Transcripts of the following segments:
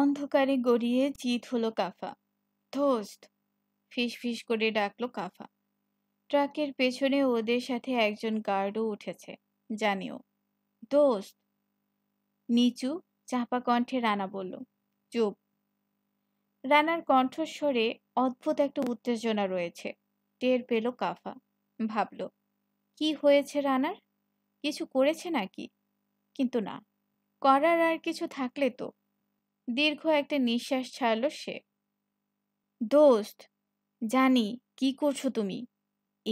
অন্ধকারে গড়িয়ে জিত হলো কাফা ধোস্ত ফিস ফিস করে ডাকলো কাফা ট্রাকের পেছনে ওদের সাথে একজন গার্ডও উঠেছে জানিও দোস্ত নিচু চাপা কণ্ঠে রানা বলল চুপ রানার কণ্ঠস্বরে অদ্ভুত একটা উত্তেজনা রয়েছে টের পেল কাফা ভাবল কি হয়েছে রানার কিছু করেছে নাকি কিন্তু না করার আর কিছু থাকলে তো দীর্ঘ একটা নিঃশ্বাস ছাড়ল সে দোস্ত জানি কি করছো তুমি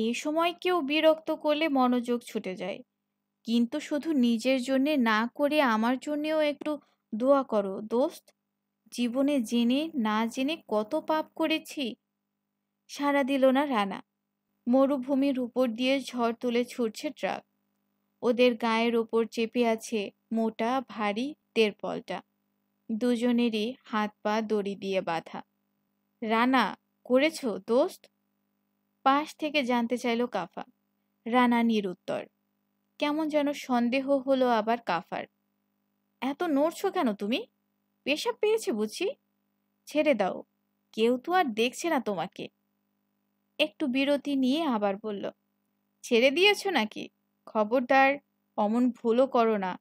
এ সময় কেউ বিরক্ত করলে মনোযোগ ছুটে যায় কিন্তু শুধু নিজের জন্যে না করে আমার জন্যেও একটু দোয়া করো দোস্ত জীবনে জেনে না জেনে কত পাপ করেছি সারা দিল না রানা মরুভূমির উপর দিয়ে ঝড় তুলে ছুটছে ট্রাক ওদের গায়ের ওপর চেপে আছে মোটা ভারী তেরপলটা দুজনেরই হাত পা দড়ি দিয়ে বাঁধা রানা করেছ দোস্ত পাশ থেকে জানতে চাইল কাফা রানা নিরুত্তর কেমন যেন সন্দেহ হলো আবার কাফার এত নড়ছো কেন তুমি পেশাব পেয়েছে বুঝি ছেড়ে দাও কেউ তো আর দেখছে না তোমাকে একটু বিরতি নিয়ে আবার বলল ছেড়ে দিয়েছ নাকি খবরদার অমন ভুলও করো না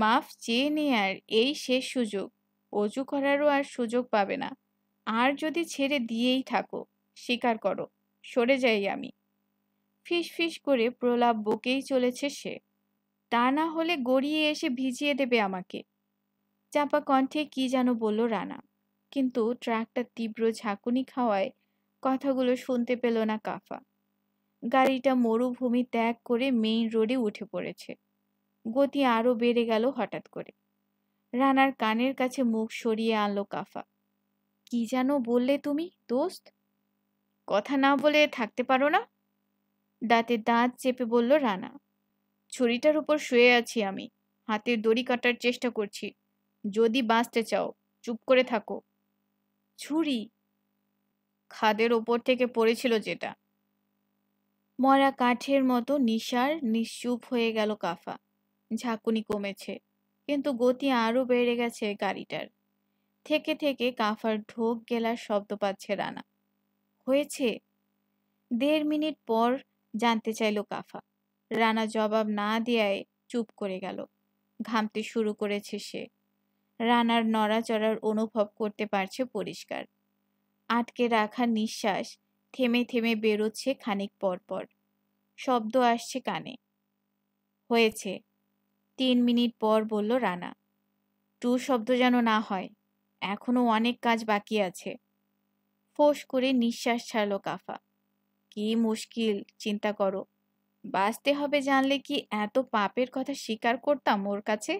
মাফ চেয়ে নেয়ার এই শেষ সুযোগ অজু করারও আর সুযোগ পাবে না আর যদি ছেড়ে দিয়েই থাকো স্বীকার করো সরে যাই আমি ফিস ফিস করে প্রলাপ বকেই চলেছে সে তা না হলে গড়িয়ে এসে ভিজিয়ে দেবে আমাকে চাপা কণ্ঠে কি যেন বলল রানা কিন্তু ট্রাকটা তীব্র ঝাঁকুনি খাওয়ায় কথাগুলো শুনতে পেল না কাফা গাড়িটা মরুভূমি ত্যাগ করে মেইন রোডে উঠে পড়েছে গতি আরও বেড়ে গেল হঠাৎ করে রানার কানের কাছে মুখ সরিয়ে আনলো কাফা কি যেন বললে তুমি দোস্ত কথা না বলে থাকতে পারো না দাঁতে দাঁত চেপে বলল রানা ছড়িটার উপর শুয়ে আছি আমি হাতের দড়ি কাটার চেষ্টা করছি যদি বাঁচতে চাও চুপ করে থাকো ছুরি খাদের ওপর থেকে পড়েছিল যেটা মরা কাঠের মতো নিশার নিশ্চুপ হয়ে গেল কাফা ঝাঁকুনি কমেছে কিন্তু গতি আরও বেড়ে গেছে গাড়িটার থেকে থেকে কাফার ঢোক গেলার শব্দ পাচ্ছে রানা হয়েছে দেড় মিনিট পর জানতে চাইল কাফা রানা জবাব না দেয় চুপ করে গেল ঘামতে শুরু করেছে সে রানার নড়াচড়ার অনুভব করতে পারছে পরিষ্কার আটকে রাখা নিঃশ্বাস থেমে থেমে বেরোচ্ছে খানিক পর পর শব্দ আসছে কানে হয়েছে তিন মিনিট পর বলল রানা টু শব্দ যেন না হয় এখনো অনেক কাজ বাকি আছে ফোঁস করে নিঃশ্বাস ছাড়ল কাফা কি মুশকিল চিন্তা করো বাঁচতে হবে জানলে কি এত পাপের কথা স্বীকার করতাম ওর কাছে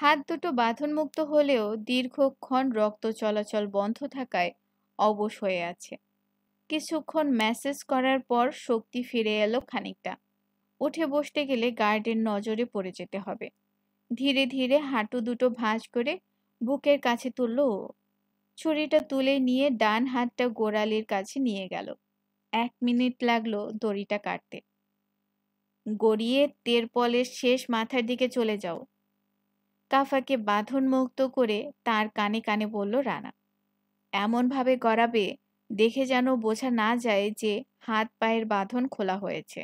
হাত দুটো বাঁধনমুক্ত হলেও দীর্ঘক্ষণ রক্ত চলাচল বন্ধ থাকায় অবশ হয়ে আছে কিছুক্ষণ ম্যাসেজ করার পর শক্তি ফিরে এলো খানিকটা উঠে বসতে গেলে গার্ডের নজরে পড়ে যেতে হবে ধীরে ধীরে হাঁটু দুটো ভাঁজ করে বুকের কাছে তুলল ও ছুরিটা তুলে নিয়ে ডান হাতটা গোড়ালির কাছে নিয়ে গেল এক মিনিট লাগলো দড়িটা কাটতে গড়িয়ে তেরপলের শেষ মাথার দিকে চলে যাও কাফাকে বাঁধন মুক্ত করে তার কানে কানে বলল রানা এমনভাবে গড়াবে দেখে যেন বোঝা না যায় যে হাত পায়ের বাঁধন খোলা হয়েছে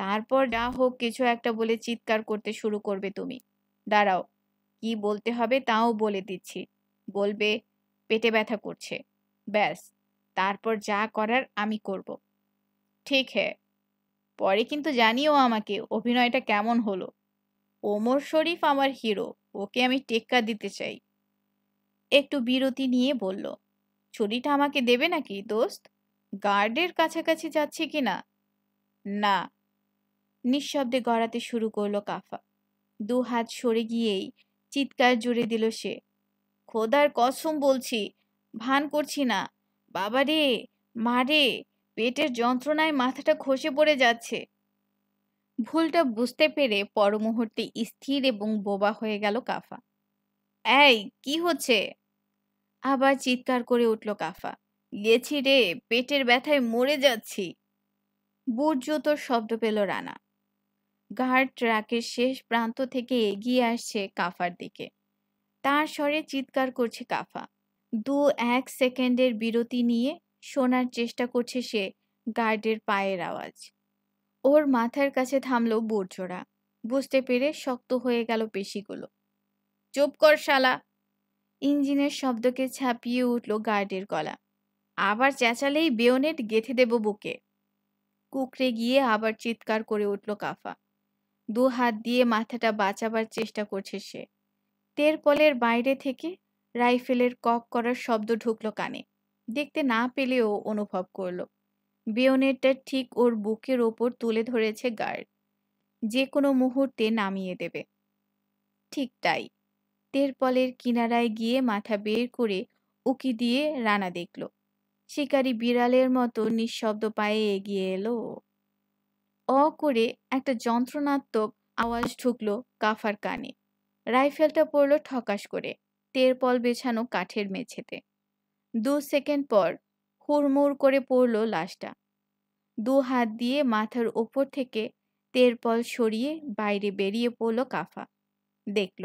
তারপর যা হোক কিছু একটা বলে চিৎকার করতে শুরু করবে তুমি দাঁড়াও কি বলতে হবে তাও বলে দিচ্ছি বলবে পেটে ব্যথা করছে ব্যাস তারপর যা করার আমি করব ঠিক হ্যাঁ পরে কিন্তু জানিও আমাকে অভিনয়টা কেমন হলো ওমর শরীফ আমার হিরো ওকে আমি টেক্কা দিতে চাই একটু বিরতি নিয়ে বলল ছুরিটা আমাকে দেবে নাকি দোস্ত গার্ডের কাছাকাছি যাচ্ছে কি না না নিঃশব্দে গড়াতে শুরু করলো কাফা দু হাত সরে গিয়েই চিৎকার জুড়ে দিল সে খোদার কসম বলছি ভান করছি না বাবা রে মা রে পেটের যন্ত্রণায় মাথাটা খসে পড়ে যাচ্ছে ভুলটা বুঝতে পেরে পরমুহূর্তে স্থির এবং বোবা হয়ে গেল কাফা এই কি হচ্ছে আবার চিৎকার করে উঠল কাফা গেছি রে পেটের ব্যথায় মরে যাচ্ছি বুট জুতোর শব্দ পেল রানা ঘাট ট্রাকের শেষ প্রান্ত থেকে এগিয়ে আসছে কাফার দিকে তার স্বরে চিৎকার করছে কাফা দু এক সেকেন্ডের বিরতি নিয়ে শোনার চেষ্টা করছে সে গার্ডের পায়ের আওয়াজ ওর মাথার কাছে থামল বোরঝোড়া বুঝতে পেরে শক্ত হয়ে গেল পেশিগুলো চুপ কর শালা ইঞ্জিনের শব্দকে ছাপিয়ে উঠল গার্ডের গলা আবার চেঁচালেই বেওনেট গেথে দেব বুকে কুকড়ে গিয়ে আবার চিৎকার করে উঠল কাফা দু হাত দিয়ে মাথাটা বাঁচাবার চেষ্টা করছে সে তেরপলের বাইরে থেকে রাইফেলের কক করার শব্দ ঢুকলো কানে দেখতে না পেলেও অনুভব করল বেয়নেটটা ঠিক ওর বুকের ওপর তুলে ধরেছে গার্ড যে কোনো মুহূর্তে নামিয়ে দেবে ঠিক তাই তেরপলের কিনারায় গিয়ে মাথা বের করে উকি দিয়ে রানা দেখল শিকারী বিড়ালের মতো নিঃশব্দ পায়ে এগিয়ে এলো অ করে একটা যন্ত্রণাত্মক আওয়াজ ঢুকলো কাফার কানে রাইফেলটা পড়ল ঠকাশ করে তেরপল বেছানো কাঠের মেঝেতে দু সেকেন্ড পর হুড়মুড় করে পড়ল লাশটা দু হাত দিয়ে মাথার ওপর থেকে তেরপল সরিয়ে বাইরে বেরিয়ে পড়ল কাফা দেখল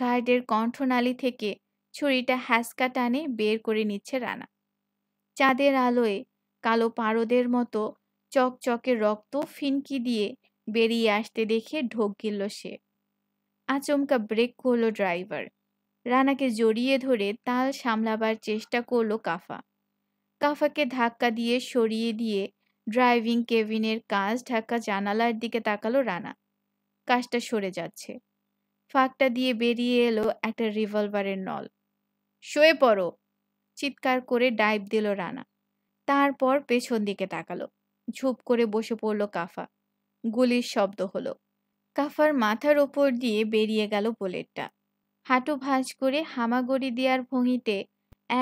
ঘাটের কণ্ঠনালী থেকে ছুরিটা হ্যাসকা টানে বের করে নিচ্ছে রানা চাঁদের আলোয় কালো পারদের মতো চকচকে রক্ত ফিনকি দিয়ে বেরিয়ে আসতে দেখে ঢোক গেল সে আচমকা ব্রেক করলো ড্রাইভার রানাকে জড়িয়ে ধরে তাল সামলাবার চেষ্টা করলো কাফা কাফাকে ধাক্কা দিয়ে সরিয়ে দিয়ে ড্রাইভিং কেবিনের কাজ ঢাকা জানালার দিকে তাকালো রানা কাজটা সরে যাচ্ছে ফাঁকটা দিয়ে বেরিয়ে এলো একটা রিভলভারের নল শোয়ে পড়ো চিৎকার করে ডাইভ দিল রানা তারপর পেছন দিকে তাকালো ঝুপ করে বসে পড়ল কাফা গুলির শব্দ হলো কাফার মাথার ওপর দিয়ে বেরিয়ে গেল বুলেটটা হাঁটু ভাঁজ করে হামাগড়ি দেওয়ার ভঙ্গিতে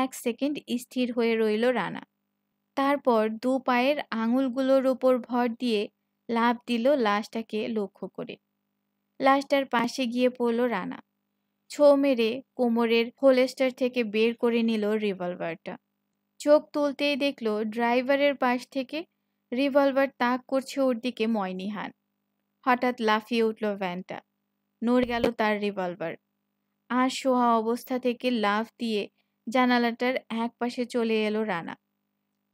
এক সেকেন্ড স্থির হয়ে রইল রানা তারপর দু পায়ের আঙুলগুলোর ওপর ভর দিয়ে লাভ দিল লাশটাকে লক্ষ্য করে লাশটার পাশে গিয়ে পড়ল রানা ছো মেরে কোমরের হোলেস্টার থেকে বের করে নিল রিভলভারটা চোখ তুলতেই দেখল ড্রাইভারের পাশ থেকে রিভলভার তাক করছে ওর দিকে ময়নিহান হঠাৎ লাফিয়ে উঠল ভ্যানটা নড়ে গেল তার রিভলভার আর শোয়া অবস্থা থেকে লাফ দিয়ে জানালাটার এক পাশে চলে এলো রানা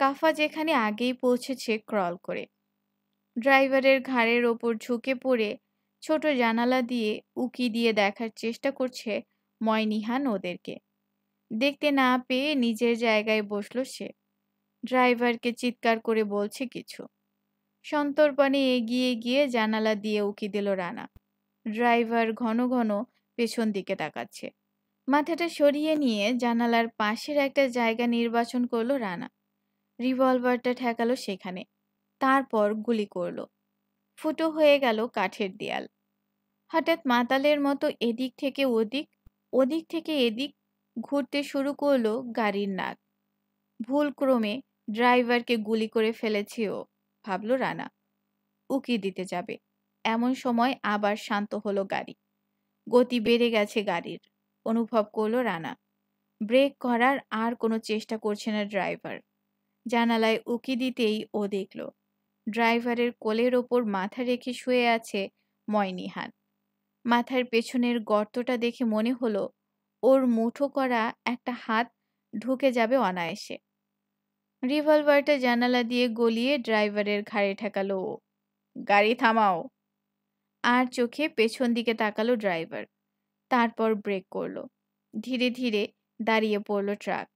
কাফা যেখানে আগেই পৌঁছেছে ক্রল করে ড্রাইভারের ঘাড়ের ওপর ঝুঁকে পড়ে ছোট জানালা দিয়ে উকি দিয়ে দেখার চেষ্টা করছে ময়নিহান ওদেরকে দেখতে না পেয়ে নিজের জায়গায় বসল সে ড্রাইভারকে চিৎকার করে বলছে কিছু সন্তর্পণে এগিয়ে গিয়ে জানালা দিয়ে উকি দিল রানা ড্রাইভার ঘন ঘন পেছন দিকে তাকাচ্ছে মাথাটা সরিয়ে নিয়ে জানালার পাশের একটা জায়গা নির্বাচন করলো রানা রিভলভারটা ঠেকালো সেখানে তারপর গুলি করলো ফুটো হয়ে গেল কাঠের দেয়াল হঠাৎ মাতালের মতো এদিক থেকে ওদিক ওদিক থেকে এদিক ঘুরতে শুরু করলো গাড়ির নাক ভুলক্রমে ড্রাইভারকে গুলি করে ফেলেছি ও ভাবল রানা উকি দিতে যাবে এমন সময় আবার শান্ত হলো গাড়ি গতি বেড়ে গেছে গাড়ির অনুভব করল রানা ব্রেক করার আর কোনো চেষ্টা করছে না ড্রাইভার জানালায় উকি দিতেই ও দেখল ড্রাইভারের কোলের ওপর মাথা রেখে শুয়ে আছে ময়নিহান মাথার পেছনের গর্তটা দেখে মনে হলো ওর মুঠো করা একটা হাত ঢুকে যাবে অনায়াসে রিভলভারটা জানালা দিয়ে গলিয়ে ড্রাইভারের ঘাড়ে ঠেকালো গাড়ি থামাও আর চোখে পেছন দিকে তাকালো ড্রাইভার তারপর ব্রেক করলো ধীরে ধীরে দাঁড়িয়ে পড়লো ট্রাক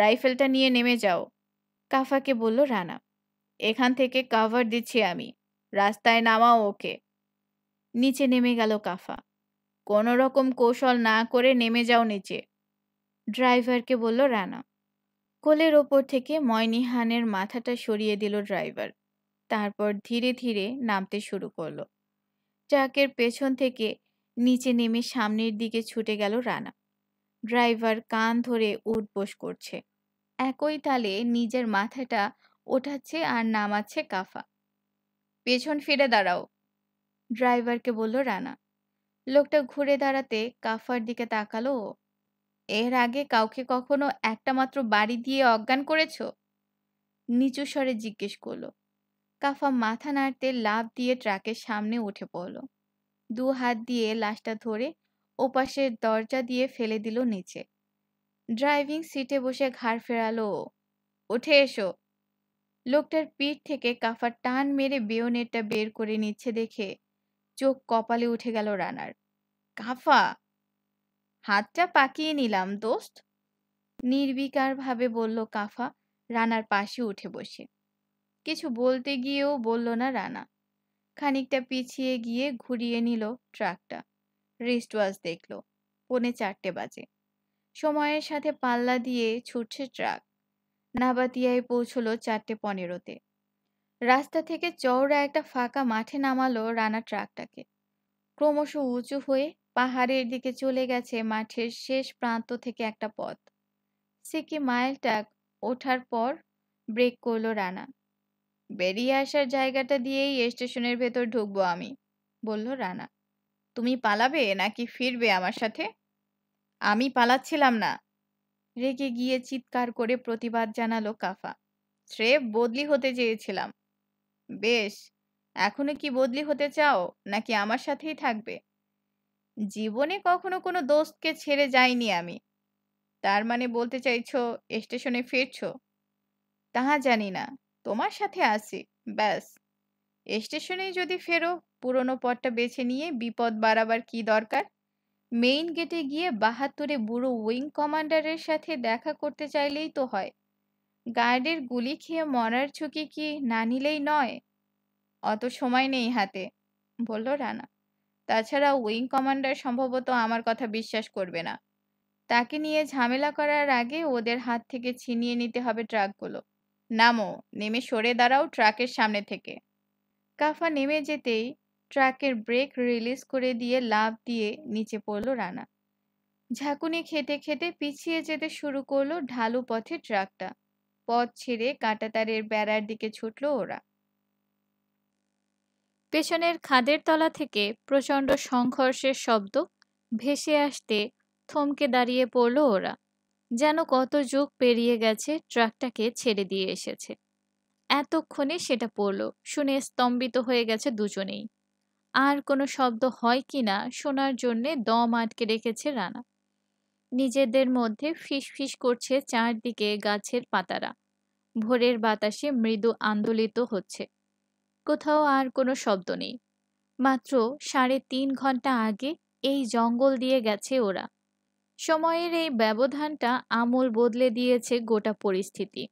রাইফেলটা নিয়ে নেমে যাও কাফাকে বলল রানা এখান থেকে কাভার দিচ্ছি আমি রাস্তায় নামাও ওকে নিচে নেমে গেল কাফা কোনো রকম কৌশল না করে নেমে যাও নিচে ড্রাইভারকে বলল রানা কোলের ওপর থেকে ময়নিহানের মাথাটা সরিয়ে দিল ড্রাইভার তারপর ধীরে ধীরে নামতে শুরু করলো ট্রাকের পেছন থেকে নিচে নেমে সামনের দিকে ছুটে গেল রানা ড্রাইভার কান ধরে উঠবোস করছে একই তালে নিজের মাথাটা ওঠাচ্ছে আর নামাচ্ছে কাফা পেছন ফিরে দাঁড়াও ড্রাইভারকে বলল রানা লোকটা ঘুরে দাঁড়াতে কাফার দিকে তাকালো ও এর আগে কাউকে কখনো একটা মাত্র বাড়ি দিয়ে অজ্ঞান করেছ নিচু স্বরে জিজ্ঞেস করলো কাফা মাথা নাড়তে লাভ দিয়ে ট্রাকের সামনে উঠে পড়ল দু হাত দিয়ে লাশটা ধরে ওপাশের দরজা দিয়ে ফেলে দিল নিচে ড্রাইভিং সিটে বসে ঘাড় ফেরালো উঠে এসো লোকটার পিঠ থেকে কাফার টান মেরে বেয়নেটটা বের করে নিচ্ছে দেখে চোখ কপালে উঠে গেল রানার কাফা হাতটা পাকিয়ে নিলাম দোস্ত নির্বিকারভাবে বলল কাফা রানার পাশে উঠে বসে কিছু বলতে গিয়েও বলল না রানা খানিকটা পিছিয়ে গিয়ে ঘুরিয়ে নিল ট্রাকটা রিস্ট ওয়াচ দেখল পোনে চারটে বাজে সময়ের সাথে পাল্লা দিয়ে ছুটছে ট্রাক নাবাতিয়ায় পৌঁছলো চারটে পনেরোতে রাস্তা থেকে চওড়া একটা ফাঁকা মাঠে নামালো রানা ট্রাকটাকে ক্রমশ উঁচু হয়ে পাহাড়ের দিকে চলে গেছে মাঠের শেষ প্রান্ত থেকে একটা পথ সিকি মাইলটা ওঠার পর ব্রেক করলো রানা বেরিয়ে আসার জায়গাটা দিয়েই স্টেশনের ভেতর ঢুকবো আমি বলল রানা তুমি পালাবে নাকি ফিরবে আমার সাথে আমি পালাচ্ছিলাম না রেগে গিয়ে চিৎকার করে প্রতিবাদ জানালো কাফা স্রেফ বদলি হতে চেয়েছিলাম বেশ এখনো কি বদলি হতে চাও নাকি আমার সাথেই থাকবে জীবনে কখনো কোনো দোস্তকে ছেড়ে যাইনি আমি তার মানে বলতে চাইছো স্টেশনে ফিরছো তাহা জানি না তোমার সাথে আসি ব্যাস স্টেশনে যদি ফেরো পুরনো পথটা বেছে নিয়ে বিপদ বাড়াবার কি দরকার মেইন গেটে গিয়ে বাহাত্তরে বুড়ো উইং কমান্ডারের সাথে দেখা করতে চাইলেই তো হয় গার্ডের গুলি খেয়ে মরার ঝুঁকি কি না নিলেই নয় অত সময় নেই হাতে বলল রানা তাছাড়া উইং কমান্ডার সম্ভবত আমার কথা বিশ্বাস করবে না তাকে নিয়ে ঝামেলা করার আগে ওদের হাত থেকে ছিনিয়ে নিতে হবে ট্রাকগুলো নামো নেমে সরে দাঁড়াও ট্রাকের সামনে থেকে কাফা নেমে যেতেই ট্রাকের ব্রেক রিলিজ করে দিয়ে লাভ দিয়ে নিচে পড়ল রানা ঝাঁকুনি খেতে খেতে পিছিয়ে যেতে শুরু করলো ঢালু পথে ট্রাকটা পথ ছেড়ে কাঁটাতারের বেড়ার দিকে ছুটল ওরা পেছনের খাদের তলা থেকে প্রচণ্ড সংঘর্ষের শব্দ ভেসে আসতে থমকে দাঁড়িয়ে পড়ল ওরা যেন কত যুগ পেরিয়ে গেছে ট্রাকটাকে ছেড়ে দিয়ে এসেছে এতক্ষণে সেটা পড়ল শুনে স্তম্ভিত হয়ে গেছে দুজনেই আর কোনো শব্দ হয় কি না শোনার জন্যে দম আটকে রেখেছে রানা নিজেদের মধ্যে ফিসফিস করছে চারদিকে গাছের পাতারা ভোরের বাতাসে মৃদু আন্দোলিত হচ্ছে কোথাও আর কোনো শব্দ নেই মাত্র সাড়ে তিন ঘন্টা আগে এই জঙ্গল দিয়ে গেছে ওরা সময়ের এই ব্যবধানটা আমূল বদলে দিয়েছে গোটা পরিস্থিতি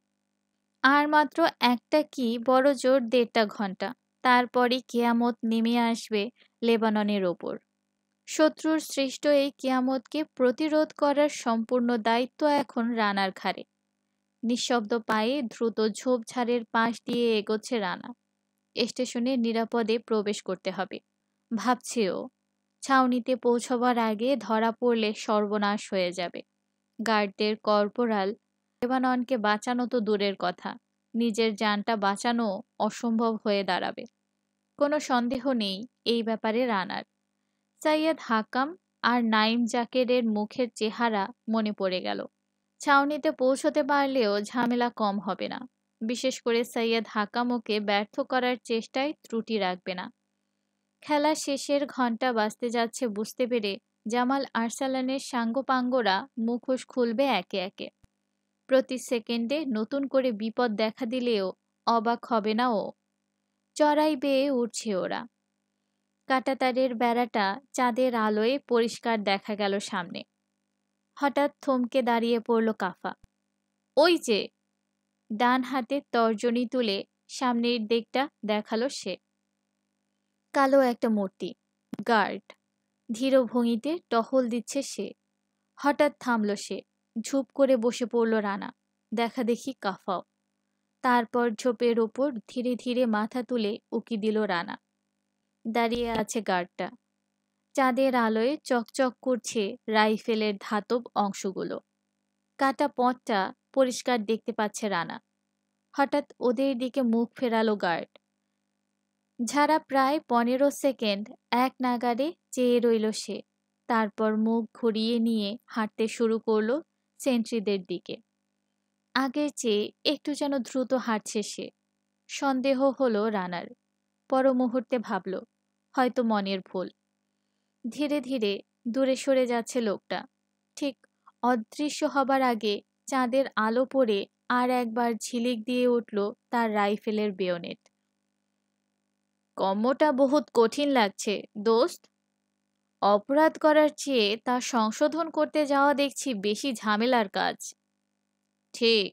আর মাত্র একটা কি বড় জোর দেড়টা ঘন্টা তারপরই কেয়ামত নেমে আসবে লেবাননের ওপর শত্রুর সৃষ্ট এই কেয়ামতকে প্রতিরোধ করার সম্পূর্ণ দায়িত্ব এখন রানার ঘাড়ে নিঃশব্দ পায়ে দ্রুত ঝোপঝাড়ের পাশ দিয়ে এগোচ্ছে রানা স্টেশনে নিরাপদে প্রবেশ করতে হবে ভাবছেও ছাউনিতে পৌঁছবার আগে ধরা পড়লে সর্বনাশ হয়ে যাবে গার্ডদের কর্পোরাল লেবাননকে বাঁচানো তো দূরের কথা নিজের যানটা বাঁচানো অসম্ভব হয়ে দাঁড়াবে কোনো সন্দেহ নেই এই ব্যাপারে রানার সাইয়াদ হাকাম আর নাইম জাকেরের মুখের চেহারা মনে পড়ে গেল ছাউনিতে পৌঁছতে পারলেও ঝামেলা কম হবে না বিশেষ করে সৈয়দ হাকামুকে ব্যর্থ করার চেষ্টায় ত্রুটি রাখবে না খেলা শেষের ঘন্টা বাজতে যাচ্ছে বুঝতে পেরে জামাল আরসালানের সাঙ্গপাঙ্গরা মুখোশ খুলবে একে একে প্রতি সেকেন্ডে নতুন করে বিপদ দেখা দিলেও অবাক হবে না ও চড়াই বেয়ে উঠছে ওরা কাটাতারের বেড়াটা চাঁদের আলোয় পরিষ্কার দেখা গেল সামনে হঠাৎ থমকে দাঁড়িয়ে পড়ল কাফা ওই যে ডান হাতে তর্জনী তুলে সামনের দিকটা দেখালো সে কালো একটা মূর্তি গার্ড ধীর ভঙ্গিতে টহল দিচ্ছে সে হঠাৎ থামল সে ঝুপ করে বসে পড়ল রানা দেখা দেখি কাফাও তারপর ঝোপের ওপর ধীরে ধীরে মাথা তুলে উকি দিল রানা দাঁড়িয়ে আছে গার্ডটা চাঁদের আলোয় চকচক করছে রাইফেলের ধাতব অংশগুলো কাটা পথটা পরিষ্কার দেখতে পাচ্ছে রানা হঠাৎ ওদের দিকে মুখ ফেরালো গার্ড ঝাড়া প্রায় পনেরো সেকেন্ড এক নাগারে চেয়ে রইল সে তারপর মুখ ঘুরিয়ে নিয়ে হাঁটতে শুরু করলো সেন্ট্রিদের দিকে আগের চেয়ে একটু যেন দ্রুত হাঁটছে সে সন্দেহ হলো রানার পর মুহূর্তে ভাবল হয়তো মনের ভুল ধীরে ধীরে দূরে সরে যাচ্ছে লোকটা ঠিক অদৃশ্য হবার আগে চাঁদের আলো পড়ে আর একবার ঝিলিক দিয়ে উঠল তার রাইফেলের বেয়নেট কম্মটা বহুত কঠিন লাগছে দোস্ত অপরাধ করার চেয়ে তা সংশোধন করতে যাওয়া দেখছি বেশি ঝামেলার কাজ ঠিক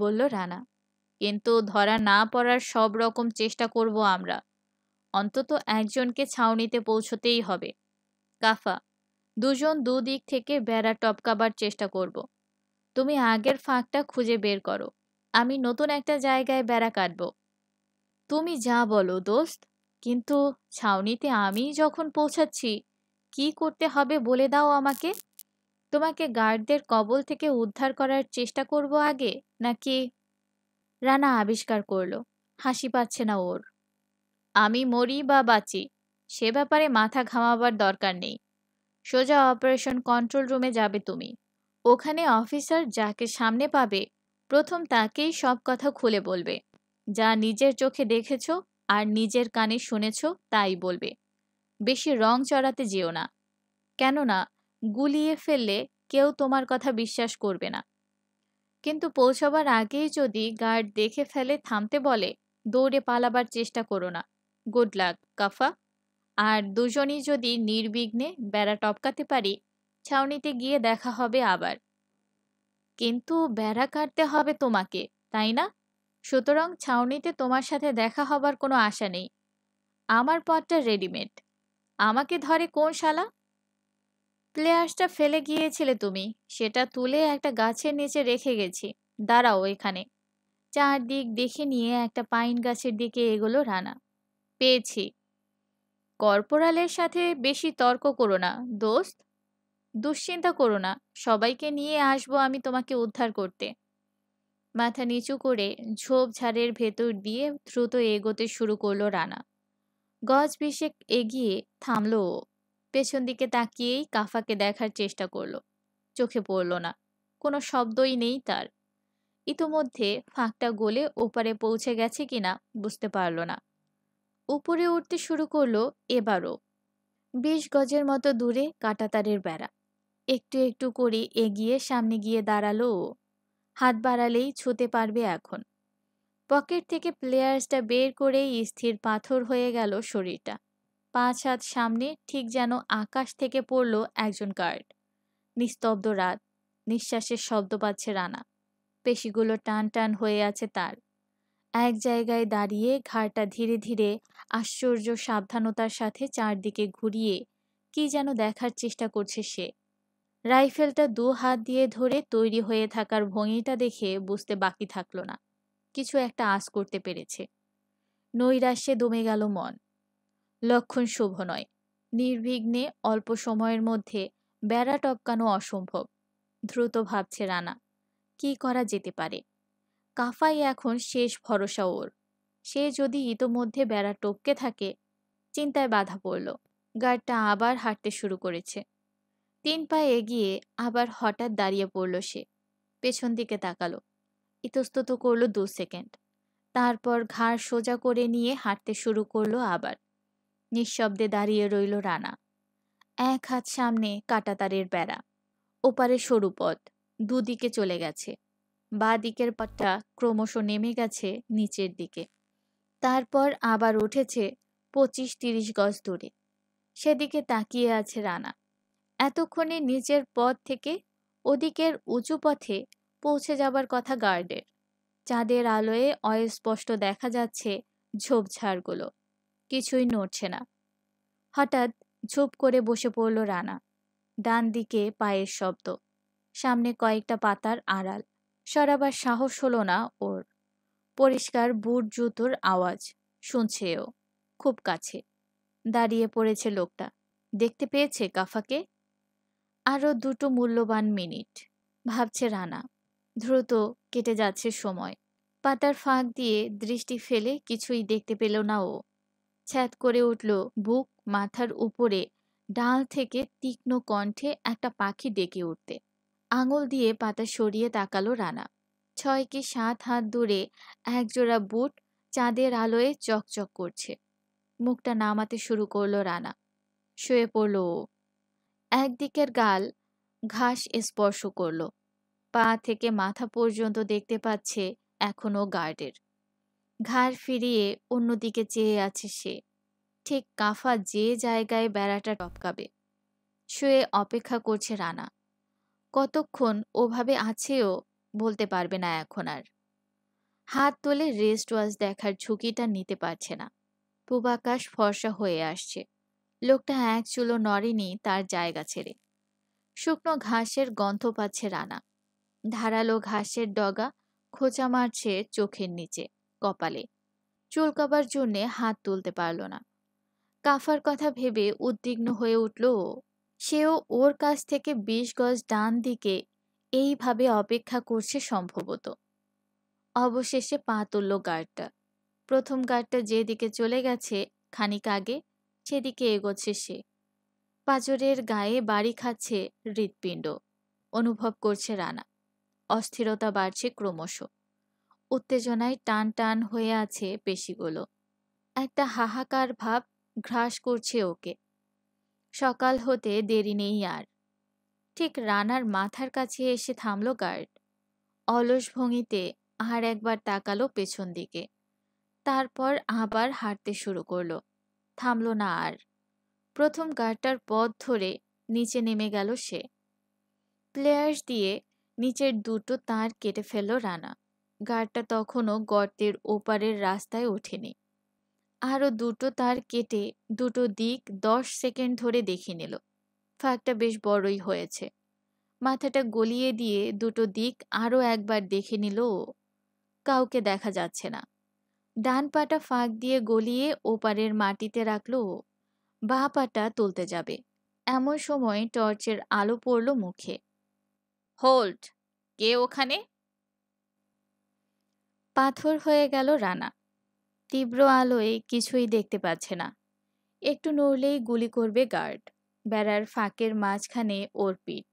বলল রানা কিন্তু ধরা না পড়ার সব রকম চেষ্টা করব আমরা অন্তত একজনকে ছাউনিতে পৌঁছতেই হবে কাফা দুজন দুদিক থেকে বেড়া টপকাবার চেষ্টা করব তুমি আগের ফাঁকটা খুঁজে বের করো আমি নতুন একটা জায়গায় বেড়া কাটব তুমি যা বলো দোস্ত কিন্তু ছাউনিতে আমি যখন পৌঁছাচ্ছি কি করতে হবে বলে দাও আমাকে তোমাকে গার্ডদের কবল থেকে উদ্ধার করার চেষ্টা করব আগে নাকি রানা আবিষ্কার করলো হাসি পাচ্ছে না ওর আমি মরি বা বাঁচি সে ব্যাপারে মাথা ঘামাবার দরকার নেই সোজা অপারেশন কন্ট্রোল রুমে যাবে তুমি ওখানে অফিসার যাকে সামনে পাবে প্রথম তাকেই সব কথা খুলে বলবে যা নিজের চোখে দেখেছ আর নিজের কানে শুনেছ তাই বলবে বেশি রং চড়াতে যেও না কেননা গুলিয়ে ফেললে কেউ তোমার কথা বিশ্বাস করবে না কিন্তু পৌঁছবার আগেই যদি গার্ড দেখে ফেলে থামতে বলে দৌড়ে পালাবার চেষ্টা করো না গুড লাক কাফা আর দুজনই যদি নির্বিঘ্নে বেড়া টপকাতে পারি ছাউনিতে গিয়ে দেখা হবে আবার কিন্তু বেড়া কাটতে হবে তোমাকে তাই না সুতরাং ছাউনিতে তোমার সাথে দেখা হবার কোনো আশা নেই আমার পথটা রেডিমেড আমাকে ধরে কোন শালা প্লেয়ার্সটা ফেলে গিয়েছিলে তুমি সেটা তুলে একটা গাছের নিচে রেখে গেছি দাঁড়াও এখানে চারদিক দেখে নিয়ে একটা পাইন গাছের দিকে এগুলো রানা পেয়েছি কর্পোরালের সাথে বেশি তর্ক করো না দোস্ত দুশ্চিন্তা করো না সবাইকে নিয়ে আসবো আমি তোমাকে উদ্ধার করতে মাথা নিচু করে ঝোপঝাড়ের ভেতর দিয়ে দ্রুত এগোতে শুরু করলো রানা গজ বিশেক এগিয়ে থামলো ও পেছন দিকে তাকিয়েই কাফাকে দেখার চেষ্টা করলো চোখে পড়ল না কোনো শব্দই নেই তার ইতোমধ্যে ফাঁকটা গলে ওপারে পৌঁছে গেছে কিনা বুঝতে পারল না উপরে উঠতে শুরু করলো এবারও বিশ গজের মতো দূরে কাটাতারের বেড়া একটু একটু করে এগিয়ে সামনে গিয়ে দাঁড়ালো হাত বাড়ালেই ছুতে পারবে এখন পকেট থেকে প্লেয়ার্সটা বের করেই স্থির পাথর হয়ে গেল শরীরটা পাঁচ হাত সামনে ঠিক যেন আকাশ থেকে পড়ল একজন গার্ড নিস্তব্ধ রাত নিঃশ্বাসের শব্দ পাচ্ছে রানা পেশিগুলো টান টান হয়ে আছে তার এক জায়গায় দাঁড়িয়ে ঘাড়টা ধীরে ধীরে আশ্চর্য সাবধানতার সাথে চারদিকে ঘুরিয়ে কি যেন দেখার চেষ্টা করছে সে রাইফেলটা দু হাত দিয়ে ধরে তৈরি হয়ে থাকার ভঙ্গিটা দেখে বুঝতে বাকি থাকল না কিছু একটা আশ করতে পেরেছে নৈরাশ্যে দমে গেল মন লক্ষণ শুভ নয় নির্বিঘ্নে অল্প সময়ের মধ্যে বেড়া টপকানো অসম্ভব দ্রুত ভাবছে রানা কি করা যেতে পারে কাফাই এখন শেষ ভরসা ওর সে যদি ইতোমধ্যে বেড়া টপকে থাকে চিন্তায় বাধা পড়ল গাড়টা আবার হাঁটতে শুরু করেছে তিন পা এগিয়ে আবার হঠাৎ দাঁড়িয়ে পড়ল সে পেছন দিকে তাকালো ইতস্তত করলো দু সেকেন্ড তারপর ঘাড় সোজা করে নিয়ে হাঁটতে শুরু করলো আবার নিঃশব্দে দাঁড়িয়ে রইল রানা এক হাত সামনে কাটাতারের বেড়া ওপারে সরু পথ দুদিকে চলে গেছে বা দিকের পথটা ক্রমশ নেমে গেছে নিচের দিকে তারপর আবার উঠেছে পঁচিশ তিরিশ গজ দূরে সেদিকে তাকিয়ে আছে রানা এতক্ষণে নিজের পথ থেকে ওদিকের উঁচু পথে পৌঁছে যাবার কথা গার্ডের চাঁদের আলোয়ে অস্পষ্ট দেখা যাচ্ছে ঝোপঝাড়গুলো কিছুই নড়ছে না হঠাৎ ঝোপ করে বসে পড়ল রানা ডান দিকে পায়ের শব্দ সামনে কয়েকটা পাতার আড়াল সরাবার সাহস হলো না ওর পরিষ্কার বুট জুতোর আওয়াজ শুনছে ও খুব কাছে দাঁড়িয়ে পড়েছে লোকটা দেখতে পেয়েছে কাফাকে আরও দুটো মূল্যবান মিনিট ভাবছে রানা দ্রুত কেটে যাচ্ছে সময় পাতার ফাঁক দিয়ে দৃষ্টি ফেলে কিছুই দেখতে পেল না ও ছ্যাত করে উঠল বুক মাথার উপরে ডাল থেকে তীক্ষ্ণ কণ্ঠে একটা পাখি ডেকে উঠতে আঙুল দিয়ে পাতা সরিয়ে তাকালো রানা ছয় কি সাত হাত দূরে একজোড়া বুট চাঁদের আলোয় চকচক করছে মুখটা নামাতে শুরু করলো রানা শুয়ে পড়ল ও একদিকের গাল ঘাস স্পর্শ করল পা থেকে মাথা পর্যন্ত দেখতে পাচ্ছে এখনও গার্ডের ঘাড় ফিরিয়ে অন্যদিকে চেয়ে আছে সে ঠিক কাফা যে জায়গায় বেড়াটা টপকাবে শুয়ে অপেক্ষা করছে রানা কতক্ষণ ওভাবে আছেও বলতে পারবে না এখন আর হাত তোলে রেস্ট ওয়াশ দেখার ঝুঁকিটা নিতে পারছে না পূবাকাশ ফর্সা হয়ে আসছে লোকটা এক চুলো নড়েনি তার জায়গা ছেড়ে শুকনো ঘাসের গন্ধ পাচ্ছে রানা ধারালো ঘাসের ডগা খোঁচা মারছে চোখের নিচে কপালে চুলকাবার জন্যে হাত তুলতে পারল না কাফার কথা ভেবে উদ্বিগ্ন হয়ে উঠল ও সেও ওর কাছ থেকে বিশ গজ ডান দিকে এইভাবে অপেক্ষা করছে সম্ভবত অবশেষে পা তুলল গার্ডটা প্রথম গার্ডটা যেদিকে চলে গেছে খানিক আগে সেদিকে এগোচ্ছে সে পাজরের গায়ে বাড়ি খাচ্ছে হৃৎপিণ্ড অনুভব করছে রানা অস্থিরতা বাড়ছে ক্রমশ উত্তেজনায় টান টান হয়ে আছে পেশিগুলো একটা হাহাকার ভাব ঘ্রাস করছে ওকে সকাল হতে দেরি নেই আর ঠিক রানার মাথার কাছে এসে থামল গার্ড অলস ভঙ্গিতে আর একবার তাকালো পেছন দিকে তারপর আবার হাঁটতে শুরু করলো থামল না আর প্রথম গাড়টার পথ ধরে নিচে নেমে গেল সে প্লেয়ার্স দিয়ে নিচের দুটো তার কেটে ফেল রানা গাড়টা তখনও গর্তের ওপারের রাস্তায় ওঠেনি আরও দুটো তার কেটে দুটো দিক দশ সেকেন্ড ধরে দেখে নিল ফাঁকটা বেশ বড়ই হয়েছে মাথাটা গলিয়ে দিয়ে দুটো দিক আরও একবার দেখে নিল ও কাউকে দেখা যাচ্ছে না ডান পাটা ফাঁক দিয়ে গলিয়ে ওপারের মাটিতে রাখল ও বাঁ পাটা তুলতে যাবে এমন সময় টর্চের আলো পড়ল মুখে হোল্ড কে ওখানে পাথর হয়ে গেল রানা তীব্র আলোয় কিছুই দেখতে পাচ্ছে না একটু নড়লেই গুলি করবে গার্ড বেড়ার ফাঁকের মাঝখানে ওর পিঠ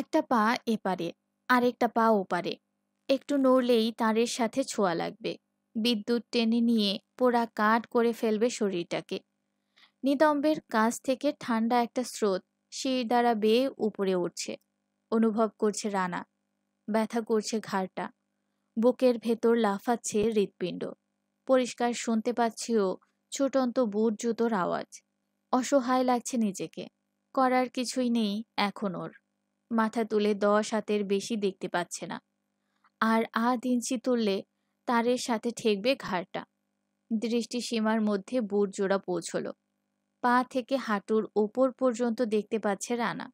একটা পা এপারে আরেকটা পা ওপারে একটু নড়লেই তাঁরের সাথে ছোঁয়া লাগবে বিদ্যুৎ টেনে নিয়ে পোড়া কাঠ করে ফেলবে শরীরটাকে নিতম্বের কাছ থেকে ঠান্ডা একটা স্রোত শির দ্বারা বেয়ে উপরে উঠছে অনুভব করছে রানা ব্যথা করছে ঘাড়টা বুকের ভেতর লাফাচ্ছে হৃৎপিণ্ড পরিষ্কার শুনতে পাচ্ছিও ও ছোটন্ত বুট জুতোর আওয়াজ অসহায় লাগছে নিজেকে করার কিছুই নেই এখন ওর মাথা তুলে দশ হাতের বেশি দেখতে পাচ্ছে না আর আধ ইঞ্চি তুললে তারের সাথে ঠেকবে ঘাড়টা দৃষ্টিসীমার মধ্যে বুট জোড়া পৌঁছল পা থেকে হাঁটুর ওপর পর্যন্ত দেখতে পাচ্ছে রানা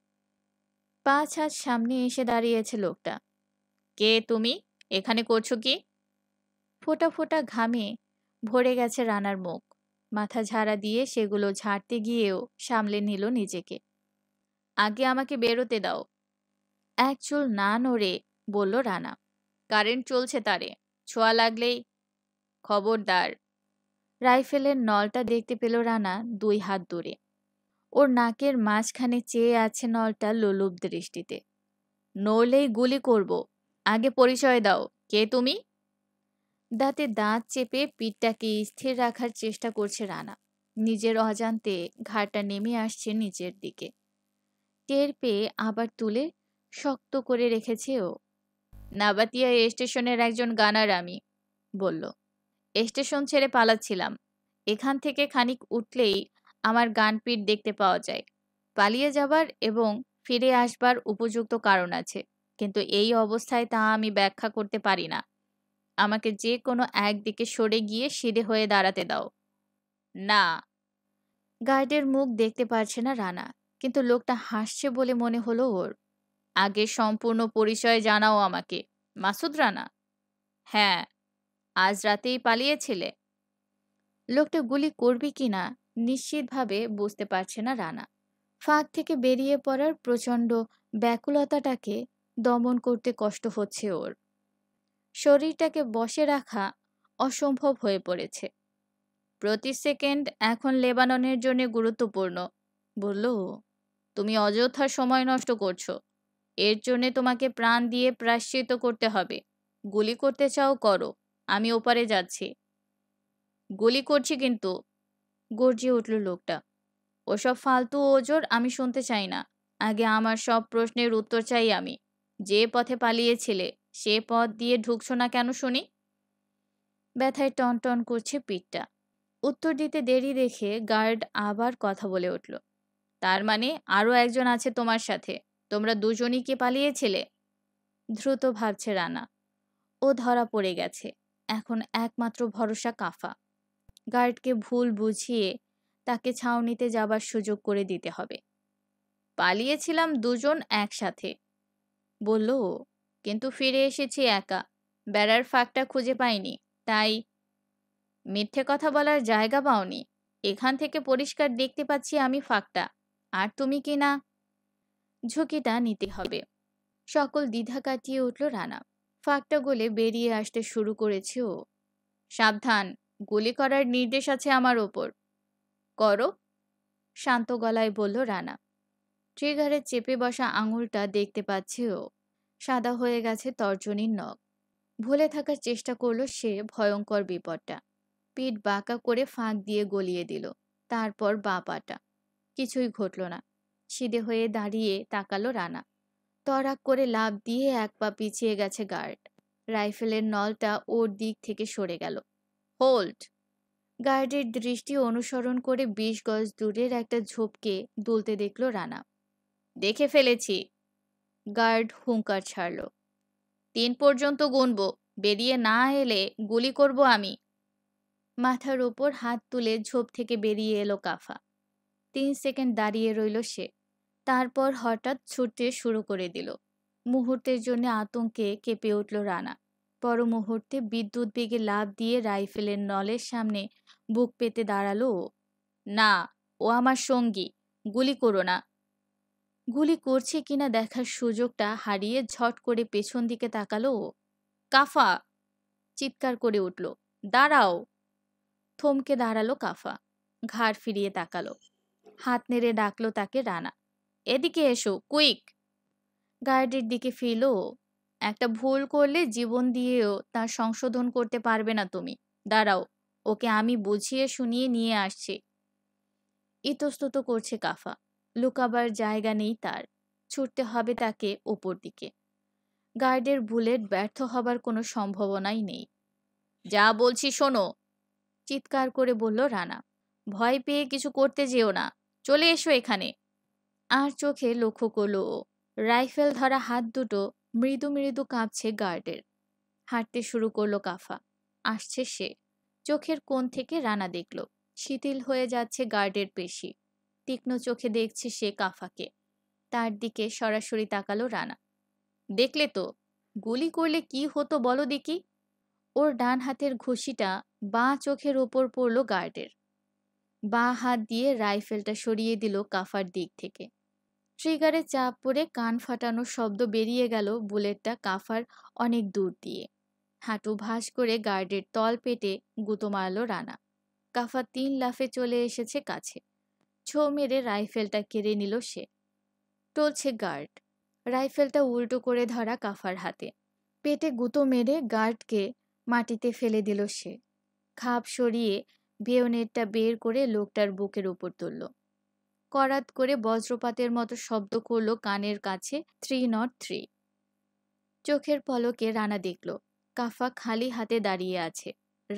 পাঁচ হাত সামনে এসে দাঁড়িয়েছে লোকটা কে তুমি এখানে করছো কি ফোটা ফোটা ঘামে ভরে গেছে রানার মুখ মাথা ঝাড়া দিয়ে সেগুলো ঝাড়তে গিয়েও সামলে নিল নিজেকে আগে আমাকে বেরোতে দাও এক চুল না নড়ে বলল রানা কারেন্ট চলছে তারে ছোঁয়া লাগলেই খবরদার রাইফেলের নলটা দেখতে পেল রানা দুই হাত দূরে ওর নাকের মাঝখানে চেয়ে আছে নলটা লোলুপ দৃষ্টিতে নড়লেই গুলি করব আগে পরিচয় দাও কে তুমি দাঁতে দাঁত চেপে পিঠটাকে স্থির রাখার চেষ্টা করছে রানা নিজের অজান্তে ঘাড়টা নেমে আসছে নিচের দিকে টের পেয়ে আবার তুলে শক্ত করে রেখেছে ও নাবাতিয়া স্টেশনের একজন গানার আমি বলল স্টেশন ছেড়ে পালাচ্ছিলাম এখান থেকে খানিক উঠলেই আমার গান দেখতে পাওয়া যায় পালিয়ে যাবার এবং ফিরে আসবার উপযুক্ত কারণ আছে কিন্তু এই অবস্থায় তা আমি ব্যাখ্যা করতে পারি না আমাকে যে কোনো একদিকে সরে গিয়ে সিঁড়ে হয়ে দাঁড়াতে দাও না গার্ডের মুখ দেখতে পারছে না রানা কিন্তু লোকটা হাসছে বলে মনে হলো ওর আগে সম্পূর্ণ পরিচয় জানাও আমাকে মাসুদ রানা হ্যাঁ আজ রাতেই পালিয়েছিলে লোকটা গুলি করবে কি না নিশ্চিতভাবে বুঝতে পারছে না রানা ফাঁক থেকে বেরিয়ে পড়ার প্রচণ্ড ব্যাকুলতাটাকে দমন করতে কষ্ট হচ্ছে ওর শরীরটাকে বসে রাখা অসম্ভব হয়ে পড়েছে প্রতি সেকেন্ড এখন লেবাননের জন্য গুরুত্বপূর্ণ বলল তুমি অযথা সময় নষ্ট করছো এর জন্যে তোমাকে প্রাণ দিয়ে প্রাশ্চিত করতে হবে গুলি করতে চাও করো আমি ওপারে যাচ্ছি গুলি করছি কিন্তু গর্জিয়ে উঠল লোকটা ওসব ফালতু ওজোর আমি শুনতে চাই না আগে আমার সব প্রশ্নের উত্তর চাই আমি যে পথে পালিয়েছিলে সে পথ দিয়ে ঢুকছো না কেন শুনি ব্যথায় টনটন করছে পিঠটা উত্তর দিতে দেরি দেখে গার্ড আবার কথা বলে উঠল তার মানে আরও একজন আছে তোমার সাথে তোমরা দুজনই কি পালিয়েছিলে দ্রুত ভাবছে রানা ও ধরা পড়ে গেছে এখন একমাত্র ভরসা কাফা গার্ডকে ভুল বুঝিয়ে তাকে ছাউনিতে যাবার সুযোগ করে দিতে হবে পালিয়েছিলাম দুজন একসাথে বলল কিন্তু ফিরে এসেছি একা বেড়ার ফাঁকটা খুঁজে পাইনি তাই মিথ্যে কথা বলার জায়গা পাওনি এখান থেকে পরিষ্কার দেখতে পাচ্ছি আমি ফাঁকটা আর তুমি কি না ঝুঁকিটা নিতে হবে সকল দ্বিধা কাটিয়ে উঠল রানা ফাঁকটা গোলে বেরিয়ে আসতে শুরু করেছে ও সাবধান গুলি করার নির্দেশ আছে আমার ওপর করো শান্ত গলায় বলল রানা ট্রিগারে চেপে বসা আঙুলটা দেখতে পাচ্ছে ও সাদা হয়ে গেছে তর্জনীর নখ ভুলে থাকার চেষ্টা করলো সে ভয়ঙ্কর বিপদটা পিঠ বাঁকা করে ফাঁক দিয়ে গলিয়ে দিল তারপর বাপাটা কিছুই ঘটল না সিদে হয়ে দাঁড়িয়ে তাকালো রানা তরাক করে লাভ দিয়ে এক পা পিছিয়ে গেছে গার্ড রাইফেলের নলটা ওর দিক থেকে সরে গেল হোল্ড গার্ডের দৃষ্টি অনুসরণ করে বিশ গজ দূরের একটা ঝোপকে দুলতে দেখল রানা দেখে ফেলেছি গার্ড হুঙ্কার ছাড়ল তিন পর্যন্ত গুনব বেরিয়ে না এলে গুলি করব আমি মাথার ওপর হাত তুলে ঝোপ থেকে বেরিয়ে এলো কাফা তিন সেকেন্ড দাঁড়িয়ে রইল সে তারপর হঠাৎ ছুটতে শুরু করে দিল মুহূর্তের জন্য আতঙ্কে কেঁপে উঠল রানা পর মুহূর্তে বিদ্যুৎ বেগে লাভ দিয়ে রাইফেলের নলের সামনে বুক পেতে দাঁড়ালো না ও আমার সঙ্গী গুলি করো না গুলি করছে কিনা দেখার সুযোগটা হারিয়ে ঝট করে পেছন দিকে তাকালো কাফা চিৎকার করে উঠল দাঁড়াও থমকে দাঁড়ালো কাফা ঘাড় ফিরিয়ে তাকালো হাত নেড়ে ডাকলো তাকে রানা এদিকে এসো কুইক গার্ডের দিকে ফিলো একটা ভুল করলে জীবন দিয়েও তার সংশোধন করতে পারবে না তুমি দাঁড়াও ওকে আমি বুঝিয়ে শুনিয়ে নিয়ে আসছি ইতস্তত করছে কাফা লুকাবার জায়গা নেই তার ছুটতে হবে তাকে ওপর দিকে গার্ডের বুলেট ব্যর্থ হবার কোনো সম্ভাবনাই নেই যা বলছি শোনো চিৎকার করে বলল রানা ভয় পেয়ে কিছু করতে যেও না চলে এসো এখানে আর চোখে লক্ষ্য করল ও রাইফেল ধরা হাত দুটো মৃদু মৃদু কাঁপছে গার্ডের হাঁটতে শুরু করলো কাফা আসছে সে চোখের কোণ থেকে রানা দেখল শিথিল হয়ে যাচ্ছে গার্ডের পেশি তীক্ষ্ণ চোখে দেখছে সে কাফাকে তার দিকে সরাসরি তাকালো রানা দেখলে তো গুলি করলে কি হতো বলো দেখি ওর ডান হাতের ঘুষিটা বাঁ চোখের ওপর পড়ল গার্ডের বাঁ হাত দিয়ে রাইফেলটা সরিয়ে দিল কাফার দিক থেকে ট্রিগারে চাপ পড়ে কান ফাটানোর শব্দ বেরিয়ে গেল বুলেটটা কাফার অনেক দূর দিয়ে হাঁটু ভাস করে গার্ডের তল পেটে গুঁতো মারল রানা কাফা তিন লাফে চলে এসেছে কাছে ছো মেরে রাইফেলটা কেড়ে নিল সে টলছে গার্ড রাইফেলটা উল্টো করে ধরা কাফার হাতে পেটে গুঁতো মেরে গার্ডকে মাটিতে ফেলে দিল সে খাপ সরিয়ে বেয়নেটটা বের করে লোকটার বুকের উপর তুলল করাত করে বজ্রপাতের মতো শব্দ করল কানের কাছে থ্রি নট থ্রি চোখের পলকে রানা দেখল কাফা খালি হাতে দাঁড়িয়ে আছে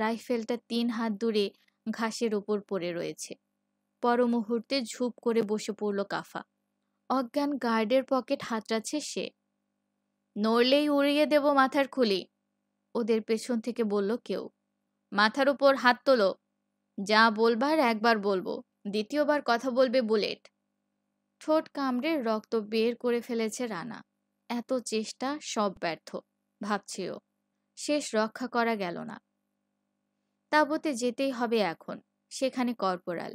রাইফেলটা তিন হাত দূরে ঘাসের ওপর পড়ে রয়েছে পর মুহূর্তে ঝুপ করে বসে পড়ল কাফা অজ্ঞান গার্ডের পকেট হাতড়াচ্ছে সে নড়লেই উড়িয়ে দেব মাথার খুলি ওদের পেছন থেকে বলল কেউ মাথার উপর হাত তোলো যা বলবার একবার বলবো দ্বিতীয়বার কথা বলবে বুলেট ঠোঁট কামড়ে রক্ত বের করে ফেলেছে রানা এত চেষ্টা সব ব্যর্থ ভাবছেও শেষ রক্ষা করা গেল না তাবতে যেতেই হবে এখন সেখানে কর্পোরাল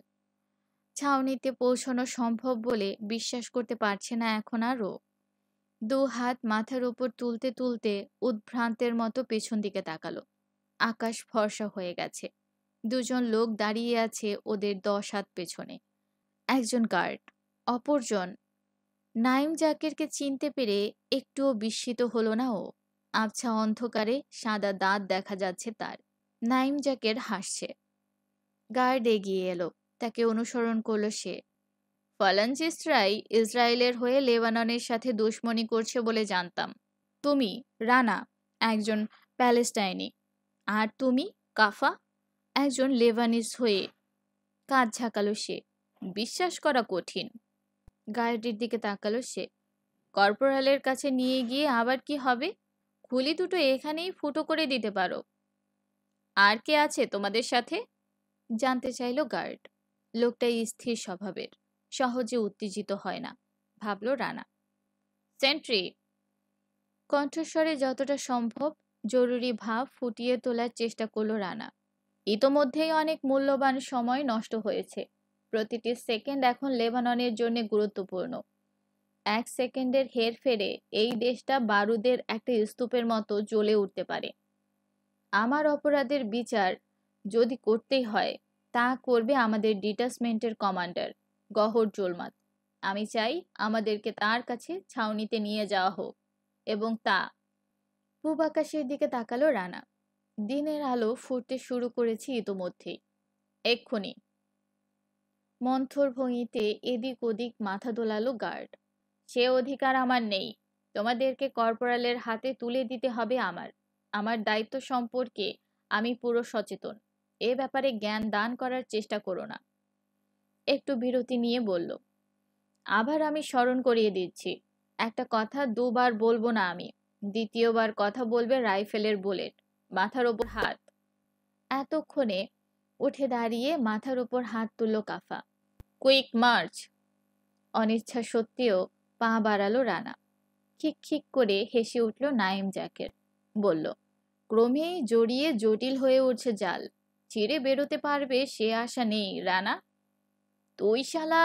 ছাউনিতে পৌঁছানো সম্ভব বলে বিশ্বাস করতে পারছে না এখন আরও দু হাত মাথার উপর তুলতে তুলতে উদ্ভ্রান্তের মতো পেছন দিকে তাকালো আকাশ ফর্সা হয়ে গেছে দুজন লোক দাঁড়িয়ে আছে ওদের দশ হাত পেছনে একজন গার্ড অপরজন নাইম জাকেরকে চিনতে পেরে একটুও বিস্মিত হলো না ও আবছা অন্ধকারে সাদা দাঁত দেখা যাচ্ছে তার নাইম জাকের হাসছে গার্ড এগিয়ে এলো তাকে অনুসরণ করলো সে ফালাঞ্জিস্টরাই ইসরায়েলের হয়ে লেবাননের সাথে দুশ্মনী করছে বলে জানতাম তুমি রানা একজন প্যালেস্টাইনি আর তুমি কাফা একজন লেবানিস হয়ে কাঁধ ঝাঁকালো সে বিশ্বাস করা কঠিন গাড়িটির দিকে তাকালো সে কর্পোরালের কাছে নিয়ে গিয়ে আবার কি হবে খুলি দুটো এখানেই ফুটো করে দিতে পারো আর কে আছে তোমাদের সাথে জানতে চাইল গার্ড লোকটা স্থির স্বভাবের সহজে উত্তেজিত হয় না ভাবল রানা সেন্ট্রি কণ্ঠস্বরে যতটা সম্ভব জরুরি ভাব ফুটিয়ে তোলার চেষ্টা করলো রানা ইতোমধ্যেই অনেক মূল্যবান সময় নষ্ট হয়েছে প্রতিটি সেকেন্ড এখন লেবাননের জন্য গুরুত্বপূর্ণ এক সেকেন্ডের হেরফেরে এই দেশটা বারুদের একটা স্তূপের মতো জ্বলে উঠতে পারে আমার অপরাধের বিচার যদি করতেই হয় তা করবে আমাদের ডিটাচমেন্টের কমান্ডার গহর জোলমাত আমি চাই আমাদেরকে তার কাছে ছাউনিতে নিয়ে যাওয়া হোক এবং তা পূব আকাশের দিকে তাকালো রানা দিনের আলো ফুটতে শুরু করেছে ইতোমধ্যেই এক্ষুনি মন্থর ভঙ্গিতে এদিক ওদিক মাথা দোলালো গার্ড সে অধিকার আমার নেই তোমাদেরকে কর্পোরালের হাতে তুলে দিতে হবে আমার আমার দায়িত্ব সম্পর্কে আমি পুরো সচেতন এ ব্যাপারে জ্ঞান দান করার চেষ্টা করো না একটু বিরতি নিয়ে বলল আবার আমি স্মরণ করিয়ে দিচ্ছি একটা কথা দুবার বলবো না আমি দ্বিতীয়বার কথা বলবে রাইফেলের বুলেট মাথার ওপর হাত এতক্ষণে উঠে দাঁড়িয়ে মাথার ওপর হাত তুলল কাফা কুইক মার্চ অনিচ্ছা সত্ত্বেও পা বাড়ালো রানা খিক খিক করে হেসে উঠল নাইম জ্যাকের বলল ক্রমেই জড়িয়ে জটিল হয়ে উঠছে জাল ছিঁড়ে বেরোতে পারবে সে আশা নেই রানা তুই শালা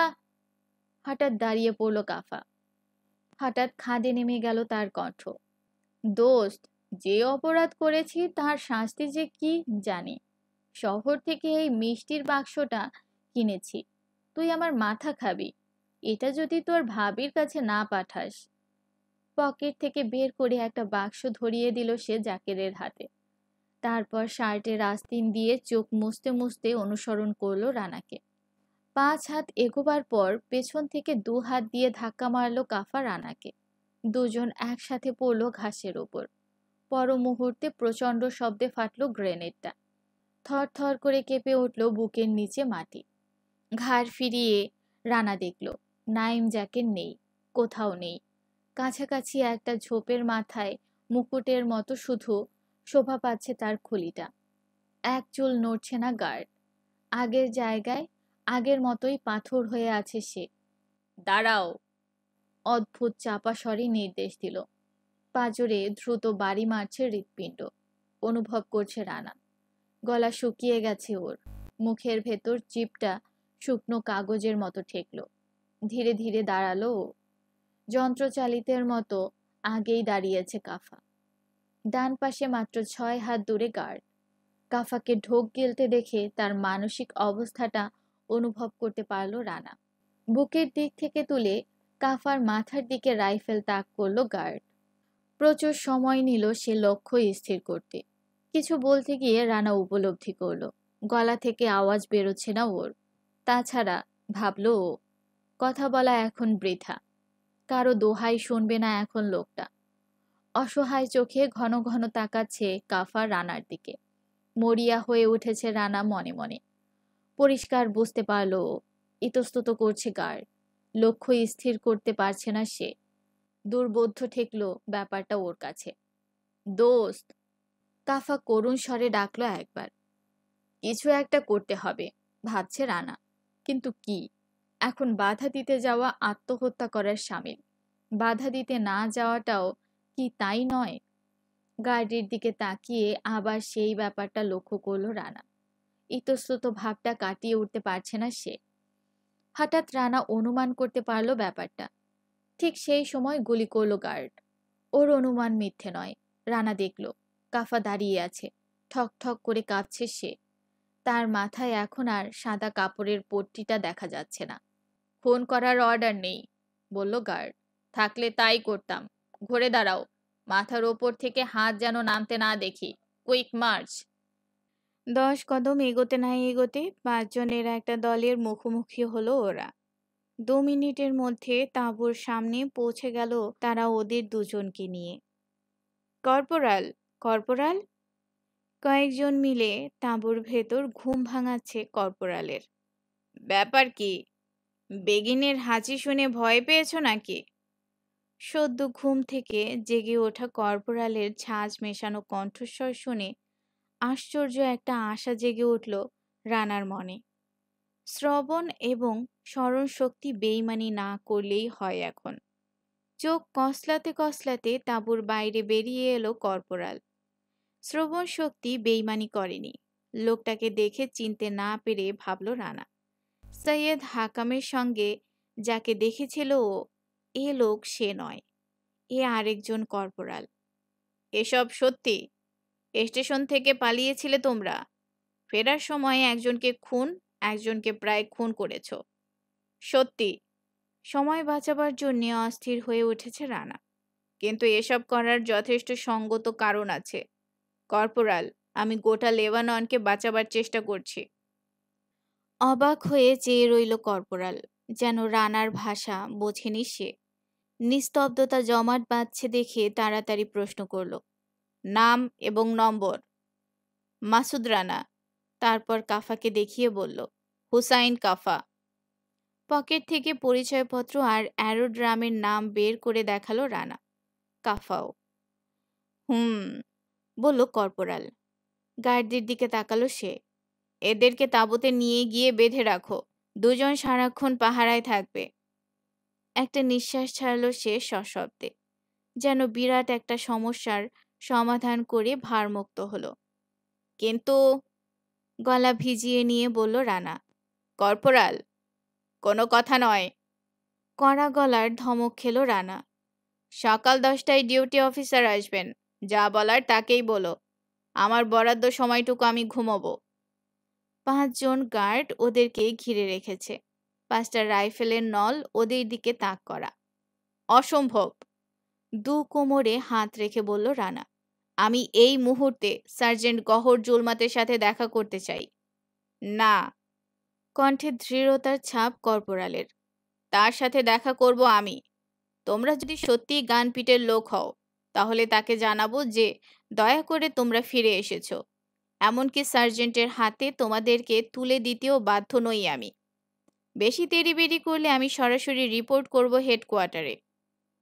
হঠাৎ দাঁড়িয়ে পড়ল কাফা হঠাৎ খাদে নেমে গেল তার কণ্ঠ দোস্ত যে অপরাধ করেছি তার শাস্তি যে কি জানি শহর থেকে এই মিষ্টির বাক্সটা কিনেছি তুই আমার মাথা খাবি এটা যদি তোর ভাবির কাছে না পাঠাস পকেট থেকে বের করে একটা বাক্স ধরিয়ে দিল সে জাকেরের হাতে তারপর শার্টের আস্তিন দিয়ে চোখ মুছতে মুছতে অনুসরণ করলো রানাকে পাঁচ হাত এগোবার পর পেছন থেকে দু হাত দিয়ে ধাক্কা মারলো কাফা রানাকে দুজন একসাথে পড়লো ঘাসের ওপর পর মুহূর্তে প্রচণ্ড শব্দে ফাটল গ্রেনেডটা থর থর করে কেঁপে উঠল বুকের নিচে মাটি ঘাড় ফিরিয়ে রানা দেখল নাইম যাকে নেই কোথাও নেই কাছাকাছি একটা ঝোপের মাথায় মুকুটের মতো শুধু শোভা পাচ্ছে তার খুলিটা এক চুল নড়ছে না গার্ড আগের জায়গায় আগের মতোই পাথর হয়ে আছে সে দাঁড়াও অদ্ভুত চাপা স্বরে নির্দেশ দিল পাঁজরে দ্রুত বাড়ি মারছে হৃৎপিণ্ড অনুভব করছে রানা গলা শুকিয়ে গেছে ওর মুখের ভেতর চিপটা শুকনো কাগজের মতো ঠেকল ধীরে ধীরে দাঁড়ালো যন্ত্রচালিতের মতো আগেই দাঁড়িয়েছে কাফা ডান পাশে মাত্র ছয় হাত দূরে গার্ড কাফাকে ঢোক গেলতে দেখে তার মানসিক অবস্থাটা অনুভব করতে পারল রানা বুকের দিক থেকে তুলে কাফার মাথার দিকে রাইফেল তাক করলো গার্ড প্রচুর সময় নিল সে লক্ষ্য স্থির করতে কিছু বলতে গিয়ে রানা উপলব্ধি করল গলা থেকে আওয়াজ বেরোচ্ছে না ওর তাছাড়া ভাবল ও কথা বলা এখন বৃথা কারো দোহাই শুনবে না এখন লোকটা অসহায় চোখে ঘন ঘন তাকাচ্ছে কাফা রানার দিকে মরিয়া হয়ে উঠেছে রানা মনে মনে পরিষ্কার বুঝতে পারল ইতস্তত করছে গার লক্ষ্য স্থির করতে পারছে না সে দুর্বোধ্য ঠেকল ব্যাপারটা ওর কাছে দোস্ত কাফা করুণ স্বরে ডাকলো একবার কিছু একটা করতে হবে ভাবছে রানা কিন্তু কি এখন বাধা দিতে যাওয়া আত্মহত্যা করার সামিল বাধা দিতে না যাওয়াটাও কি তাই নয় গাড়ির দিকে তাকিয়ে আবার সেই ব্যাপারটা লক্ষ্য করলো রানা ইতস্তত ভাবটা কাটিয়ে উঠতে পারছে না সে হঠাৎ রানা অনুমান করতে পারল ব্যাপারটা ঠিক সেই সময় গুলি করল গার্ড ওর অনুমান মিথ্যে নয় রানা দেখল কাফা দাঁড়িয়ে আছে ঠক ঠক করে কাঁপছে সে তার মাথায় এখন আর সাদা কাপড়ের পট্টিটা দেখা যাচ্ছে না ফোন করার অর্ডার নেই বলল গার্ড থাকলে তাই করতাম ঘরে দাঁড়াও মাথার ওপর থেকে হাত যেন নামতে না দেখি কুইক মার্চ দশ কদম এগোতে না এগোতে পাঁচজনের একটা দলের মুখোমুখি হলো ওরা দু মিনিটের মধ্যে তাঁবুর সামনে পৌঁছে গেল তারা ওদের দুজনকে নিয়ে কর্পোরাল কর্পোরাল কয়েকজন মিলে তাঁবুর ভেতর ঘুম ভাঙাচ্ছে কর্পোরালের ব্যাপার কি বেগিনের হাঁচি শুনে ভয় পেয়েছ নাকি সদ্য ঘুম থেকে জেগে ওঠা কর্পোরালের ঝাঁজ মেশানো কণ্ঠস্বর শুনে আশ্চর্য একটা আশা জেগে উঠল রানার মনে শ্রবণ এবং স্মরণশক্তি বেইমানি না করলেই হয় এখন চোখ কসলাতে কসলাতে তাঁবুর বাইরে বেরিয়ে এলো কর্পোরাল শ্রবণ শক্তি বেইমানি করেনি লোকটাকে দেখে চিনতে না পেরে ভাবল রানা সৈয়দ হাকামের সঙ্গে যাকে দেখেছিল ও এ লোক সে নয় এ আরেকজন কর্পোরাল এসব সত্যি স্টেশন থেকে পালিয়েছিলে তোমরা ফেরার সময় একজনকে খুন একজনকে প্রায় খুন করেছো সত্যি সময় বাঁচাবার জন্য অস্থির হয়ে উঠেছে রানা কিন্তু এসব করার যথেষ্ট সঙ্গত কারণ আছে কর্পোরাল আমি গোটা লেবাননকে বাঁচাবার চেষ্টা করছি অবাক হয়ে চেয়ে রইল কর্পোরাল যেন রানার ভাষা বোঝেনি সে নিস্তব্ধতা জমাট বাঁধছে দেখে তাড়াতাড়ি প্রশ্ন করল নাম এবং নম্বর মাসুদ রানা তারপর কাফাকে দেখিয়ে বলল হুসাইন কাফা পকেট থেকে পরিচয়পত্র আর অ্যারোড্রামের নাম বের করে দেখালো রানা কাফাও হুম বলল কর্পোরাল গার্ডদের দিকে তাকালো সে এদেরকে তাবুতে নিয়ে গিয়ে বেঁধে রাখো দুজন সারাক্ষণ পাহারায় থাকবে একটা নিঃশ্বাস ছাড়লো সে সশব্দে যেন বিরাট একটা সমস্যার সমাধান করে ভারমুক্ত হলো কিন্তু গলা ভিজিয়ে নিয়ে বলল রানা কর্পোরাল কোনো কথা নয় কড়া গলার ধমক খেলো রানা সকাল দশটায় ডিউটি অফিসার আসবেন যা বলার তাকেই বলো আমার বরাদ্দ সময়টুকু আমি ঘুমোবো পাঁচজন গার্ড ওদেরকে ঘিরে রেখেছে পাঁচটা রাইফেলের নল ওদের দিকে তাক করা অসম্ভব দু কোমরে হাত রেখে বলল রানা আমি এই মুহূর্তে সার্জেন্ট গহর জুলমাতের সাথে দেখা করতে চাই না কণ্ঠে দৃঢ়তার ছাপ কর্পোরালের তার সাথে দেখা করব আমি তোমরা যদি সত্যি গান পিটের লোক হও তাহলে তাকে জানাবো যে দয়া করে তোমরা ফিরে এসেছ এমনকি সার্জেন্টের হাতে তোমাদেরকে তুলে দিতেও বাধ্য নই আমি বেশি বেরি করলে আমি সরাসরি রিপোর্ট করব হেডকোয়ার্টারে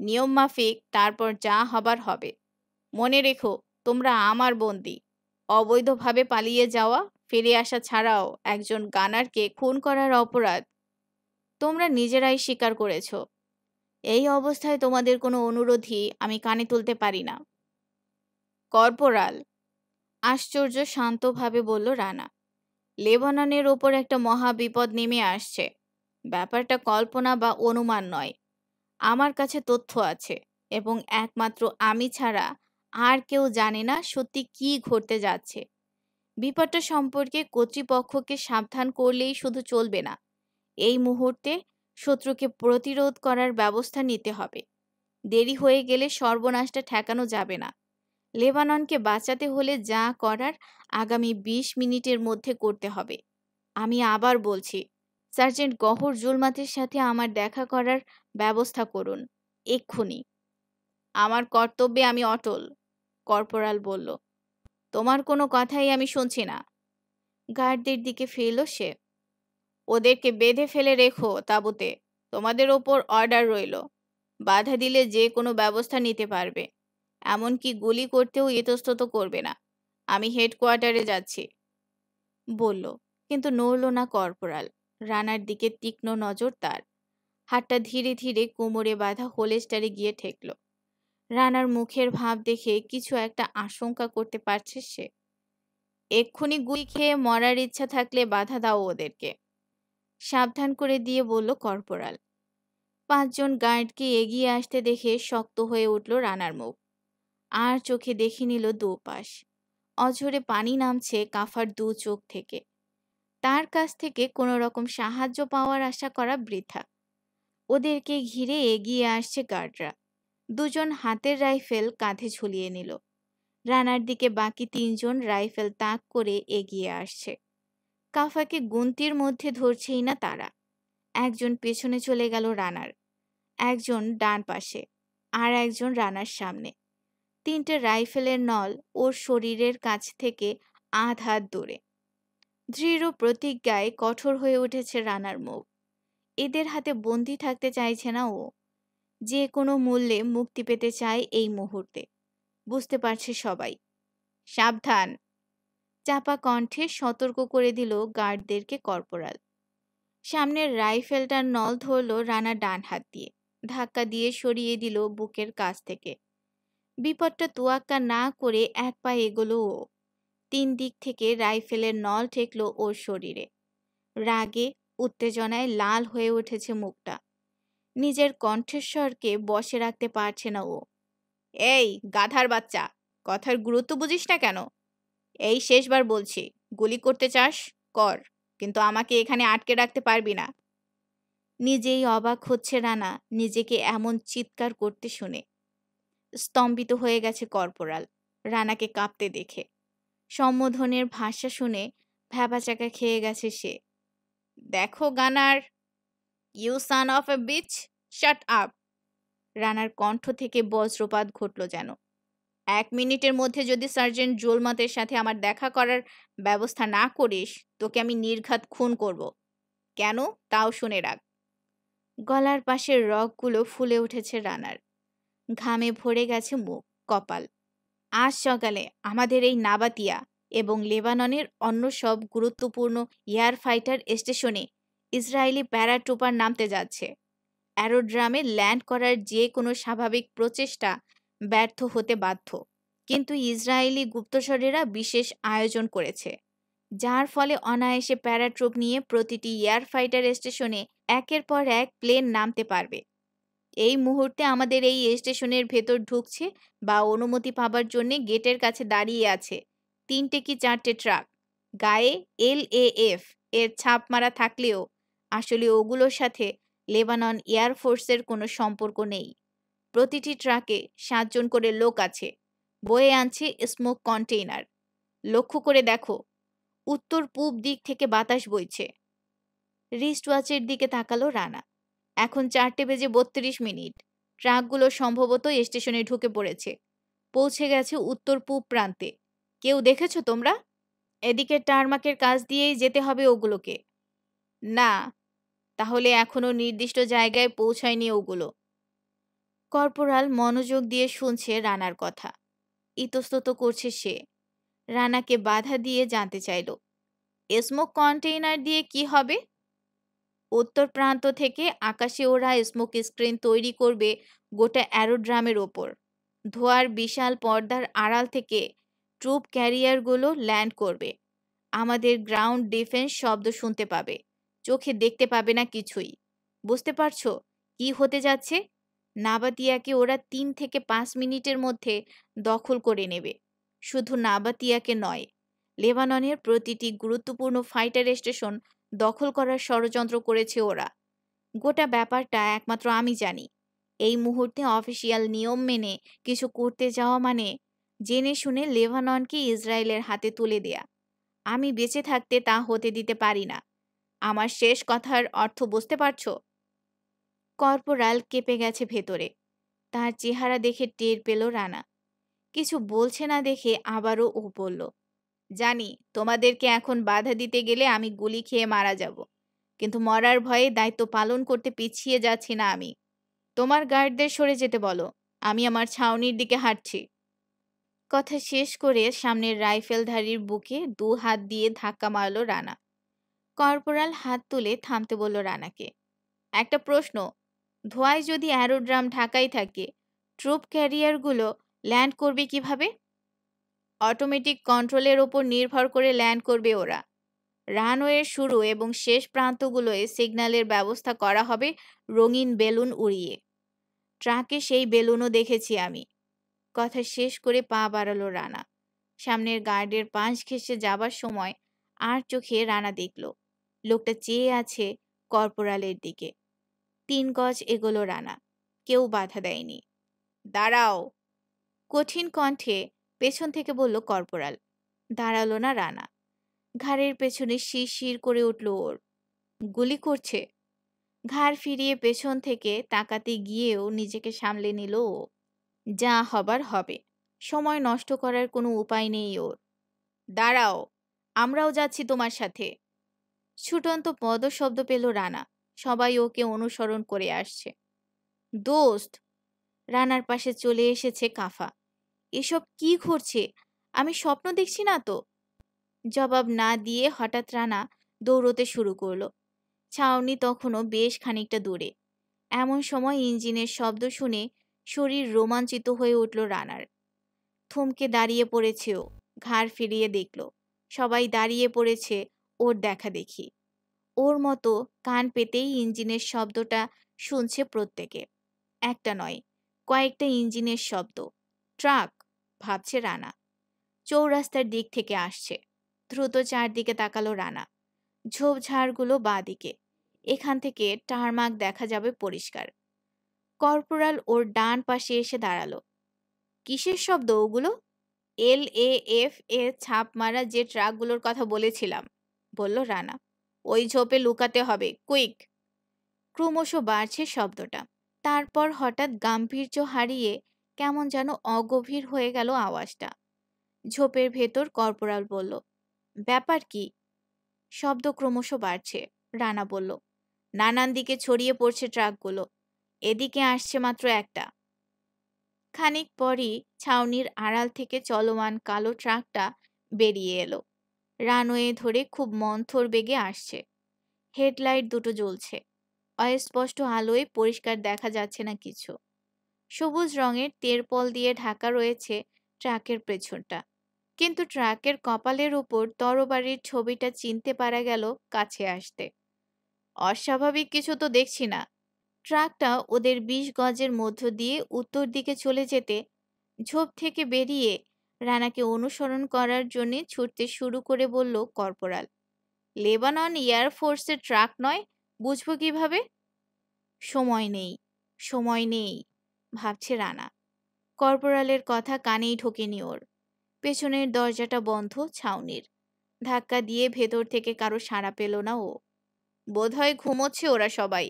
নিয়ম মাফিক তারপর যা হবার হবে মনে রেখো তোমরা আমার বন্দি অবৈধভাবে পালিয়ে যাওয়া ফিরে আসা ছাড়াও একজন গানারকে খুন করার অপরাধ তোমরা নিজেরাই স্বীকার করেছ এই অবস্থায় তোমাদের কোনো অনুরোধই আমি কানে তুলতে পারি না কর্পোরাল আশ্চর্য শান্তভাবে বলল রানা লেবাননের ওপর একটা মহা বিপদ নেমে আসছে ব্যাপারটা কল্পনা বা অনুমান নয় আমার কাছে তথ্য আছে এবং একমাত্র আমি ছাড়া আর কেউ জানে না সত্যি কি ঘটতে যাচ্ছে বিপদটা সম্পর্কে কর্তৃপক্ষকে সাবধান করলেই শুধু চলবে না এই মুহূর্তে শত্রুকে প্রতিরোধ করার ব্যবস্থা নিতে হবে দেরি হয়ে গেলে সর্বনাশটা ঠেকানো যাবে না লেবাননকে বাঁচাতে হলে যা করার আগামী ২০ মিনিটের মধ্যে করতে হবে আমি আবার বলছি সার্জেন্ট গহর জুলমাতের সাথে আমার দেখা করার ব্যবস্থা করুন এক্ষুনি আমার কর্তব্যে আমি অটল কর্পোরাল বলল তোমার কোনো কথাই আমি শুনছি না গার্ডদের দিকে ফেল সে ওদেরকে বেঁধে ফেলে রেখো তাবুতে তোমাদের ওপর অর্ডার রইল বাধা দিলে যে কোনো ব্যবস্থা নিতে পারবে এমনকি গুলি করতেও ইতস্তত করবে না আমি হেডকোয়ার্টারে যাচ্ছি বলল কিন্তু নড়ল না কর্পোরাল রানার দিকে তীক্ষ্ণ নজর তার হাতটা ধীরে ধীরে কোমরে বাঁধা হোলেস্টারে গিয়ে ঠেকল রানার মুখের ভাব দেখে কিছু একটা আশঙ্কা করতে পারছে সে এক্ষুনি গুলি খেয়ে মরার ইচ্ছা থাকলে বাধা দাও ওদেরকে সাবধান করে দিয়ে বলল কর্পোরাল পাঁচজন গার্ডকে এগিয়ে আসতে দেখে শক্ত হয়ে উঠল রানার মুখ আর চোখে দেখে নিল দুপাশ অঝরে পানি নামছে কাফার দু চোখ থেকে তার কাছ থেকে কোনো রকম সাহায্য পাওয়ার আশা করা বৃথা ওদেরকে ঘিরে এগিয়ে আসছে গার্ডরা দুজন হাতের রাইফেল কাঁধে ঝুলিয়ে নিল রানার দিকে বাকি তিনজন রাইফেল তাক করে এগিয়ে আসছে কাফাকে গুন্তির মধ্যে ধরছেই না তারা একজন পেছনে চলে গেল রানার একজন ডান পাশে আর একজন রানার সামনে তিনটে রাইফেলের নল ওর শরীরের কাছ থেকে আধ হাত দূরে দৃঢ় প্রতিজ্ঞায় কঠোর হয়ে উঠেছে রানার মুখ এদের হাতে বন্দি থাকতে চাইছে না ও যে কোনো মূল্যে মুক্তি পেতে চায় এই মুহূর্তে বুঝতে পারছে সবাই সাবধান চাপা কণ্ঠে সতর্ক করে দিল গার্ডদেরকে কর্পোরাল সামনের রাইফেলটার নল ধরল রানা ডান হাত দিয়ে ধাক্কা দিয়ে সরিয়ে দিল বুকের কাছ থেকে বিপদটা তোয়াক্কা না করে এক পা এগোলো ও তিন দিক থেকে রাইফেলের নল ঠেকল ওর শরীরে রাগে উত্তেজনায় লাল হয়ে উঠেছে মুখটা নিজের কণ্ঠস্বরকে বসে রাখতে পারছে না ও এই গাধার বাচ্চা কথার গুরুত্ব বুঝিস না কেন এই শেষবার বলছি গুলি করতে চাস কর কিন্তু আমাকে এখানে আটকে রাখতে পারবি না নিজেই অবাক হচ্ছে রানা নিজেকে এমন চিৎকার করতে শুনে স্তম্ভিত হয়ে গেছে কর্পোরাল রানাকে কাঁপতে দেখে সম্বোধনের ভাষা শুনে ভ্যাবাচাকা খেয়ে গেছে সে দেখো গানার you son of a bitch shut up রানার কণ্ঠ থেকে বজ্রপাত ঘটল যেন এক মিনিটের মধ্যে যদি সার্জেন্ট জোলমাতের সাথে আমার দেখা করার ব্যবস্থা না করিস তোকে আমি নির্ঘাত খুন করব। কেন তাও শুনে রাখ গলার পাশের রগগুলো ফুলে উঠেছে রানার ঘামে ভরে গেছে মুখ কপাল আজ সকালে আমাদের এই নাবাতিয়া এবং লেবাননের অন্য সব গুরুত্বপূর্ণ এয়ার ফাইটার স্টেশনে ইসরায়েলি প্যারাট্রুপার নামতে যাচ্ছে অ্যারোড্রামে ল্যান্ড করার যে কোনো স্বাভাবিক প্রচেষ্টা ব্যর্থ হতে বাধ্য কিন্তু ইসরায়েলি গুপ্তচরেরা বিশেষ আয়োজন করেছে যার ফলে অনায়াসে প্যারাট্রুপ নিয়ে প্রতিটি এয়ার ফাইটার স্টেশনে একের পর এক প্লেন নামতে পারবে এই মুহূর্তে আমাদের এই স্টেশনের ভেতর ঢুকছে বা অনুমতি পাবার জন্যে গেটের কাছে দাঁড়িয়ে আছে তিনটে কি চারটে ট্রাক গায়ে এল এ এফ এর ছাপ মারা থাকলেও আসলে ওগুলোর সাথে লেবানন এয়ারফোর্সের কোনো সম্পর্ক নেই প্রতিটি ট্রাকে সাতজন করে লোক আছে বয়ে আনছে স্মোক কন্টেইনার লক্ষ্য করে দেখো উত্তর পূব দিক থেকে বাতাস বইছে রিস্ট ওয়াচের দিকে তাকালো রানা এখন চারটে বেজে বত্রিশ মিনিট ট্রাকগুলো সম্ভবত স্টেশনে ঢুকে পড়েছে পৌঁছে গেছে উত্তর পূব প্রান্তে কেউ দেখেছো তোমরা এদিকে টারমাকের কাজ দিয়েই যেতে হবে ওগুলোকে না তাহলে এখনও নির্দিষ্ট জায়গায় পৌঁছায়নি ওগুলো কর্পোরাল মনোযোগ দিয়ে শুনছে রানার কথা ইতস্তত করছে সে রানাকে বাধা দিয়ে জানতে চাইল স্মোক কন্টেইনার দিয়ে কি হবে উত্তর প্রান্ত থেকে আকাশে ওরা স্মোক স্ক্রিন তৈরি করবে গোটা অ্যারোড্রামের ওপর ধোয়ার বিশাল পর্দার আড়াল থেকে ট্রুপ ক্যারিয়ারগুলো ল্যান্ড করবে আমাদের গ্রাউন্ড ডিফেন্স শব্দ শুনতে পাবে চোখে দেখতে পাবে না কিছুই বুঝতে পারছ কি হতে যাচ্ছে নাবাতিয়াকে ওরা তিন থেকে পাঁচ মিনিটের মধ্যে দখল করে নেবে শুধু নাবাতিয়াকে নয় লেবাননের প্রতিটি গুরুত্বপূর্ণ ফাইটার স্টেশন দখল করার ষড়যন্ত্র করেছে ওরা গোটা ব্যাপারটা একমাত্র আমি জানি এই মুহূর্তে অফিসিয়াল নিয়ম মেনে কিছু করতে যাওয়া মানে জেনে শুনে লেবাননকে ইসরায়েলের হাতে তুলে দেয়া আমি বেঁচে থাকতে তা হতে দিতে পারি না আমার শেষ কথার অর্থ বুঝতে পারছ কর্পোরাল কেঁপে গেছে ভেতরে তার চেহারা দেখে টের পেল রানা কিছু বলছে না দেখে আবারও ও বলল জানি তোমাদেরকে এখন বাধা দিতে গেলে আমি গুলি খেয়ে মারা যাব কিন্তু মরার ভয়ে দায়িত্ব পালন করতে পিছিয়ে যাচ্ছি না আমি তোমার গার্ডদের সরে যেতে বলো আমি আমার ছাউনির দিকে হাঁটছি কথা শেষ করে সামনের রাইফেলধারীর বুকে দু হাত দিয়ে ধাক্কা মারল রানা কর্পোরাল হাত তুলে থামতে বলল রানাকে একটা প্রশ্ন ধোয়ায় যদি অ্যারোড্রাম ঢাকাই থাকে ট্রুপ ক্যারিয়ারগুলো ল্যান্ড করবে কিভাবে অটোমেটিক কন্ট্রোলের ওপর নির্ভর করে ল্যান্ড করবে ওরা রানওয়ের শুরু এবং শেষ প্রান্তগুলোয় সিগন্যালের ব্যবস্থা করা হবে রঙিন বেলুন উড়িয়ে ট্রাকে সেই বেলুনও দেখেছি আমি কথা শেষ করে পা বাড়ালো রানা সামনের গার্ডের পাঁচ ঘেসে যাবার সময় আর চোখে রানা দেখলো লোকটা চেয়ে আছে কর্পোরালের দিকে তিন গজ এগোলো রানা কেউ বাধা দেয়নি দাঁড়াও কঠিন কণ্ঠে পেছন থেকে বলল কর্পোরাল দাঁড়ালো না রানা ঘাড়ের পেছনে শিরশির করে উঠল ওর গুলি করছে ঘাড় ফিরিয়ে পেছন থেকে তাকাতে গিয়েও নিজেকে সামলে নিল ও যা হবার হবে সময় নষ্ট করার কোনো উপায় নেই ওর দাঁড়াও আমরাও যাচ্ছি তোমার সাথে ছুটন্ত পদ শব্দ পেল রানা সবাই ওকে অনুসরণ করে আসছে দোস্ত রানার পাশে চলে এসেছে কাফা এসব কি ঘটছে আমি স্বপ্ন দেখছি না তো জবাব না দিয়ে হঠাৎ রানা দৌড়তে শুরু করলো ছাউনি তখনও বেশ খানিকটা দূরে এমন সময় ইঞ্জিনের শব্দ শুনে শরীর রোমাঞ্চিত হয়ে উঠল রানার থমকে দাঁড়িয়ে পড়েছে ও ঘাড় ফিরিয়ে দেখল সবাই দাঁড়িয়ে পড়েছে ওর দেখা দেখি ওর মতো কান পেতেই ইঞ্জিনের শব্দটা শুনছে প্রত্যেকে একটা নয় কয়েকটা ইঞ্জিনের শব্দ ট্রাক ভাবছে রানা চৌরাস্তার দিক থেকে আসছে দ্রুত চারদিকে তাকালো রানা ঝোপঝাড়গুলো বা দিকে এখান থেকে টারমাক দেখা যাবে পরিষ্কার কর্পোরাল ওর ডান পাশে এসে দাঁড়ালো কিসের শব্দ ওগুলো এল এ এফ এ ছাপ মারা যে ট্রাকগুলোর কথা বলেছিলাম বলল রানা ওই ঝোপে লুকাতে হবে কুইক ক্রমশ বাড়ছে শব্দটা তারপর হঠাৎ গাম্ভীর্য হারিয়ে কেমন যেন অগভীর হয়ে গেল আওয়াজটা ঝোপের ভেতর কর্পোরাল বলল ব্যাপার কি শব্দ ক্রমশ বাড়ছে রানা বলল নানান দিকে ছড়িয়ে পড়ছে ট্রাকগুলো এদিকে আসছে মাত্র একটা খানিক পরই ছাউনির আড়াল থেকে চলমান কালো ট্রাকটা বেরিয়ে এলো রানওয়ে ধরে খুব মন্থর বেগে আসছে হেডলাইট দুটো জ্বলছে অস্পষ্ট আলোয় পরিষ্কার দেখা যাচ্ছে না কিছু সবুজ রঙের তেরপল দিয়ে ঢাকা রয়েছে ট্রাকের পেছনটা কিন্তু ট্রাকের কপালের উপর তরবারির ছবিটা চিনতে পারা গেল কাছে আসতে অস্বাভাবিক কিছু তো দেখছি না ট্রাকটা ওদের বিশ গজের মধ্য দিয়ে উত্তর দিকে চলে যেতে ঝোপ থেকে বেরিয়ে রানাকে অনুসরণ করার জন্যে ছুটতে শুরু করে বলল কর্পোরাল লেবানন এয়ারফোর্সের ট্রাক নয় বুঝবো কিভাবে সময় নেই সময় নেই ভাবছে রানা কর্পোরালের কথা কানেই ঢোকেনি ওর পেছনের দরজাটা বন্ধ ছাউনির ধাক্কা দিয়ে ভেতর থেকে কারো সাড়া পেল না ও বোধহয় ঘুমোচ্ছে ওরা সবাই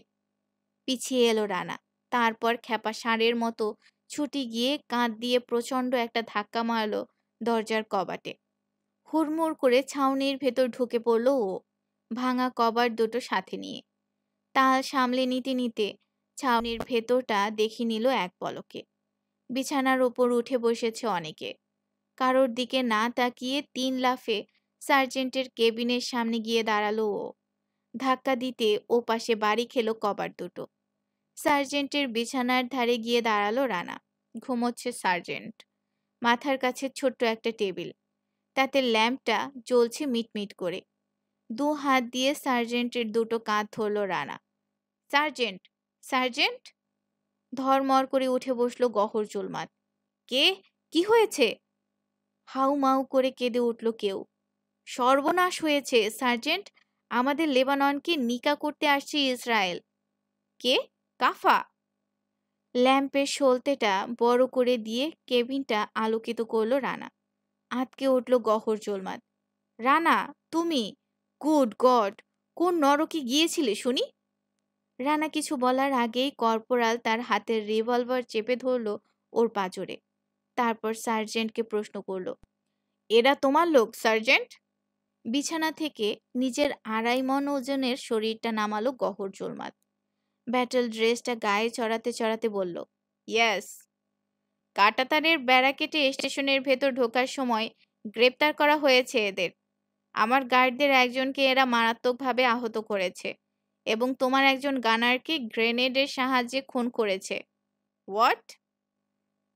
পিছিয়ে এলো রানা তারপর খ্যাপা ষাঁড়ের মতো ছুটি গিয়ে কাঁধ দিয়ে প্রচণ্ড একটা ধাক্কা মারল দরজার কবাটে হুড়মুড় করে ছাউনির ভেতর ঢুকে পড়ল ও ভাঙা কবার দুটো সাথে নিয়ে তাল সামলে নিতে নিতে ছাউনির ভেতরটা দেখে নিল এক পলকে বিছানার ওপর উঠে বসেছে অনেকে কারোর দিকে না তাকিয়ে তিন লাফে সার্জেন্টের কেবিনের সামনে গিয়ে দাঁড়ালো ও ধাক্কা দিতে ও পাশে বাড়ি খেলো কবার দুটো সার্জেন্টের বিছানার ধারে গিয়ে দাঁড়ালো রানা ঘুমোচ্ছে সার্জেন্ট মাথার কাছে ছোট্ট একটা টেবিল তাতে ল্যাম্পটা জ্বলছে মিটমিট করে দু হাত দিয়ে সার্জেন্টের দুটো কাঁধ ধরল রানা সার্জেন্ট সার্জেন্ট ধরমর করে উঠে বসলো গহর চুলমাত কে কি হয়েছে হাউ মাউ করে কেঁদে উঠল কেউ সর্বনাশ হয়েছে সার্জেন্ট আমাদের লেবাননকে নিকা করতে আসছে ইসরায়েল কে কাফা ল্যাম্পের সলতেটা বড় করে দিয়ে কেবিনটা আলোকিত করলো রানা আতকে উঠল গহর জোলমাত রানা তুমি গুড গড কোন নরকে গিয়েছিলে শুনি রানা কিছু বলার আগেই কর্পোরাল তার হাতের রিভলভার চেপে ধরল ওর পাঁজরে তারপর সার্জেন্টকে প্রশ্ন করল এরা তোমার লোক সার্জেন্ট বিছানা থেকে নিজের আড়াই মন ওজনের শরীরটা নামালো গহর জোলমাত ব্যাটল ড্রেসটা গায়ে চড়াতে চড়াতে বলল ইয়াস কাটাতারের ব্যারাকেটে কেটে স্টেশনের ভেতর ঢোকার সময় গ্রেপ্তার করা হয়েছে এদের আমার গার্ডদের একজনকে এরা মারাত্মকভাবে আহত করেছে এবং তোমার একজন গানারকে গ্রেনেডের সাহায্যে খুন করেছে হোয়াট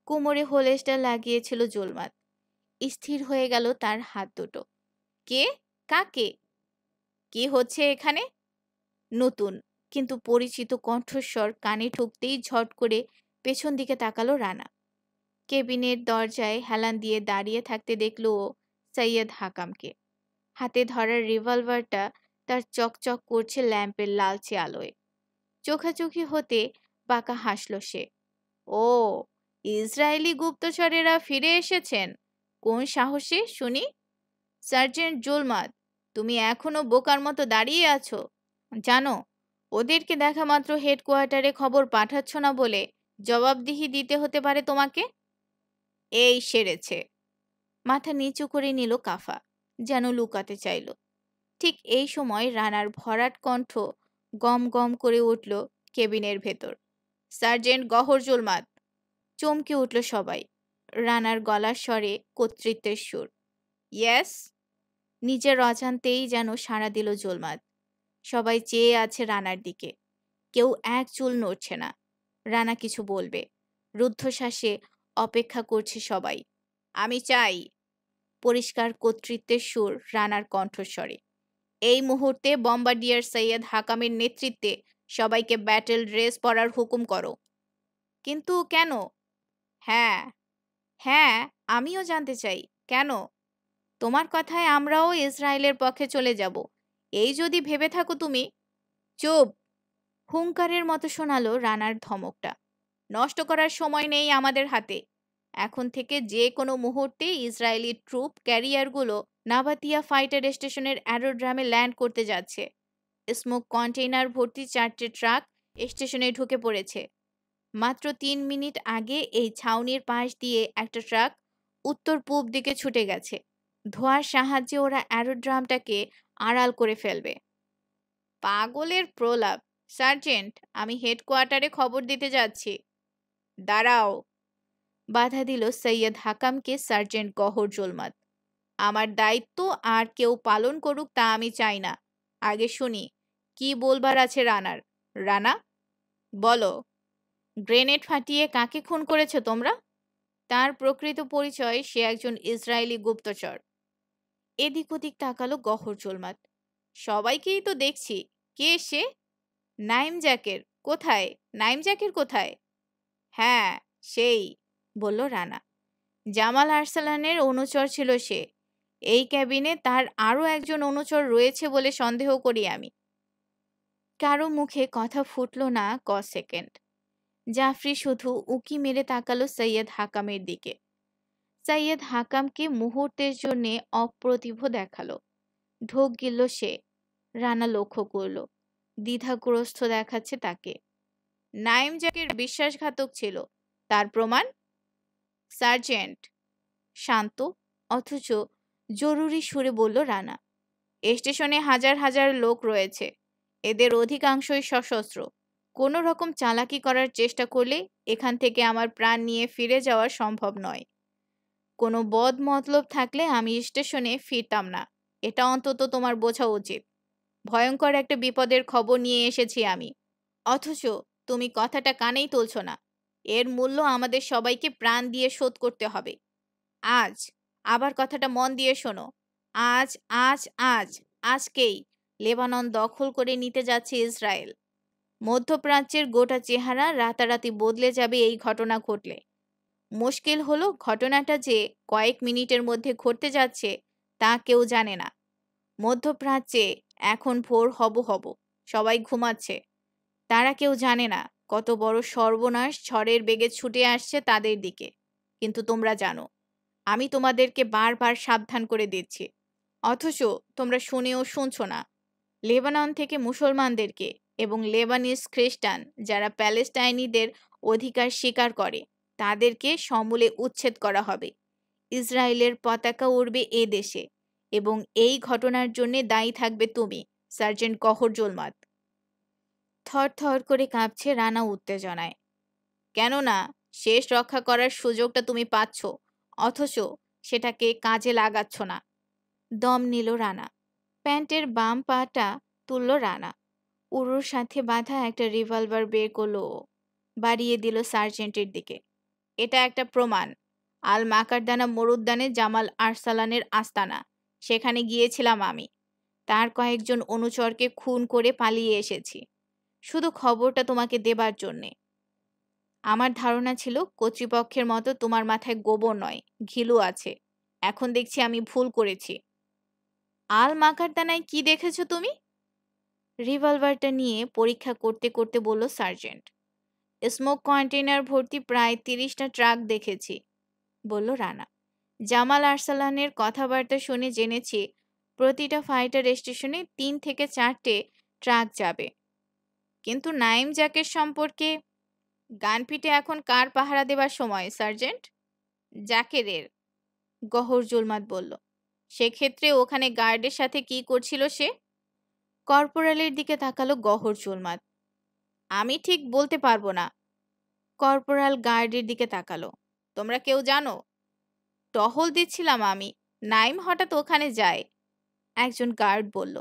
কোমরে হোলেসটা লাগিয়েছিল জোলমাত স্থির হয়ে গেল তার হাত দুটো কে কাকে কি হচ্ছে এখানে নতুন কিন্তু পরিচিত কণ্ঠস্বর কানে ঠুকতেই ঝট করে পেছন দিকে তাকালো রানা কেবিনের দরজায় হেলান দিয়ে দাঁড়িয়ে থাকতে দেখল ও সৈয়দ হাকামকে হাতে ধরার রিভলভারটা তার চকচক করছে ল্যাম্পের লালচে আলোয় চোখাচোখি হতে বাঁকা হাসল সে ও ইসরায়েলি গুপ্তচরেরা ফিরে এসেছেন কোন সাহসে শুনি সার্জেন্ট জুলমাদ তুমি এখনো বোকার মতো দাঁড়িয়ে আছো জানো ওদেরকে দেখা মাত্র হেডকোয়ার্টারে খবর পাঠাচ্ছ না বলে জবাবদিহি দিতে হতে পারে তোমাকে এই সেরেছে মাথা নিচু করে নিল কাফা যেন লুকাতে চাইল ঠিক এই সময় রানার ভরাট কণ্ঠ গম গম করে উঠল কেবিনের ভেতর সার্জেন্ট গহর জুলমাত চমকে উঠল সবাই রানার গলার স্বরে কর্তৃত্বের সুর ইয়েস নিজের অজান্তেই যেন সাড়া দিল জোলমাত সবাই চেয়ে আছে রানার দিকে কেউ এক চুল নড়ছে না রানা কিছু বলবে রুদ্ধশ্বাসে অপেক্ষা করছে সবাই আমি চাই পরিষ্কার কর্তৃত্বের সুর রানার কণ্ঠস্বরে এই মুহূর্তে বম্বাডিয়ার সৈয়দ হাকামের নেতৃত্বে সবাইকে ব্যাটেল ড্রেস পরার হুকুম করো কিন্তু কেন হ্যাঁ হ্যাঁ আমিও জানতে চাই কেন তোমার কথায় আমরাও ইসরায়েলের পক্ষে চলে যাব এই যদি ভেবে থাকো তুমি চোপ হুঙ্কারের মতো শোনালো রানার ধমকটা নষ্ট করার সময় নেই আমাদের হাতে এখন থেকে যে কোনো মুহূর্তে ইসরায়েলি ট্রুপ ক্যারিয়ারগুলো নাবাতিয়া ফাইটার স্টেশনের অ্যারোড্রামে ল্যান্ড করতে যাচ্ছে স্মোক কন্টেইনার ভর্তি চারটে ট্রাক স্টেশনে ঢুকে পড়েছে মাত্র তিন মিনিট আগে এই ছাউনির পাশ দিয়ে একটা ট্রাক উত্তর পূব দিকে ছুটে গেছে ধোঁয়ার সাহায্যে ওরা অ্যারোড্রামটাকে আড়াল করে ফেলবে পাগলের প্রলাপ সার্জেন্ট আমি হেডকোয়ার্টারে খবর দিতে যাচ্ছি দাঁড়াও বাধা দিল সৈয়দ হাকামকে সার্জেন্ট গহর জোলমাত আমার দায়িত্ব আর কেউ পালন করুক তা আমি চাই না আগে শুনি কি বলবার আছে রানার রানা বলো গ্রেনেড ফাটিয়ে কাকে খুন করেছো তোমরা তার প্রকৃত পরিচয় সে একজন ইসরায়েলি গুপ্তচর এদিক ওদিক তাকালো গহর জলমাত সবাইকেই তো দেখছি কে সে নাইম জ্যাকের কোথায় নাইম জ্যাকের কোথায় হ্যাঁ সেই বলল রানা জামাল আরসালানের অনুচর ছিল সে এই ক্যাবিনে তার আরও একজন অনুচর রয়েছে বলে সন্দেহ করি আমি কারো মুখে কথা ফুটল না ক সেকেন্ড জাফরি শুধু উকি মেরে তাকালো সৈয়দ হাকামের দিকে সাইয়েদ হাকামকে মুহূর্তের জন্যে অপ্রতিভ দেখালো ঢোক গেল সে রানা লক্ষ্য করল দ্বিধাগ্রস্ত দেখাচ্ছে তাকে নাইম জাকের বিশ্বাসঘাতক ছিল তার প্রমাণ সার্জেন্ট শান্ত অথচ জরুরি সুরে বলল রানা স্টেশনে হাজার হাজার লোক রয়েছে এদের অধিকাংশই সশস্ত্র কোনো রকম চালাকি করার চেষ্টা করলে এখান থেকে আমার প্রাণ নিয়ে ফিরে যাওয়া সম্ভব নয় কোনো বদ মতলব থাকলে আমি স্টেশনে ফিরতাম না এটা অন্তত তোমার বোঝা উচিত ভয়ঙ্কর একটা বিপদের খবর নিয়ে এসেছি আমি অথচ তুমি কথাটা কানেই তুলছ না এর মূল্য আমাদের সবাইকে প্রাণ দিয়ে শোধ করতে হবে আজ আবার কথাটা মন দিয়ে শোনো আজ আজ আজ আজকেই লেবানন দখল করে নিতে যাচ্ছে ইসরায়েল মধ্যপ্রাচ্যের গোটা চেহারা রাতারাতি বদলে যাবে এই ঘটনা ঘটলে মুশকিল হলো ঘটনাটা যে কয়েক মিনিটের মধ্যে ঘটতে যাচ্ছে তা কেউ জানে না মধ্যপ্রাচ্যে এখন ভোর হব হব সবাই ঘুমাচ্ছে তারা কেউ জানে না কত বড় সর্বনাশ ঝড়ের বেগে ছুটে আসছে তাদের দিকে কিন্তু তোমরা জানো আমি তোমাদেরকে বারবার সাবধান করে দিচ্ছি অথচ তোমরা শুনেও শুনছ না লেবানন থেকে মুসলমানদেরকে এবং লেবানিস খ্রিস্টান যারা প্যালেস্টাইনিদের অধিকার স্বীকার করে তাদেরকে সমূলে উচ্ছেদ করা হবে ইসরায়েলের পতাকা উড়বে এ দেশে এবং এই ঘটনার জন্যে দায়ী থাকবে তুমি সার্জেন্ট কহর জোলমাত থর থর করে কাঁপছে রানা উত্তেজনায় কেননা শেষ রক্ষা করার সুযোগটা তুমি পাচ্ছ অথচ সেটাকে কাজে লাগাচ্ছ না দম নিল রানা প্যান্টের বাম পাটা তুলল রানা উরুর সাথে বাঁধা একটা রিভলভার বের করলো বাড়িয়ে দিল সার্জেন্টের দিকে এটা একটা প্রমাণ আল মাকারদানা মরুদ্যানে জামাল আরসালানের আস্তানা সেখানে গিয়েছিলাম আমি তার কয়েকজন অনুচরকে খুন করে পালিয়ে এসেছি শুধু খবরটা তোমাকে দেবার জন্যে আমার ধারণা ছিল কর্তৃপক্ষের মতো তোমার মাথায় গোবর নয় ঘিলু আছে এখন দেখছি আমি ভুল করেছি আল মাকারদানায় কি দেখেছো তুমি রিভলভারটা নিয়ে পরীক্ষা করতে করতে বলল সার্জেন্ট স্মোক কন্টেনার ভর্তি প্রায় তিরিশটা ট্রাক দেখেছি বলল রানা জামাল আরসালানের কথাবার্তা শুনে জেনেছি প্রতিটা ফাইটার স্টেশনে তিন থেকে চারটে ট্রাক যাবে কিন্তু নাইম জাকের সম্পর্কে গানপিটে এখন কার পাহারা দেবার সময় সার্জেন্ট জাকেরের গহর জুলমাত বলল সেক্ষেত্রে ওখানে গার্ডের সাথে কি করছিল সে কর্পোরালের দিকে তাকালো গহর জুলমাত আমি ঠিক বলতে পারবো না কর্পোরাল গার্ডের দিকে তাকালো তোমরা কেউ জানো টহল দিচ্ছিলাম আমি নাইম হঠাৎ ওখানে যায় একজন গার্ড বলল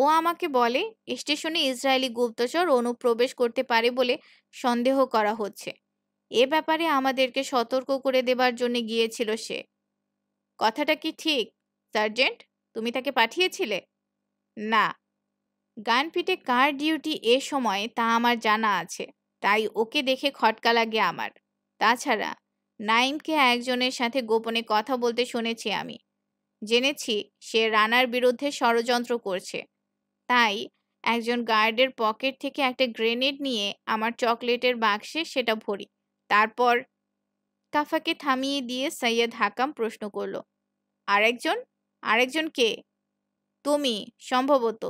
ও আমাকে বলে স্টেশনে ইসরায়েলি গুপ্তচর অনুপ্রবেশ করতে পারে বলে সন্দেহ করা হচ্ছে এ ব্যাপারে আমাদেরকে সতর্ক করে দেবার জন্য গিয়েছিল সে কথাটা কি ঠিক সার্জেন্ট তুমি তাকে পাঠিয়েছিলে না গানপিটে কার ডিউটি এ সময় তা আমার জানা আছে তাই ওকে দেখে খটকা লাগে আমার তাছাড়া নাইমকে একজনের সাথে গোপনে কথা বলতে শুনেছি আমি জেনেছি সে রানার বিরুদ্ধে ষড়যন্ত্র করছে তাই একজন গার্ডের পকেট থেকে একটা গ্রেনেড নিয়ে আমার চকলেটের বাক্সে সেটা ভরি তারপর কাফাকে থামিয়ে দিয়ে সৈয়দ হাকাম প্রশ্ন করল আরেকজন আরেকজন কে তুমি সম্ভবত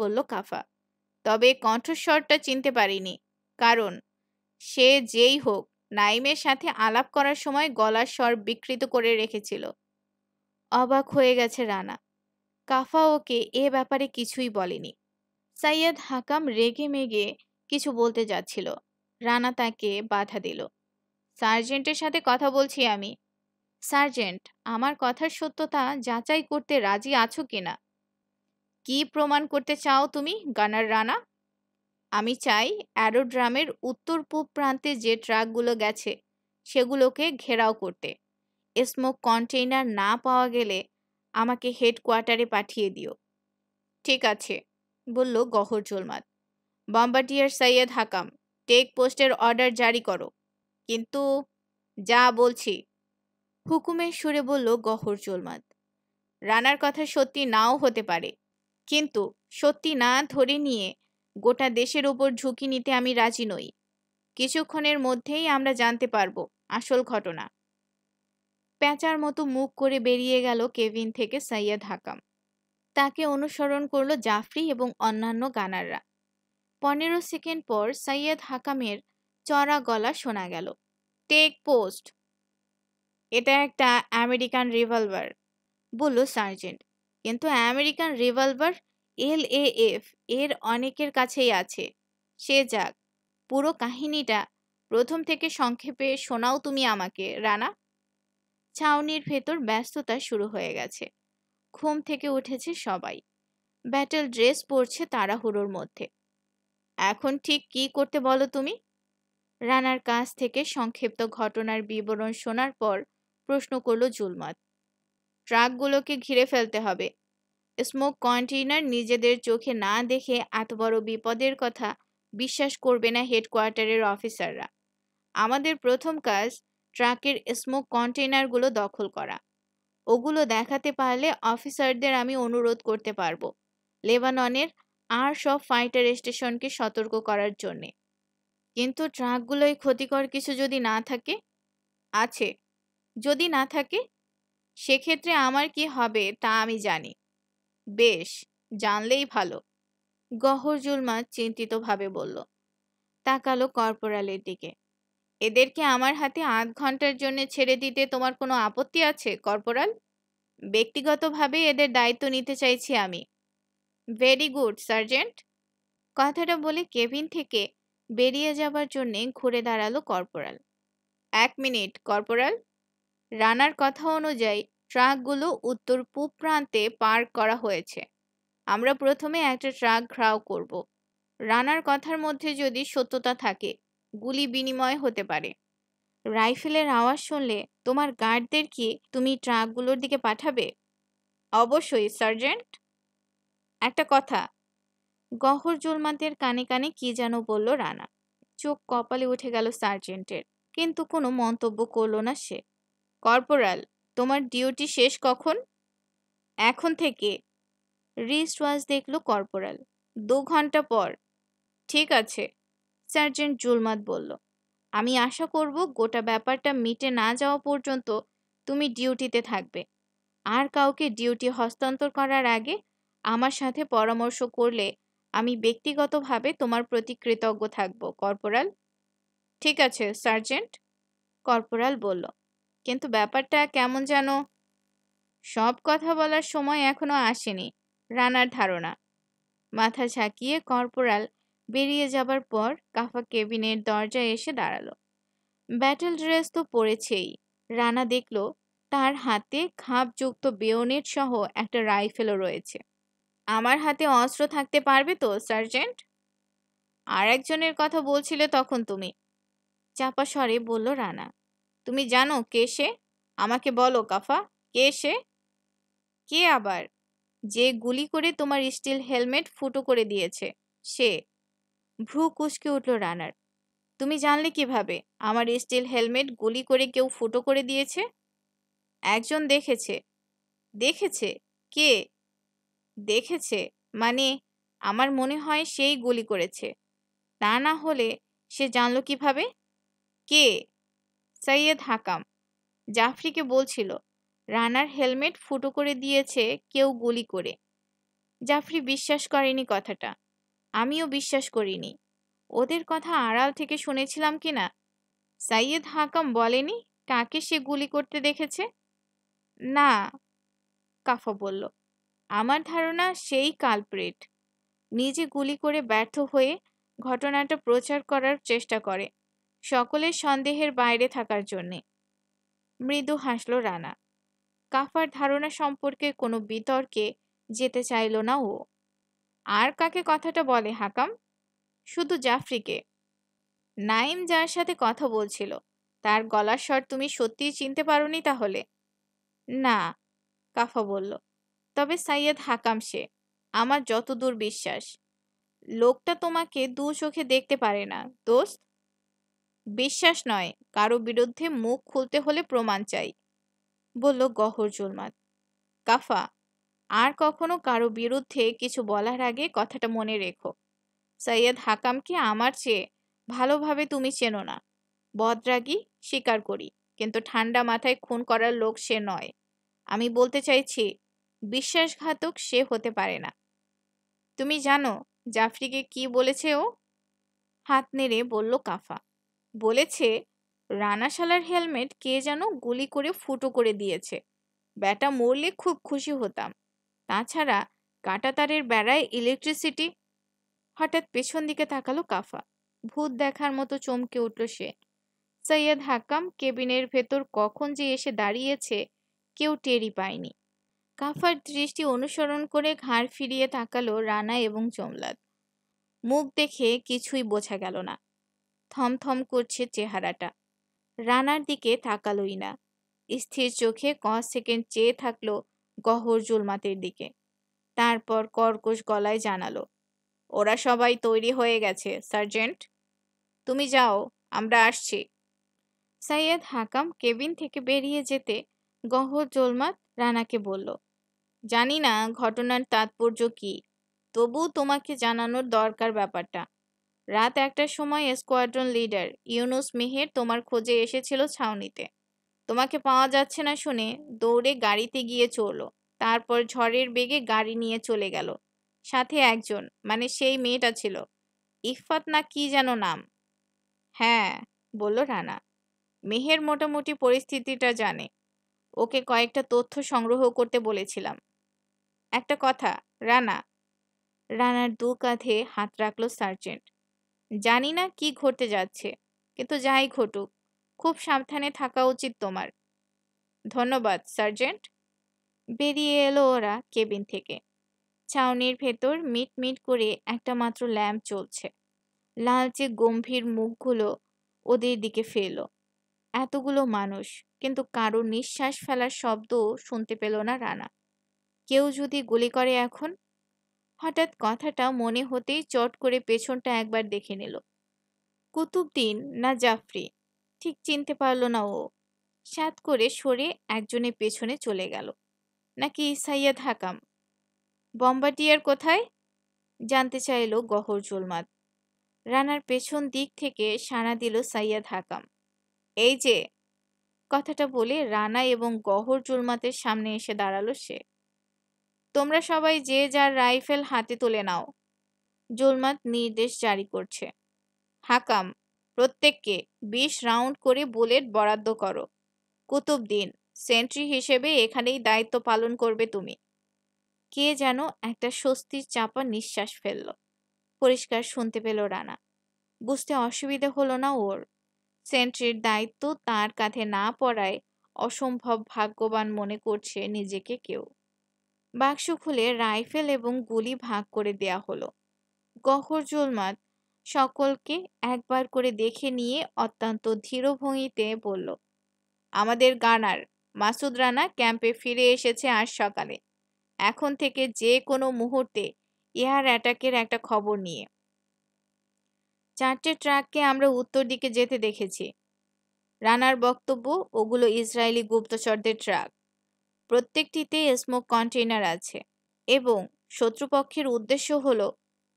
বলল কাফা তবে কণ্ঠস্বরটা চিনতে পারিনি কারণ সে যেই হোক নাইমের সাথে আলাপ করার সময় গলার স্বর বিকৃত করে রেখেছিল অবাক হয়ে গেছে রানা কাফা ওকে এ ব্যাপারে কিছুই বলেনি সাইয়দ হাকাম রেগে মেগে কিছু বলতে যাচ্ছিল রানা তাকে বাধা দিল সার্জেন্টের সাথে কথা বলছি আমি সার্জেন্ট আমার কথার সত্যতা যাচাই করতে রাজি আছো কিনা কি প্রমাণ করতে চাও তুমি গানার রানা আমি চাই অ্যারোড্রামের উত্তর পূব প্রান্তে যে ট্রাকগুলো গেছে সেগুলোকে ঘেরাও করতে স্মোক কন্টেইনার না পাওয়া গেলে আমাকে হেডকোয়ার্টারে পাঠিয়ে দিও ঠিক আছে বলল Gohar Jolmat bombardier Syed Hakam take পোস্টের অর্ডার জারি করো কিন্তু যা বলছি হুকুমের সুরে বলল গহর জলমাত রানার কথা সত্যি নাও হতে পারে কিন্তু সত্যি না ধরে নিয়ে গোটা দেশের ওপর ঝুঁকি নিতে আমি রাজি নই কিছুক্ষণের মধ্যেই আমরা জানতে পারবো আসল ঘটনা প্যাঁচার মতো মুখ করে বেরিয়ে গেল কেভিন থেকে সৈয়দ হাকাম তাকে অনুসরণ করল জাফরি এবং অন্যান্য গানাররা পনেরো সেকেন্ড পর সৈয়দ হাকামের চড়া গলা শোনা গেল টেক পোস্ট এটা একটা আমেরিকান রিভলভার বলল সার্জেন্ট কিন্তু আমেরিকান রিভলভার এল এফ এর অনেকের কাছেই আছে সে যাক পুরো কাহিনীটা প্রথম থেকে সংক্ষেপে শোনাও তুমি আমাকে রানা ছাউনির ভেতর ব্যস্ততা শুরু হয়ে গেছে ঘুম থেকে উঠেছে সবাই ব্যাটেল ড্রেস পরছে তাড়াহুড়োর মধ্যে এখন ঠিক কি করতে বলো তুমি রানার কাছ থেকে সংক্ষিপ্ত ঘটনার বিবরণ শোনার পর প্রশ্ন করল জুলমত ট্রাকগুলোকে ঘিরে ফেলতে হবে স্মোক কন্টেইনার নিজেদের চোখে না দেখে এত বড় বিপদের কথা বিশ্বাস করবে না হেডকোয়ার্টারের অফিসাররা আমাদের প্রথম কাজ ট্রাকের স্মোক কন্টেইনারগুলো দখল করা ওগুলো দেখাতে পারলে অফিসারদের আমি অনুরোধ করতে পারবো লেবাননের আর সব ফাইটার স্টেশনকে সতর্ক করার জন্যে কিন্তু ট্রাকগুলোয় ক্ষতিকর কিছু যদি না থাকে আছে যদি না থাকে সেক্ষেত্রে আমার কি হবে তা আমি জানি বেশ জানলেই ভালো গহর জুলমা চিন্তিতভাবে বলল তাকালো কর্পোরালের দিকে এদেরকে আমার হাতে আধ ঘন্টার জন্য ছেড়ে দিতে তোমার কোনো আপত্তি আছে কর্পোরাল ব্যক্তিগতভাবে এদের দায়িত্ব নিতে চাইছি আমি ভেরি গুড সার্জেন্ট কথাটা বলে কেবিন থেকে বেরিয়ে যাবার জন্যে ঘুরে দাঁড়ালো কর্পোরাল এক মিনিট কর্পোরাল রানার কথা অনুযায়ী ট্রাকগুলো উত্তর পূব প্রান্তে পার্ক করা হয়েছে আমরা প্রথমে একটা ট্রাক ঘ্রাও করব রানার কথার মধ্যে যদি সত্যতা থাকে গুলি বিনিময় হতে পারে রাইফেলের আওয়াজ শুনলে তোমার গার্ডদের কি তুমি ট্রাকগুলোর দিকে পাঠাবে অবশ্যই সার্জেন্ট একটা কথা গহর জুলমাতের কানে কানে কি যেন বলল রানা চোখ কপালে উঠে গেল সার্জেন্টের কিন্তু কোনো মন্তব্য করল না সে কর্পোরাল তোমার ডিউটি শেষ কখন এখন থেকে রিস্ট ওয়াচ দেখল কর্পোরাল দু ঘন্টা পর ঠিক আছে সার্জেন্ট জুলমাত বলল আমি আশা করব গোটা ব্যাপারটা মিটে না যাওয়া পর্যন্ত তুমি ডিউটিতে থাকবে আর কাউকে ডিউটি হস্তান্তর করার আগে আমার সাথে পরামর্শ করলে আমি ব্যক্তিগতভাবে তোমার প্রতি কৃতজ্ঞ থাকব কর্পোরাল ঠিক আছে সার্জেন্ট কর্পোরাল বলল কিন্তু ব্যাপারটা কেমন যেন সব কথা বলার সময় এখনো আসেনি রানার ধারণা মাথা ঝাঁকিয়ে কর্পোরাল বেরিয়ে যাবার পর কাফা কেবিনের দরজায় এসে দাঁড়ালো ব্যাটেল ড্রেস তো পরেছেই রানা দেখল তার হাতে খাপযুক্ত বেয়নেট সহ একটা রাইফেলও রয়েছে আমার হাতে অস্ত্র থাকতে পারবে তো সার্জেন্ট আর একজনের কথা বলছিলে তখন তুমি চাপা স্বরে বলল রানা তুমি জানো কে সে আমাকে বলো কাফা কে সে কে আবার যে গুলি করে তোমার স্টিল হেলমেট ফুটো করে দিয়েছে সে ভ্রু কুচকে উঠল রানার তুমি জানলে কিভাবে আমার স্টিল হেলমেট গুলি করে কেউ ফুটো করে দিয়েছে একজন দেখেছে দেখেছে কে দেখেছে মানে আমার মনে হয় সেই গুলি করেছে তা না হলে সে জানলো কিভাবে কে সৈয়দ হাকাম জাফরিকে বলছিল রানার হেলমেট ফুটো করে দিয়েছে কেউ গুলি করে জাফরি বিশ্বাস করেনি কথাটা আমিও বিশ্বাস করিনি ওদের কথা আড়াল থেকে শুনেছিলাম কি না সাইয়েদ হাকাম বলেনি কাকে সে গুলি করতে দেখেছে না কাফা বলল আমার ধারণা সেই কালপ্রেট নিজে গুলি করে ব্যর্থ হয়ে ঘটনাটা প্রচার করার চেষ্টা করে সকলের সন্দেহের বাইরে থাকার জন্যে মৃদু হাসল রানা কাফার ধারণা সম্পর্কে কোনো বিতর্কে যেতে চাইল না ও আর কাকে কথাটা বলে হাকাম শুধু জাফরিকে নাইম যার সাথে কথা বলছিল তার গলার স্বর তুমি সত্যিই চিনতে পারোনি তাহলে না কাফা বলল তবে সাইয়েদ হাকাম সে আমার যতদূর বিশ্বাস লোকটা তোমাকে দু চোখে দেখতে পারে না দোস্ত বিশ্বাস নয় কারো বিরুদ্ধে মুখ খুলতে হলে প্রমাণ চাই বলল গহর জুলমাত কাফা আর কখনো কারো বিরুদ্ধে কিছু বলার আগে কথাটা মনে রেখো সৈয়দ হাকামকে আমার চেয়ে ভালোভাবে তুমি চেনো না বদরাগি স্বীকার করি কিন্তু ঠান্ডা মাথায় খুন করার লোক সে নয় আমি বলতে চাইছি বিশ্বাসঘাতক সে হতে পারে না তুমি জানো জাফরিকে কি বলেছে ও হাত নেড়ে বলল কাফা বলেছে রানাশালার হেলমেট কে যেন গুলি করে ফুটো করে দিয়েছে ব্যাটা মরলে খুব খুশি হতাম তাছাড়া কাঁটাতারের বেড়ায় ইলেকট্রিসিটি হঠাৎ পেছন দিকে তাকালো কাফা ভূত দেখার মতো চমকে উঠল সে সৈয়দ হাকাম কেবিনের ভেতর কখন যে এসে দাঁড়িয়েছে কেউ টেরি পায়নি কাফার দৃষ্টি অনুসরণ করে ঘাড় ফিরিয়ে তাকালো রানা এবং চমলাদ মুখ দেখে কিছুই বোঝা গেল না থমথম করছে চেহারাটা রানার দিকে তাকালোই না স্থির চোখে ক সেকেন্ড চেয়ে থাকলো গহর জুলমাতের দিকে তারপর কর্কশ গলায় জানালো ওরা সবাই তৈরি হয়ে গেছে সার্জেন্ট তুমি যাও আমরা আসছি সাইয়েদ হাকাম কেবিন থেকে বেরিয়ে যেতে গহর জোলমাত রানাকে বলল জানি না ঘটনার তাৎপর্য কি তবু তোমাকে জানানোর দরকার ব্যাপারটা রাত একটার সময় স্কোয়াড্রন লিডার ইউনুস মেহের তোমার খোঁজে এসেছিল ছাউনিতে তোমাকে পাওয়া যাচ্ছে না শুনে দৌড়ে গাড়িতে গিয়ে চড়ল তারপর ঝড়ের বেগে গাড়ি নিয়ে চলে গেল সাথে একজন মানে সেই মেয়েটা ছিল ইফফাত না কি যেন নাম হ্যাঁ বলল রানা মেহের মোটামুটি পরিস্থিতিটা জানে ওকে কয়েকটা তথ্য সংগ্রহ করতে বলেছিলাম একটা কথা রানা রানার দু কাঁধে হাত রাখলো সার্জেন্ট জানি না কি ঘটতে যাচ্ছে কিন্তু যাই ঘটুক খুব সাবধানে থাকা উচিত তোমার ধন্যবাদ সার্জেন্ট বেরিয়ে এলো ওরা কেবিন থেকে ছাউনির ভেতর মিট মিট করে একটা মাত্র ল্যাম্প চলছে লালচে গম্ভীর মুখগুলো ওদের দিকে ফেল এতগুলো মানুষ কিন্তু কারো নিঃশ্বাস ফেলার শব্দ শুনতে পেল না রানা কেউ যদি গুলি করে এখন হঠাৎ কথাটা মনে হতেই চট করে পেছনটা একবার দেখে নিল কুতুবদিন না জাফরি ঠিক চিনতে পারল না ও সাত করে সরে একজনের পেছনে চলে গেল নাকি ইসাইয়াদ হাকাম বম্বাটিয়ার কোথায় জানতে চাইল গহর জুলমাত রানার পেছন দিক থেকে সাড়া দিল সাইয়াদ হাকাম এই যে কথাটা বলে রানা এবং গহর জুলমাতের সামনে এসে দাঁড়ালো সে তোমরা সবাই যে যার রাইফেল হাতে তুলে নাও জুলমাত নির্দেশ জারি করছে হাকাম প্রত্যেককে বিশ রাউন্ড করে বুলেট বরাদ্দ করো কুতুবদিন সেন্ট্রি হিসেবে এখানেই দায়িত্ব পালন করবে তুমি কে যেন একটা স্বস্তির চাপা নিঃশ্বাস ফেলল পরিষ্কার শুনতে পেল রানা বুঝতে অসুবিধে হলো না ওর সেন্ট্রির দায়িত্ব তার কাঁধে না পড়ায় অসম্ভব ভাগ্যবান মনে করছে নিজেকে কেউ বাক্স খুলে রাইফেল এবং গুলি ভাগ করে দেয়া হলো গহর জুলমাত সকলকে একবার করে দেখে নিয়ে অত্যন্ত ধীর ভঙ্গিতে বলল আমাদের গানার মাসুদ রানা ক্যাম্পে ফিরে এসেছে আজ সকালে এখন থেকে যে কোনো মুহূর্তে ইহার অ্যাটাকের একটা খবর নিয়ে চারটে ট্রাককে আমরা উত্তর দিকে যেতে দেখেছি রানার বক্তব্য ওগুলো ইসরায়েলি গুপ্তচরদের ট্রাক প্রত্যেকটিতে স্মোক কন্টেইনার আছে এবং শত্রুপক্ষের উদ্দেশ্য হল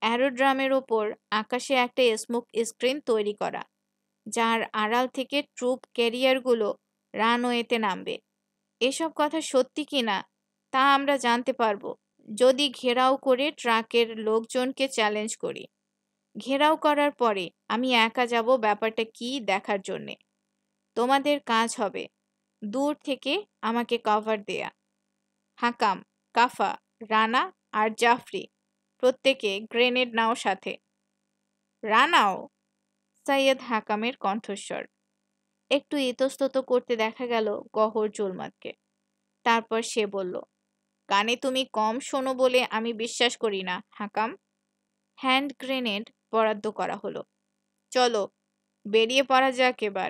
অ্যারোড্রামের ওপর আকাশে একটা স্মোক স্ক্রিন তৈরি করা যার আড়াল থেকে ট্রুপ ক্যারিয়ারগুলো রানওয়েতে নামবে এসব কথা সত্যি কিনা তা আমরা জানতে পারবো যদি ঘেরাও করে ট্রাকের লোকজনকে চ্যালেঞ্জ করি ঘেরাও করার পরে আমি একা যাব ব্যাপারটা কি দেখার জন্যে তোমাদের কাজ হবে দূর থেকে আমাকে কভার দেয়া হাকাম কাফা রানা আর জাফরি প্রত্যেকে গ্রেনেড নাও সাথে রানাও সৈয়দ হাকামের কণ্ঠস্বর একটু ইতস্তত করতে দেখা গেল গহর জুলমাতকে তারপর সে বলল কানে তুমি কম শোনো বলে আমি বিশ্বাস করি না হাকাম হ্যান্ড গ্রেনেড বরাদ্দ করা হলো চলো বেরিয়ে পড়া যাক এবার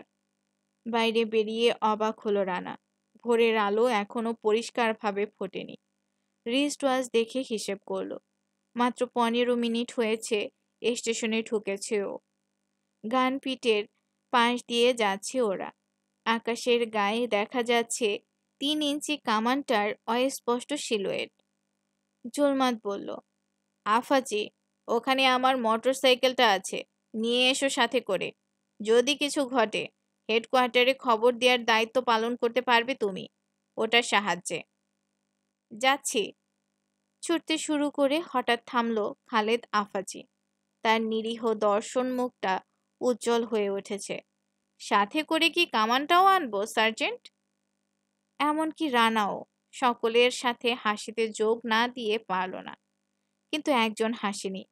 বাইরে বেরিয়ে অবাক হলো রানা ভোরের আলো এখনো পরিষ্কারভাবে ফোটেনি রিস্ট ওয়াচ দেখে হিসেব করলো মাত্র পনেরো মিনিট হয়েছে স্টেশনে ঢুকেছে ও গান পিটের পাশ দিয়ে যাচ্ছে ওরা আকাশের গায়ে দেখা যাচ্ছে তিন ইঞ্চি কামানটার অস্পষ্ট সিলোয়েট জোলমাত বলল আফাজি ওখানে আমার মোটর সাইকেলটা আছে নিয়ে এসো সাথে করে যদি কিছু ঘটে হেডকোয়ার্টারে খবর দেওয়ার দায়িত্ব পালন করতে পারবে তুমি ওটার সাহায্যে যাচ্ছি ছুটতে শুরু করে হঠাৎ থামল খালেদ আফাজি তার নিরীহ দর্শন মুখটা উজ্জ্বল হয়ে উঠেছে সাথে করে কি কামানটাও আনবো সার্জেন্ট এমনকি রানাও সকলের সাথে হাসিতে যোগ না দিয়ে পারল না কিন্তু একজন হাসিনি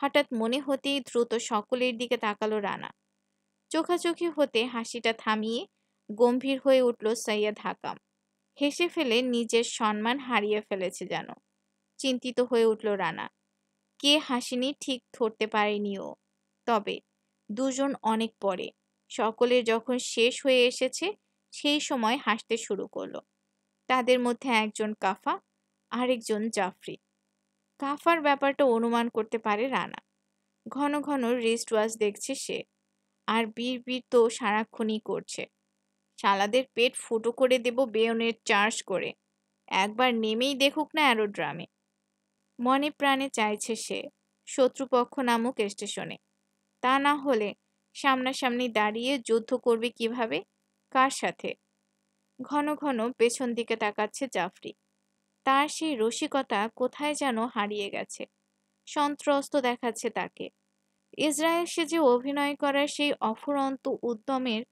হঠাৎ মনে হতেই দ্রুত সকলের দিকে তাকালো রানা চোখাচোখি হতে হাসিটা থামিয়ে গম্ভীর হয়ে উঠল সৈয়দ হাকাম হেসে ফেলে নিজের সম্মান হারিয়ে ফেলেছে যেন চিন্তিত হয়ে উঠল রানা কে হাসিনি ঠিক ধরতে পারেনি ও তবে দুজন অনেক পরে সকলের যখন শেষ হয়ে এসেছে সেই সময় হাসতে শুরু করলো তাদের মধ্যে একজন কাফা আরেকজন জাফরি কাফার ব্যাপারটা অনুমান করতে পারে রানা ঘন ঘন রিস্ট ওয়াচ দেখছে সে আর বীর বীর তো সারাক্ষণই করছে শালাদের পেট ফুটো করে দেব বেয়নের চার্জ করে একবার নেমেই দেখুক না অ্যারোড্রামে মনে প্রাণে চাইছে সে শত্রুপক্ষ নামক স্টেশনে তা না হলে সামনাসামনি দাঁড়িয়ে যুদ্ধ করবে কিভাবে কার সাথে ঘন ঘন পেছন দিকে তাকাচ্ছে জাফরি তার সেই রসিকতা কোথায় যেন হারিয়ে গেছে সন্ত্রস্ত দেখাচ্ছে তাকে ইসরায়েল সে যে অভিনয় করার সেই অফুরন্ত উদ্যমের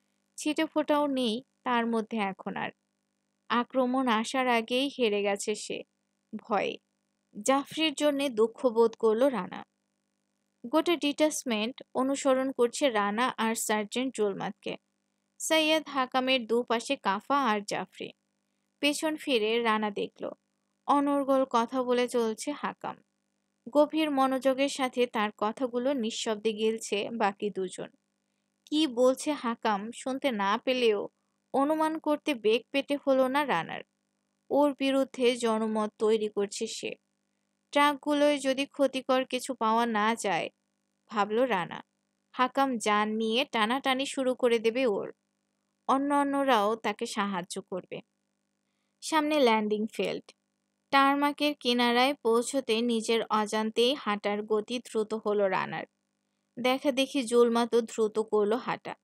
ছিটে ফোটাও নেই তার মধ্যে এখন আর আক্রমণ আসার আগেই হেরে গেছে সে ভয়ে জাফরির জন্য দুঃখ বোধ করল রানা গোটা ডিটাচমেন্ট অনুসরণ করছে রানা আর সার্জেন্ট জোলমাতকে সৈয়দ হাকামের দুপাশে কাফা আর জাফরি পেছন ফিরে রানা দেখল অনর্গল কথা বলে চলছে হাকাম গভীর মনোযোগের সাথে তার কথাগুলো নিঃশব্দে গেলছে বাকি দুজন কি বলছে হাকাম শুনতে না পেলেও অনুমান করতে বেগ পেতে হলো না রানার ওর বিরুদ্ধে জনমত তৈরি করছে সে ট্রাকগুলোয় যদি ক্ষতিকর কিছু পাওয়া না যায় ভাবল রানা হাকাম যান নিয়ে টানাটানি শুরু করে দেবে ওর অন্য অন্যরাও তাকে সাহায্য করবে সামনে ল্যান্ডিং ফেল্ড টারমাকের কিনারায় পৌঁছতে নিজের অজান্তেই হাঁটার গতি দ্রুত হলো রানার দেখা দেখি জুলমা তো দ্রুত করলো হাঁটা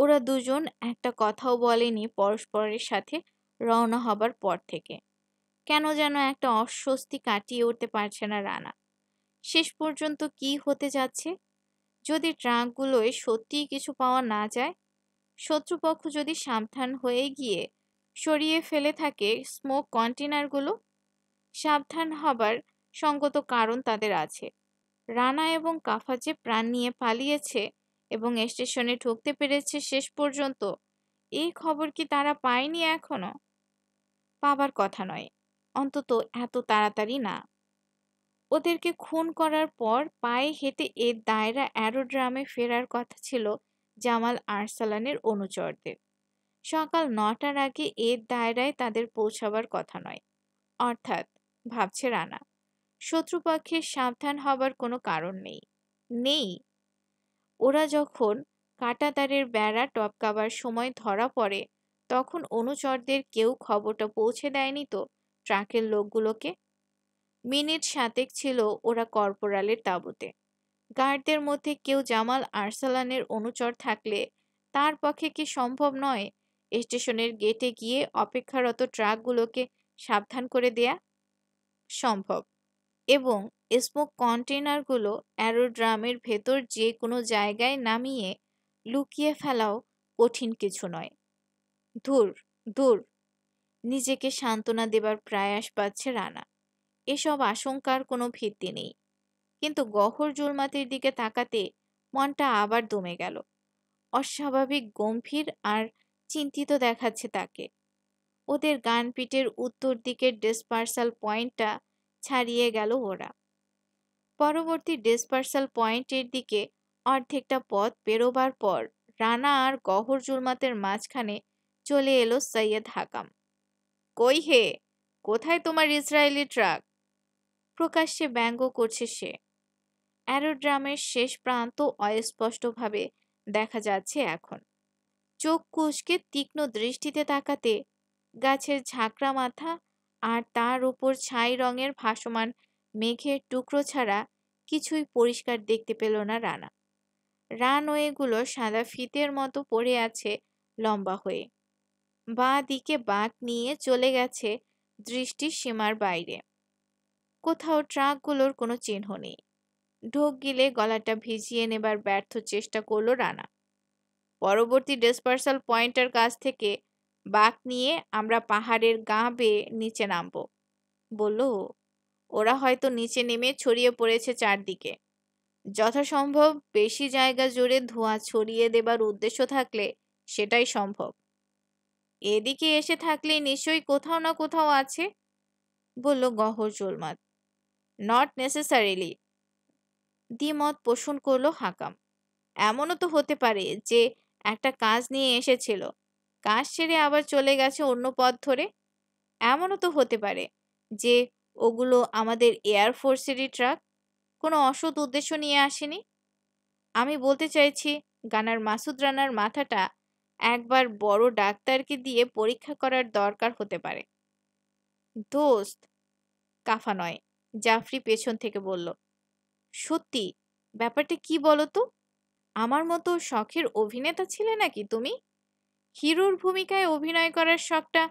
ওরা দুজন একটা কথাও বলেনি পরস্পরের সাথে রওনা হবার পর থেকে কেন যেন একটা অস্বস্তি কাটিয়ে উঠতে পারছে না রানা শেষ পর্যন্ত কি হতে যাচ্ছে যদি ট্রাঙ্কগুলোয় সত্যিই কিছু পাওয়া না যায় শত্রুপক্ষ যদি সাবধান হয়ে গিয়ে সরিয়ে ফেলে থাকে স্মোক কন্টেনারগুলো সাবধান হবার সঙ্গত কারণ তাদের আছে রানা এবং কাফা যে প্রাণ নিয়ে পালিয়েছে এবং স্টেশনে ঠকতে পেরেছে শেষ পর্যন্ত এই খবর কি তারা পায়নি এখনো পাবার কথা নয় অন্তত এত তাড়াতাড়ি না ওদেরকে খুন করার পর পায়ে হেঁটে এ দায়রা অ্যারোড্রামে ফেরার কথা ছিল জামাল আরসালানের অনুচরদের সকাল নটার আগে এ দায়রায় তাদের পৌঁছাবার কথা নয় অর্থাৎ ভাবছে রানা শত্রুপক্ষের সাবধান হবার কোনো কারণ নেই নেই ওরা যখন কাটাতারের বেড়া টপকাবার সময় ধরা পড়ে তখন অনুচরদের কেউ খবরটা পৌঁছে দেয়নি তো ট্রাকের লোকগুলোকে মিনিট সাতেক ছিল ওরা কর্পোরালের তাবুতে গার্ডদের মধ্যে কেউ জামাল আরসালানের অনুচর থাকলে তার পক্ষে কি সম্ভব নয় স্টেশনের গেটে গিয়ে অপেক্ষারত ট্রাকগুলোকে সাবধান করে দেয়া সম্ভব এবং স্মোক কন্টেনারগুলো অ্যারোড্রামের ভেতর যে কোনো জায়গায় নামিয়ে লুকিয়ে ফেলাও কঠিন কিছু নয় ধুর দূর নিজেকে সান্ত্বনা দেবার প্রয়াস পাচ্ছে রানা এসব আশঙ্কার কোনো ভিত্তি নেই কিন্তু গহর জুলমাতির দিকে তাকাতে মনটা আবার দমে গেল অস্বাভাবিক গম্ভীর আর চিন্তিত দেখাচ্ছে তাকে ওদের গানপিটের উত্তর দিকের ডিসপার্সাল পয়েন্টটা ছাড়িয়ে গেল ওরা পরবর্তী ডিসপার্সাল পয়েন্টের দিকে অর্ধেকটা পথ পেরোবার পর রানা আর গহর জুলমাতের মাঝখানে চলে এলো সৈয়দ হাকাম কই হে কোথায় তোমার ইসরায়েলি ট্রাক প্রকাশ্যে ব্যঙ্গ করছে সে অ্যারোড্রামের শেষ প্রান্ত অস্পষ্টভাবে দেখা যাচ্ছে এখন চোখ কুঁচকে তীক্ষ্ণ দৃষ্টিতে তাকাতে গাছের ঝাঁকড়া মাথা আর তার উপর ছাই রঙের ভাসমান মেঘের টুকরো ছাড়া কিছুই পরিষ্কার দেখতে পেল না রানা রানওয়েগুলো সাদা ফিতের মতো পড়ে আছে লম্বা হয়ে বা দিকে বাঁক নিয়ে চলে গেছে দৃষ্টির সীমার বাইরে কোথাও ট্রাকগুলোর কোনো চিহ্ন নেই ঢোক গিলে গলাটা ভিজিয়ে নেবার ব্যর্থ চেষ্টা করলো রানা পরবর্তী ডিসপার্সাল পয়েন্টের কাছ থেকে বাঘ নিয়ে আমরা পাহাড়ের গা বেয়ে নিচে নামব বলল ওরা হয়তো নিচে নেমে ছড়িয়ে পড়েছে চারদিকে যথাসম্ভব বেশি জায়গা জুড়ে ধোঁয়া ছড়িয়ে দেবার উদ্দেশ্য থাকলে সেটাই সম্ভব এদিকে এসে থাকলে নিশ্চয়ই কোথাও না কোথাও আছে বলল গহর জোলমাত নট নেসেসারিলি দ্বিমত পোষণ করলো হাকাম এমনও তো হতে পারে যে একটা কাজ নিয়ে এসেছিল কাজ ছেড়ে আবার চলে গেছে অন্য পথ ধরে এমনও তো হতে পারে যে ওগুলো আমাদের এয়ারফোর্সেরই ট্রাক কোনো অসৎ উদ্দেশ্য নিয়ে আসেনি আমি বলতে চাইছি গানার মাসুদ রানার মাথাটা একবার বড় ডাক্তারকে দিয়ে পরীক্ষা করার দরকার হতে পারে দোস্ত কাফা নয় জাফরি পেছন থেকে বলল সত্যি ব্যাপারটা কি বলো তো আমার মতো শখের অভিনেতা ছিলে নাকি তুমি হিরুর ভূমিকায় অভিনয় করার শখটা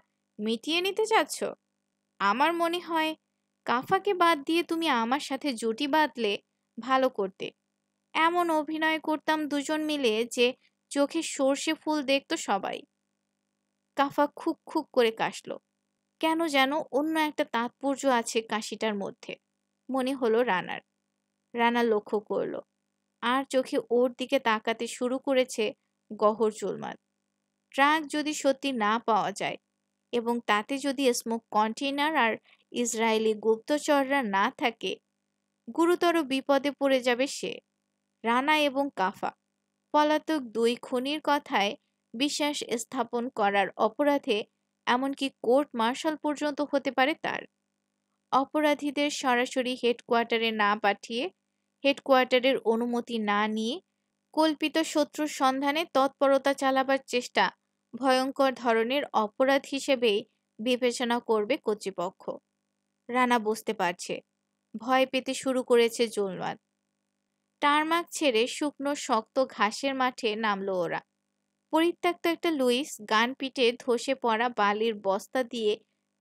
মিটিয়ে নিতে চাচ্ছ আমার মনে হয় কাফাকে বাদ দিয়ে তুমি আমার সাথে জুটি বাঁধলে ভালো করতে এমন অভিনয় করতাম দুজন মিলে যে চোখে সর্ষে ফুল দেখত সবাই কাফা খুক খুক করে কাশলো কেন যেন অন্য একটা তাৎপর্য আছে কাশিটার মধ্যে মনে হলো রানার রানা লক্ষ্য করল আর চোখে ওর দিকে তাকাতে শুরু করেছে গহর চুলমাত ট্রাক যদি সত্যি না পাওয়া যায় এবং তাতে যদি স্মোক কন্টেনার আর ইসরায়েলি গুপ্তচররা না থাকে গুরুতর বিপদে পড়ে যাবে সে রানা এবং কাফা পলাতক দুই খুনির কথায় বিশ্বাস স্থাপন করার অপরাধে এমনকি কোর্ট মার্শাল পর্যন্ত হতে পারে তার অপরাধীদের সরাসরি হেডকোয়ার্টারে না পাঠিয়ে হেডকোয়ার্টারের অনুমতি না নিয়ে কল্পিত শত্রুর সন্ধানে তৎপরতা চালাবার চেষ্টা ভয়ঙ্কর ধরনের অপরাধ হিসেবেই বিবেচনা করবে কর্তৃপক্ষ রানা বুঝতে পারছে ভয় পেতে শুরু করেছে জোলওয়ান টারমাক ছেড়ে শুকনো শক্ত ঘাসের মাঠে নামলো ওরা পরিত্যক্ত একটা লুইস গান পিটে ধসে পড়া বালির বস্তা দিয়ে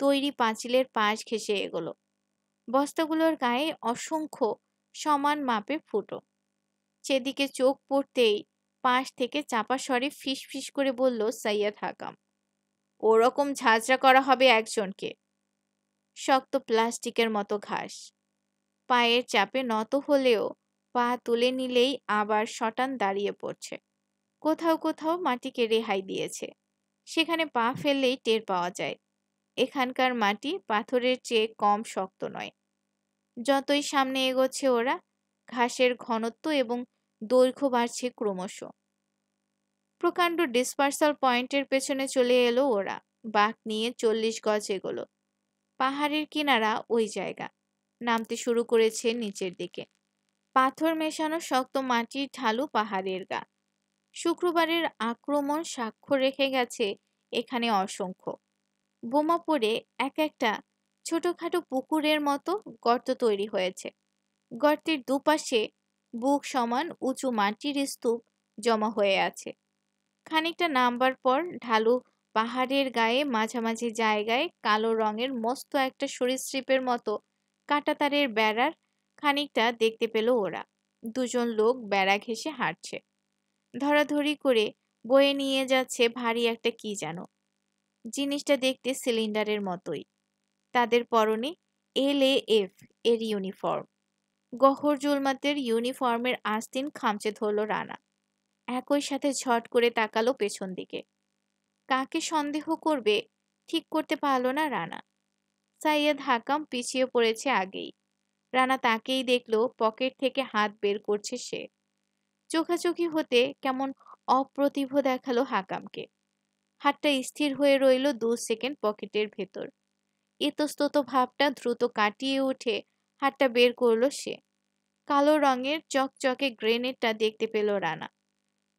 তৈরি পাঁচিলের পাশ ঘেঁষে এগোলো বস্তাগুলোর গায়ে অসংখ্য সমান মাপে ফুটো সেদিকে চোখ পড়তেই পাশ থেকে চাপা স্বরে ফিস ফিস করে বলল সৈয়দ হাকাম ওরকম ঝাঁঝরা করা হবে একজনকে শক্ত প্লাস্টিকের মতো ঘাস পায়ের চাপে নত হলেও পা তুলে নিলেই আবার শটান দাঁড়িয়ে পড়ছে কোথাও কোথাও মাটিকে রেহাই দিয়েছে সেখানে পা ফেললেই টের পাওয়া যায় এখানকার মাটি পাথরের চেয়ে কম শক্ত নয় যতই সামনে এগোচ্ছে ওরা ঘাসের ঘনত্ব এবং দৈর্ঘ্য বাড়ছে ক্রমশ প্রকাণ্ড ডিসপার্সাল পয়েন্টের পেছনে চলে এলো ওরা বাঘ নিয়ে চল্লিশ গজ এগোলো পাহাড়ের কিনারা ওই জায়গা নামতে শুরু করেছে নিচের দিকে পাথর মেশানো শক্ত মাটির ঢালু পাহাড়ের গা শুক্রবারের আক্রমণ সাক্ষ্য রেখে গেছে এখানে অসংখ্য বোমা পড়ে এক একটা ছোটখাটো পুকুরের মতো গর্ত তৈরি হয়েছে গর্তের দুপাশে বুক সমান উঁচু মাটির স্তূপ জমা হয়ে আছে খানিকটা নামবার পর ঢালু পাহাড়ের গায়ে মাঝামাঝি জায়গায় কালো রঙের মস্ত একটা সরীসৃপের মতো কাটাতারের বেড়ার খানিকটা দেখতে পেল ওরা দুজন লোক বেড়া ঘেসে হাঁটছে ধরাধরি করে বয়ে নিয়ে যাচ্ছে ভারী একটা কি যেন জিনিসটা দেখতে সিলিন্ডারের মতোই তাদের পরনে এল এ এফ এর ইউনিফর্ম গহর জুলমাতের ইউনিফর্মের আস্তিন খামচে ধরল রানা একই সাথে ঝট করে তাকালো পেছন দিকে কাকে সন্দেহ করবে ঠিক করতে পারলো না রানা সাইয়েদ হাকাম পিছিয়ে পড়েছে আগেই রানা তাকেই দেখল পকেট থেকে হাত বের করছে সে চোখাচোখি হতে কেমন অপ্রতিভ দেখালো হাকামকে হাতটা স্থির হয়ে রইল দু সেকেন্ড পকেটের ভেতর ইতস্তত ভাবটা দ্রুত কাটিয়ে উঠে হাতটা বের করলো সে কালো রঙের চকচকে গ্রেনেডটা দেখতে পেল রানা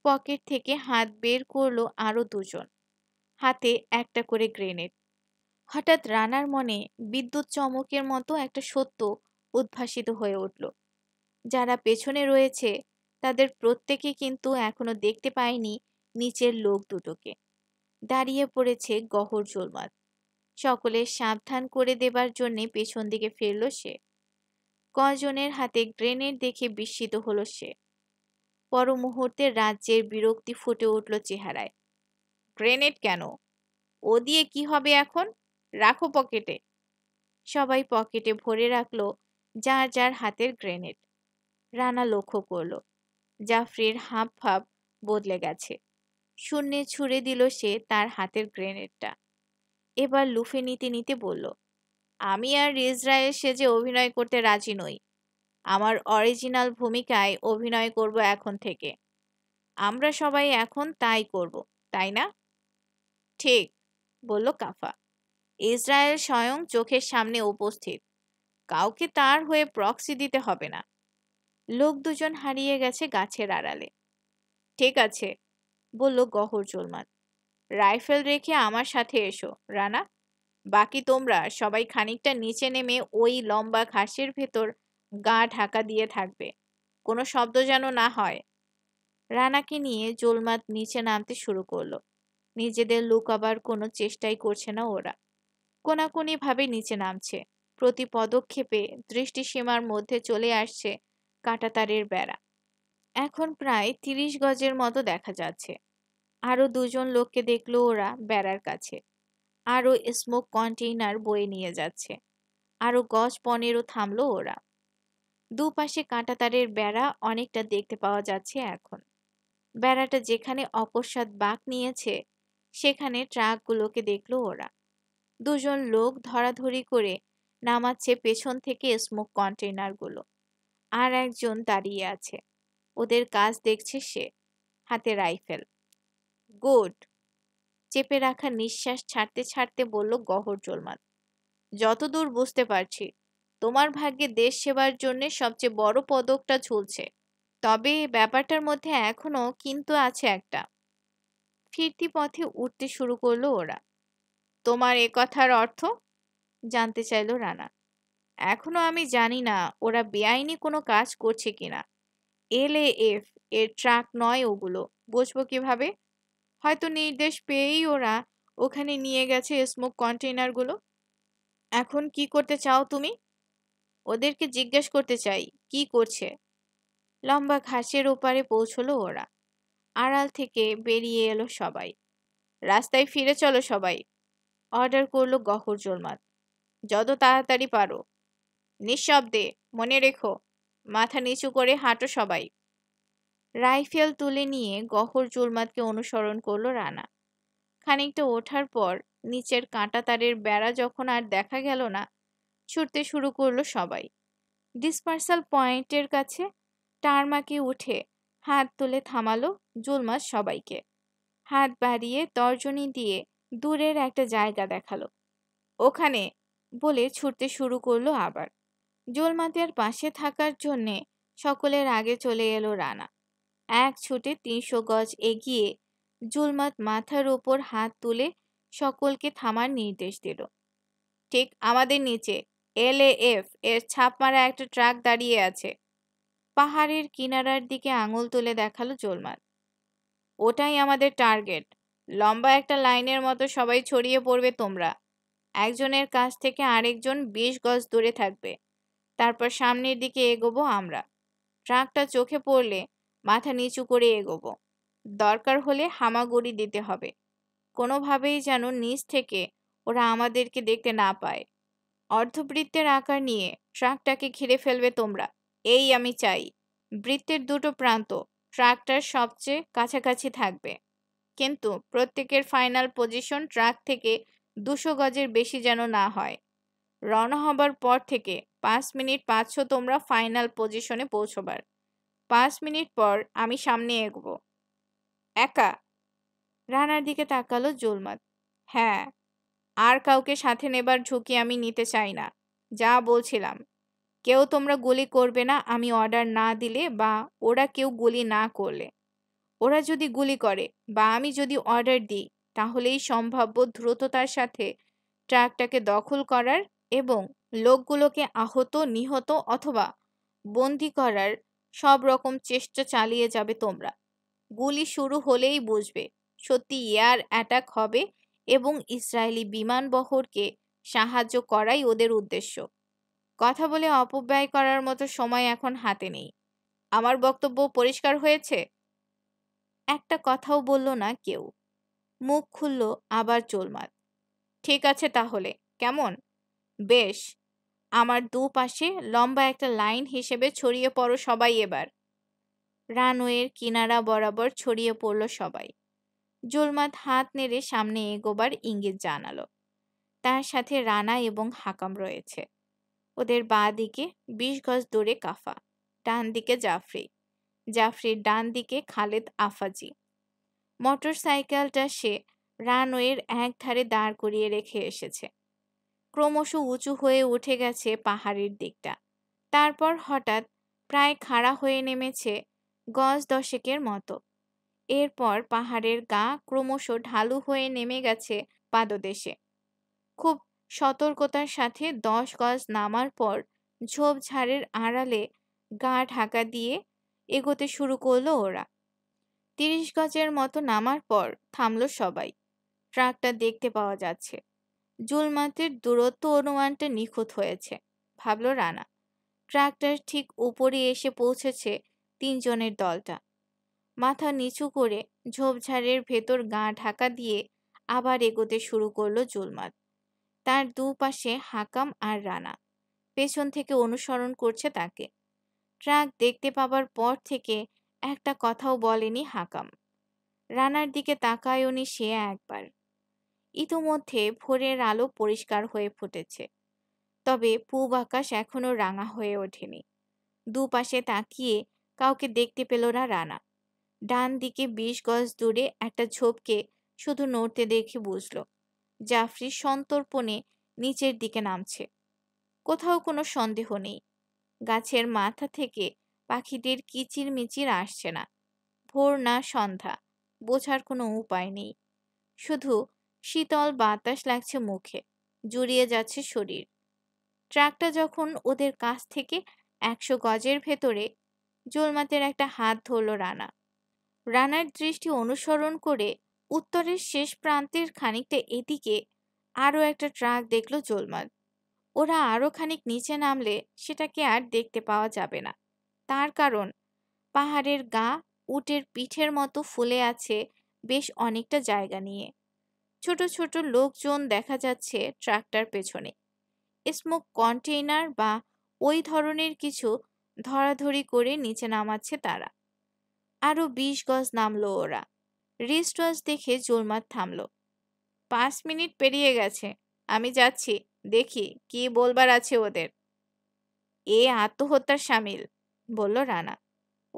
পকেট থেকে হাত বের করলো আরও দুজন হাতে একটা করে গ্রেনেড হঠাৎ রানার মনে বিদ্যুৎ চমকের মতো একটা সত্য উদ্ভাসিত হয়ে উঠল যারা পেছনে রয়েছে তাদের প্রত্যেকে কিন্তু এখনো দেখতে পায়নি নিচের লোক দুটোকে দাঁড়িয়ে পড়েছে গহর জোলমাত সকলে সাবধান করে দেবার জন্যে পেছন দিকে ফিরল সে কজনের হাতে গ্রেনেড দেখে বিস্মিত হল সে পর মুহূর্তে রাজ্যের বিরক্তি ফুটে উঠল চেহারায় গ্রেনেড কেন ও দিয়ে কি হবে এখন রাখো পকেটে সবাই পকেটে ভরে রাখলো যার যার হাতের গ্রেনেড রানা লক্ষ্য করল জাফরির হাঁপ ফাঁপ বদলে গেছে শূন্যে ছুড়ে দিল সে তার হাতের গ্রেনেডটা এবার লুফে নিতে নিতে বলল আমি আর রিজরায়ের সেজে অভিনয় করতে রাজি নই আমার অরিজিনাল ভূমিকায় অভিনয় করব এখন থেকে আমরা সবাই এখন তাই করব তাই না ঠিক বলল কাফা ইসরায়েল স্বয়ং চোখের সামনে উপস্থিত কাউকে তার হয়ে প্রক্সি দিতে হবে না লোক দুজন হারিয়ে গেছে গাছের আড়ালে ঠিক আছে বলল গহর চলমান রাইফেল রেখে আমার সাথে এসো রানা বাকি তোমরা সবাই খানিকটা নিচে নেমে ওই লম্বা ঘাসের ভেতর গা ঢাকা দিয়ে থাকবে কোনো শব্দ যেন না হয় রানাকে নিয়ে জোলমাত নিচে নামতে শুরু করলো নিজেদের লুকাবার কোনো চেষ্টাই করছে না ওরা কোনাকুনিভাবে নিচে নামছে প্রতি পদক্ষেপে দৃষ্টিসীমার মধ্যে চলে আসছে কাটাতারের বেড়া এখন প্রায় তিরিশ গজের মতো দেখা যাচ্ছে আরও দুজন লোককে দেখলো ওরা বেড়ার কাছে আরও স্মোক কন্টেইনার বয়ে নিয়ে যাচ্ছে আরও গছ পনেরো থামলো ওরা দুপাশে কাঁটাতারের বেড়া অনেকটা দেখতে পাওয়া যাচ্ছে এখন বেড়াটা যেখানে অকস্মাত বাঁক নিয়েছে সেখানে ট্রাকগুলোকে দেখলো ওরা দুজন লোক ধরাধরি করে নামাচ্ছে পেছন থেকে স্মোক কন্টেইনারগুলো আর একজন দাঁড়িয়ে আছে ওদের কাজ দেখছে সে হাতে রাইফেল গুড চেপে রাখা নিঃশ্বাস ছাড়তে ছাড়তে বলল গহর জলমাত যতদূর বুঝতে পারছি তোমার ভাগ্যে দেশ সেবার জন্য সবচেয়ে বড় পদকটা ঝুলছে তবে ব্যাপারটার মধ্যে এখনও কিন্তু আছে একটা ফিরতি পথে উঠতে শুরু করলো ওরা তোমার এ কথার অর্থ জানতে চাইল রানা এখনো আমি জানি না ওরা বেআইনি কোনো কাজ করছে কিনা এল এফ এর ট্রাক নয় ওগুলো বুঝবো কিভাবে হয়তো নির্দেশ পেয়েই ওরা ওখানে নিয়ে গেছে স্মোক কন্টেইনারগুলো এখন কি করতে চাও তুমি ওদেরকে জিজ্ঞেস করতে চাই কি করছে লম্বা ঘাসের ওপারে পৌঁছলো ওরা আড়াল থেকে বেরিয়ে এলো সবাই রাস্তায় ফিরে চলো সবাই অর্ডার করলো গহর জোলমাত যত তাড়াতাড়ি পারো নিঃশব্দে মনে রেখো মাথা নিচু করে হাঁটো সবাই রাইফেল তুলে নিয়ে গহর জুলমাতকে অনুসরণ করল রানা খানিকটা ওঠার পর নিচের কাঁটা তারের বেড়া যখন আর দেখা গেল না ছুটতে শুরু করলো সবাই ডিসপার্সাল পয়েন্টের কাছে টারমাকে উঠে হাত তুলে থামালো জুলমাস সবাইকে হাত বাড়িয়ে তর্জনী দিয়ে দূরের একটা জায়গা দেখালো ওখানে বলে ছুটতে শুরু করলো আবার জুলমাতের পাশে থাকার জন্যে সকলের আগে চলে এলো রানা এক ছুটে তিনশো গজ এগিয়ে জুলমাত মাথার ওপর হাত তুলে সকলকে থামার নির্দেশ দিল ঠিক আমাদের নিচে এল এফ এর ছাপ মারা একটা ট্রাক দাঁড়িয়ে আছে পাহাড়ের কিনারার দিকে আঙুল তুলে দেখালো জোলমাত ওটাই আমাদের টার্গেট লম্বা একটা লাইনের মতো সবাই ছড়িয়ে পড়বে তোমরা একজনের কাছ থেকে আরেকজন বিশ গজ দূরে থাকবে তারপর সামনের দিকে এগোবো আমরা ট্রাকটা চোখে পড়লে মাথা নিচু করে এগোবো দরকার হলে হামাগুড়ি দিতে হবে কোনোভাবেই যেন নিচ থেকে ওরা আমাদেরকে দেখতে না পায় অর্ধবৃত্তের আকার নিয়ে ট্রাকটাকে ঘিরে ফেলবে তোমরা এই আমি চাই বৃত্তের দুটো প্রান্ত ট্রাকটার সবচেয়ে কাছাকাছি থাকবে কিন্তু প্রত্যেকের ফাইনাল পজিশন ট্রাক থেকে দুশো গজের বেশি যেন না হয় রওনা হবার পর থেকে পাঁচ মিনিট পাচ্ছ তোমরা ফাইনাল পজিশনে পৌঁছবার পাঁচ মিনিট পর আমি সামনে এগব একা রানার দিকে তাকালো জুলমাত হ্যাঁ আর কাউকে সাথে নেবার ঝুঁকি আমি নিতে চাই না যা বলছিলাম কেউ তোমরা গুলি করবে না আমি অর্ডার না দিলে বা ওরা কেউ গুলি না করলে ওরা যদি গুলি করে বা আমি যদি অর্ডার দিই তাহলেই সম্ভাব্য দ্রুততার সাথে ট্রাকটাকে দখল করার এবং লোকগুলোকে আহত নিহত অথবা বন্দি করার সব রকম চেষ্টা চালিয়ে যাবে তোমরা গুলি শুরু হলেই বুঝবে সত্যি এয়ার অ্যাটাক হবে এবং ইসরায়েলি বিমান বহরকে সাহায্য করাই ওদের উদ্দেশ্য কথা বলে অপব্যয় করার মতো সময় এখন হাতে নেই আমার বক্তব্য পরিষ্কার হয়েছে একটা কথাও বলল না কেউ মুখ খুলল আবার চোলমাত ঠিক আছে তাহলে কেমন বেশ আমার দুপাশে লম্বা একটা লাইন হিসেবে ছড়িয়ে পড়ো সবাই এবার রানওয়ের কিনারা বরাবর ছড়িয়ে পড়ল সবাই জুলমাত হাত নেড়ে সামনে এগোবার ইঙ্গিত জানালো তার সাথে রানা এবং হাকাম রয়েছে ওদের বাঁ দিকে বিশ গজ দূরে কাফা ডান দিকে জাফরি জাফরির ডান দিকে খালেদ আফাজি মোটর সাইকেলটা সে রানওয়ের এক ধারে দাঁড় করিয়ে রেখে এসেছে ক্রমশ উঁচু হয়ে উঠে গেছে পাহাড়ের দিকটা তারপর হঠাৎ প্রায় খাড়া হয়ে নেমেছে গজ দশেকের মতো এরপর পাহাড়ের গা ক্রমশ ঢালু হয়ে নেমে গেছে পাদদেশে খুব সতর্কতার সাথে দশ গজ নামার পর ঝোপঝাড়ের আড়ালে গা ঢাকা দিয়ে এগোতে শুরু করলো ওরা তিরিশ গজের মতো নামার পর থামলো সবাই ট্রাকটা দেখতে পাওয়া যাচ্ছে জুলমাতির দূরত্ব অনুমানটা নিখুঁত হয়েছে ভাবল রানা ট্রাকটার ঠিক উপরে এসে পৌঁছেছে তিনজনের দলটা মাথা নিচু করে ঝোপঝাড়ের ভেতর গা ঢাকা দিয়ে আবার এগোতে শুরু করলো জুলমাত তার দুপাশে হাকাম আর রানা পেছন থেকে অনুসরণ করছে তাকে ট্রাক দেখতে পাবার পর থেকে একটা কথাও বলেনি হাকাম রানার দিকে তাকায়নি সে একবার ইতোমধ্যে ভোরের আলো পরিষ্কার হয়ে ফুটেছে তবে পূব আকাশ এখনও রাঙা হয়ে ওঠেনি দুপাশে তাকিয়ে কাউকে দেখতে পেল না রানা ডান দিকে বিশ গজ দূরে একটা ঝোপকে শুধু নড়তে দেখে বুঝল জাফরি সন্তর্পণে নিচের দিকে নামছে কোথাও কোনো সন্দেহ নেই গাছের মাথা থেকে পাখিদের কিচির মিচির আসছে না ভোর না সন্ধ্যা বোঝার কোনো উপায় নেই শুধু শীতল বাতাস লাগছে মুখে জুড়িয়ে যাচ্ছে শরীর ট্রাকটা যখন ওদের কাছ থেকে একশো গজের ভেতরে জোলমাতের একটা হাত ধরল রানা রানার দৃষ্টি অনুসরণ করে উত্তরের শেষ প্রান্তের খানিকটা এদিকে আরও একটা ট্রাক দেখল জোলমাত ওরা আরও খানিক নিচে নামলে সেটাকে আর দেখতে পাওয়া যাবে না তার কারণ পাহাড়ের গা উটের পিঠের মতো ফুলে আছে বেশ অনেকটা জায়গা নিয়ে ছোট ছোট লোকজন দেখা যাচ্ছে ট্রাক্টর পেছনে স্মোক কন্টেইনার বা ওই ধরনের কিছু ধরাধরি করে নিচে নামাচ্ছে তারা আরও বিশ গজ নামলো ওরা রিস্ট ওয়াচ দেখে জোরমাত থামল পাঁচ মিনিট পেরিয়ে গেছে আমি যাচ্ছি দেখি কি বলবার আছে ওদের এ আত্মহত্যার সামিল বলল রানা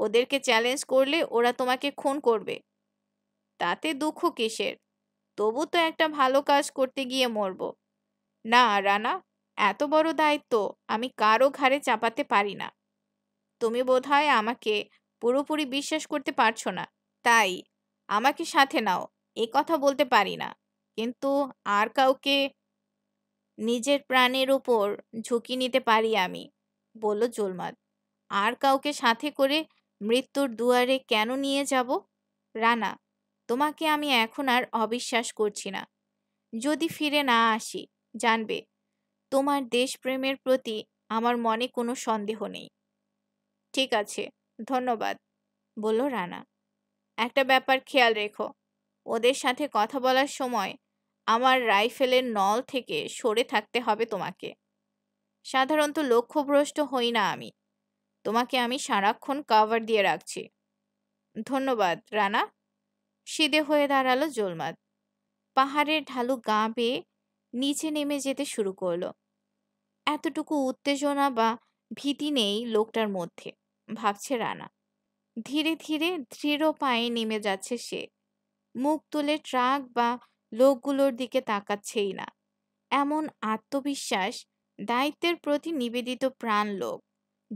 ওদেরকে চ্যালেঞ্জ করলে ওরা তোমাকে খুন করবে তাতে দুঃখ কিসের তবু তো একটা ভালো কাজ করতে গিয়ে মরব না রানা এত বড় দায়িত্ব আমি কারো ঘাড়ে চাপাতে পারি না তুমি বোধহয় আমাকে পুরোপুরি বিশ্বাস করতে পারছো না তাই আমাকে সাথে নাও এ কথা বলতে পারি না কিন্তু আর কাউকে নিজের প্রাণের ওপর ঝুঁকি নিতে পারি আমি বলল জোলমাদ আর কাউকে সাথে করে মৃত্যুর দুয়ারে কেন নিয়ে যাব রানা তোমাকে আমি এখন আর অবিশ্বাস করছি না যদি ফিরে না আসি জানবে তোমার দেশপ্রেমের প্রতি আমার মনে কোনো সন্দেহ নেই ঠিক আছে ধন্যবাদ বলল রানা একটা ব্যাপার খেয়াল রেখো ওদের সাথে কথা বলার সময় আমার রাইফেলের নল থেকে সরে থাকতে হবে তোমাকে সাধারণত লক্ষ্যভ্রষ্ট হই না আমি তোমাকে আমি সারাক্ষণ কাভার দিয়ে রাখছি ধন্যবাদ রানা সেদে হয়ে দাঁড়ালো জলমাদ পাহাড়ের ঢালু গা বেয়ে নিচে নেমে যেতে শুরু করলো এতটুকু উত্তেজনা বা ভীতি নেই লোকটার মধ্যে ভাবছে রানা ধীরে ধীরে দৃঢ় পায়ে নেমে যাচ্ছে সে মুখ তুলে ট্রাক বা লোকগুলোর দিকে তাকাচ্ছেই না এমন আত্মবিশ্বাস দায়িত্বের প্রতি নিবেদিত প্রাণ লোক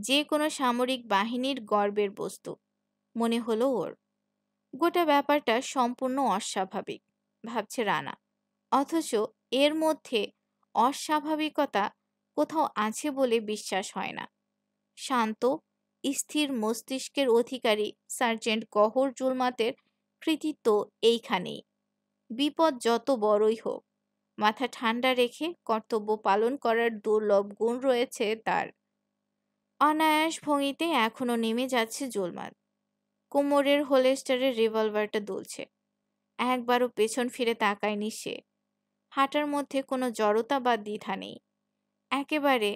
যে কোনো সামরিক বাহিনীর গর্বের বস্তু মনে হলো ওর গোটা ব্যাপারটা সম্পূর্ণ অস্বাভাবিক ভাবছে রানা অথচ এর মধ্যে অস্বাভাবিকতা কোথাও আছে বলে বিশ্বাস হয় না শান্ত স্থির মস্তিষ্কের অধিকারী সার্জেন্ট গহর জুলমাতের কৃতিত্ব এইখানেই বিপদ যত বড়ই হোক মাথা ঠান্ডা রেখে কর্তব্য পালন করার দুর্লভ গুণ রয়েছে তার অনায়াস ভঙ্গিতে এখনও নেমে যাচ্ছে জুলমাত কোমরের হোলেস্টারের রিভলভারটা দুলছে একবারও পেছন ফিরে তাকায়নি সে হাঁটার মধ্যে কোনো জড়তা বা দ্বিধা নেই একেবারে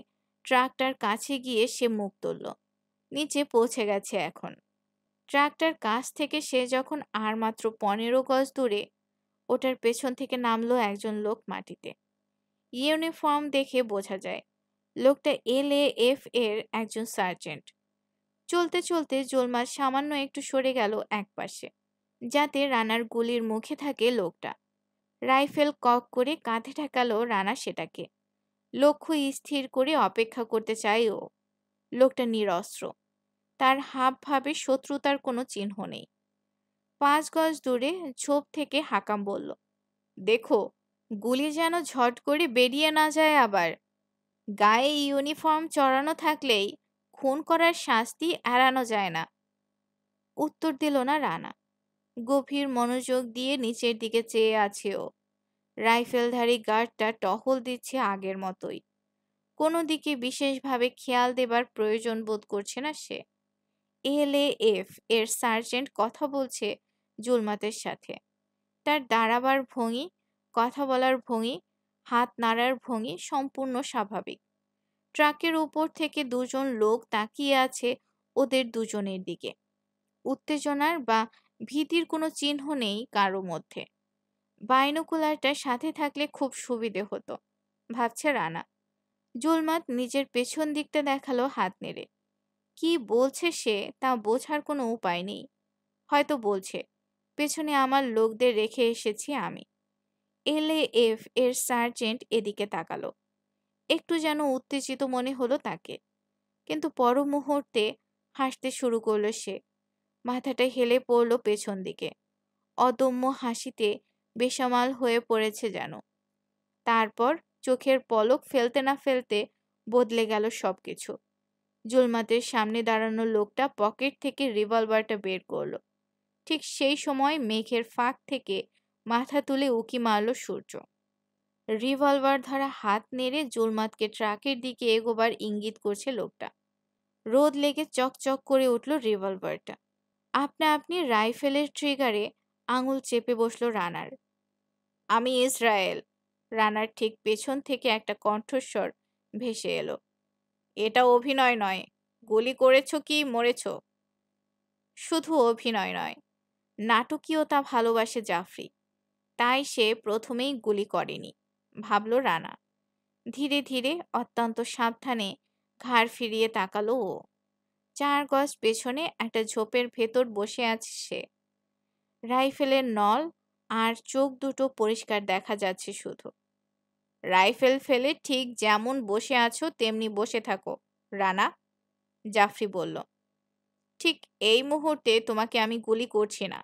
ট্রাকটার কাছে গিয়ে সে মুখ তুলল নিচে পৌঁছে গেছে এখন ট্রাকটার কাছ থেকে সে যখন আর মাত্র পনেরো গজ দূরে ওটার পেছন থেকে নামলো একজন লোক মাটিতে ইউনিফর্ম দেখে বোঝা যায় লোকটা এল এ এফ এর একজন সার্জেন্ট চলতে চলতে জোলমার সামান্য একটু সরে গেল এক পাশে যাতে রানার গুলির মুখে থাকে লোকটা রাইফেল কক করে কাঁধে ঠেকালো রানা সেটাকে লক্ষ্য স্থির করে অপেক্ষা করতে চাই ও লোকটা নিরস্ত্র তার হাব ভাবে শত্রুতার কোনো চিহ্ন নেই পাঁচ গজ দূরে ঝোপ থেকে হাকাম বলল দেখো গুলি যেন ঝট করে বেরিয়ে না যায় আবার গায়ে ইউনিফর্ম চড়ানো থাকলেই খুন করার শাস্তি এড়ানো যায় না উত্তর দিল না রানা গভীর মনোযোগ দিয়ে নিচের দিকে চেয়ে আছে ও রাইফেলধারী গার্ডটা টহল দিচ্ছে আগের মতোই কোনো দিকে বিশেষভাবে খেয়াল দেবার প্রয়োজন বোধ করছে না সে এল এফ এর সার্জেন্ট কথা বলছে জুলমাতের সাথে তার দাঁড়াবার ভঙ্গি কথা বলার ভঙ্গি হাত নাড়ার ভঙ্গি সম্পূর্ণ স্বাভাবিক ট্রাকের উপর থেকে দুজন লোক তাকিয়ে আছে ওদের দুজনের দিকে উত্তেজনার বা ভীতির কোনো চিহ্ন নেই কারো মধ্যে বাইনোকুলারটা সাথে থাকলে খুব সুবিধে হতো ভাবছে রানা জুলমাত নিজের পেছন দিকটা দেখালো হাত নেড়ে কি বলছে সে তা বোঝার কোনো উপায় নেই হয়তো বলছে পেছনে আমার লোকদের রেখে এসেছি আমি এল এফ এর সার্জেন্ট এদিকে তাকালো একটু যেন উত্তেজিত মনে হলো তাকে কিন্তু পর মুহূর্তে হাসতে শুরু করলো সে মাথাটা হেলে পড়লো পেছন দিকে অদম্য হাসিতে বেসামাল হয়ে পড়েছে যেন তারপর চোখের পলক ফেলতে না ফেলতে বদলে গেল সব কিছু জুলমাতের সামনে দাঁড়ানো লোকটা পকেট থেকে রিভলভারটা বের করলো ঠিক সেই সময় মেঘের ফাঁক থেকে মাথা তুলে উকি মারল সূর্য রিভলভার ধারা হাত নেড়ে জুলমাতকে ট্রাকের দিকে এগোবার ইঙ্গিত করছে লোকটা রোদ লেগে চকচক করে উঠল রিভলভারটা আপনা আপনি রাইফেলের ট্রিগারে আঙুল চেপে বসল রানার আমি ইসরায়েল রানার ঠিক পেছন থেকে একটা কণ্ঠস্বর ভেসে এলো এটা অভিনয় নয় গুলি করেছ কি মরেছ শুধু অভিনয় নয় নাটকীয়তা ভালোবাসে জাফরি তাই সে প্রথমেই গুলি করেনি ভাবল রানা ধীরে ধীরে অত্যন্ত সাবধানে ঘাড় ফিরিয়ে তাকালো ও চার গজ পেছনে একটা ঝোপের ভেতর বসে আছে সে রাইফেলের নল আর চোখ দুটো পরিষ্কার দেখা যাচ্ছে শুধু রাইফেল ফেলে ঠিক যেমন বসে আছো তেমনি বসে থাকো রানা জাফরি বলল ঠিক এই মুহূর্তে তোমাকে আমি গুলি করছি না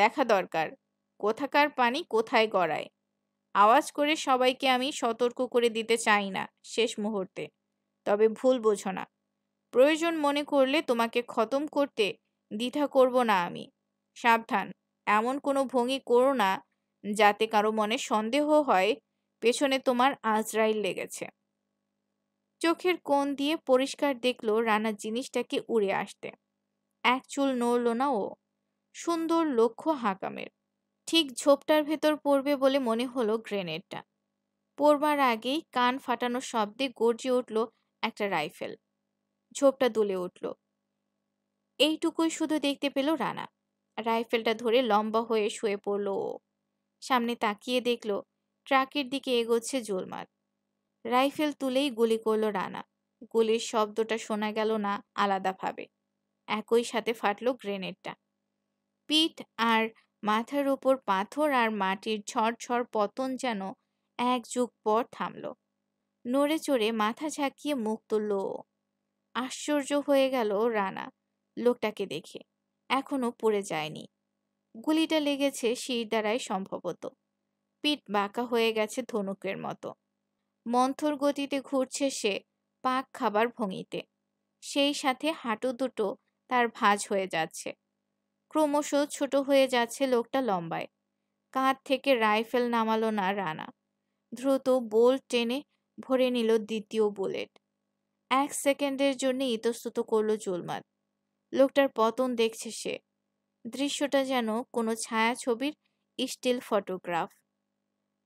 দেখা দরকার কোথাকার পানি কোথায় গড়ায় আওয়াজ করে সবাইকে আমি সতর্ক করে দিতে চাই না শেষ মুহূর্তে তবে ভুল বোঝো না প্রয়োজন মনে করলে তোমাকে খতম করতে দ্বিধা করব না আমি সাবধান এমন কোনো ভঙ্গি করো না যাতে কারো মনে সন্দেহ হয় পেছনে তোমার আজরাইল লেগেছে চোখের কোণ দিয়ে পরিষ্কার দেখলো রানা জিনিসটাকে উড়ে আসতে এক চুল নড়ল না ও সুন্দর লক্ষ্য হাকামের ঠিক ঝোপটার ভেতর পড়বে বলে মনে হলো গ্রেনেডটা পড়বার আগেই কান ফাটানো শব্দে গর্জে উঠল একটা রাইফেল ঝোপটা দুলে উঠল এইটুকুই শুধু দেখতে পেল রানা রাইফেলটা ধরে লম্বা হয়ে শুয়ে পড়ল ও সামনে তাকিয়ে দেখল ট্রাকের দিকে এগোচ্ছে জোলমার রাইফেল তুলেই গুলি করল রানা গুলির শব্দটা শোনা গেল না আলাদাভাবে একই সাথে ফাটল গ্রেনেডটা পিঠ আর মাথার উপর পাথর আর মাটির ঝড়ঝড় পতন যেন এক যুগ পর থামল নড়ে চড়ে মাথা ঝাঁকিয়ে মুখ তুলল আশ্চর্য হয়ে গেল রানা লোকটাকে দেখে এখনো পড়ে যায়নি গুলিটা লেগেছে শির দ্বারাই সম্ভবত পিঠ বাঁকা হয়ে গেছে ধনুকের মতো মন্থর গতিতে ঘুরছে সে পাক খাবার ভঙ্গিতে সেই সাথে হাঁটু দুটো তার ভাঁজ হয়ে যাচ্ছে ক্রমশ ছোট হয়ে যাচ্ছে লোকটা লম্বায় কাঁধ থেকে রাইফেল নামালো না রানা দ্রুত বোল টেনে ভরে নিল দ্বিতীয় বুলেট এক সেকেন্ডের জন্য ইতস্তত করল জুলমাদ লোকটার পতন দেখছে সে দৃশ্যটা যেন কোনো ছায়াছবির স্টিল ফটোগ্রাফ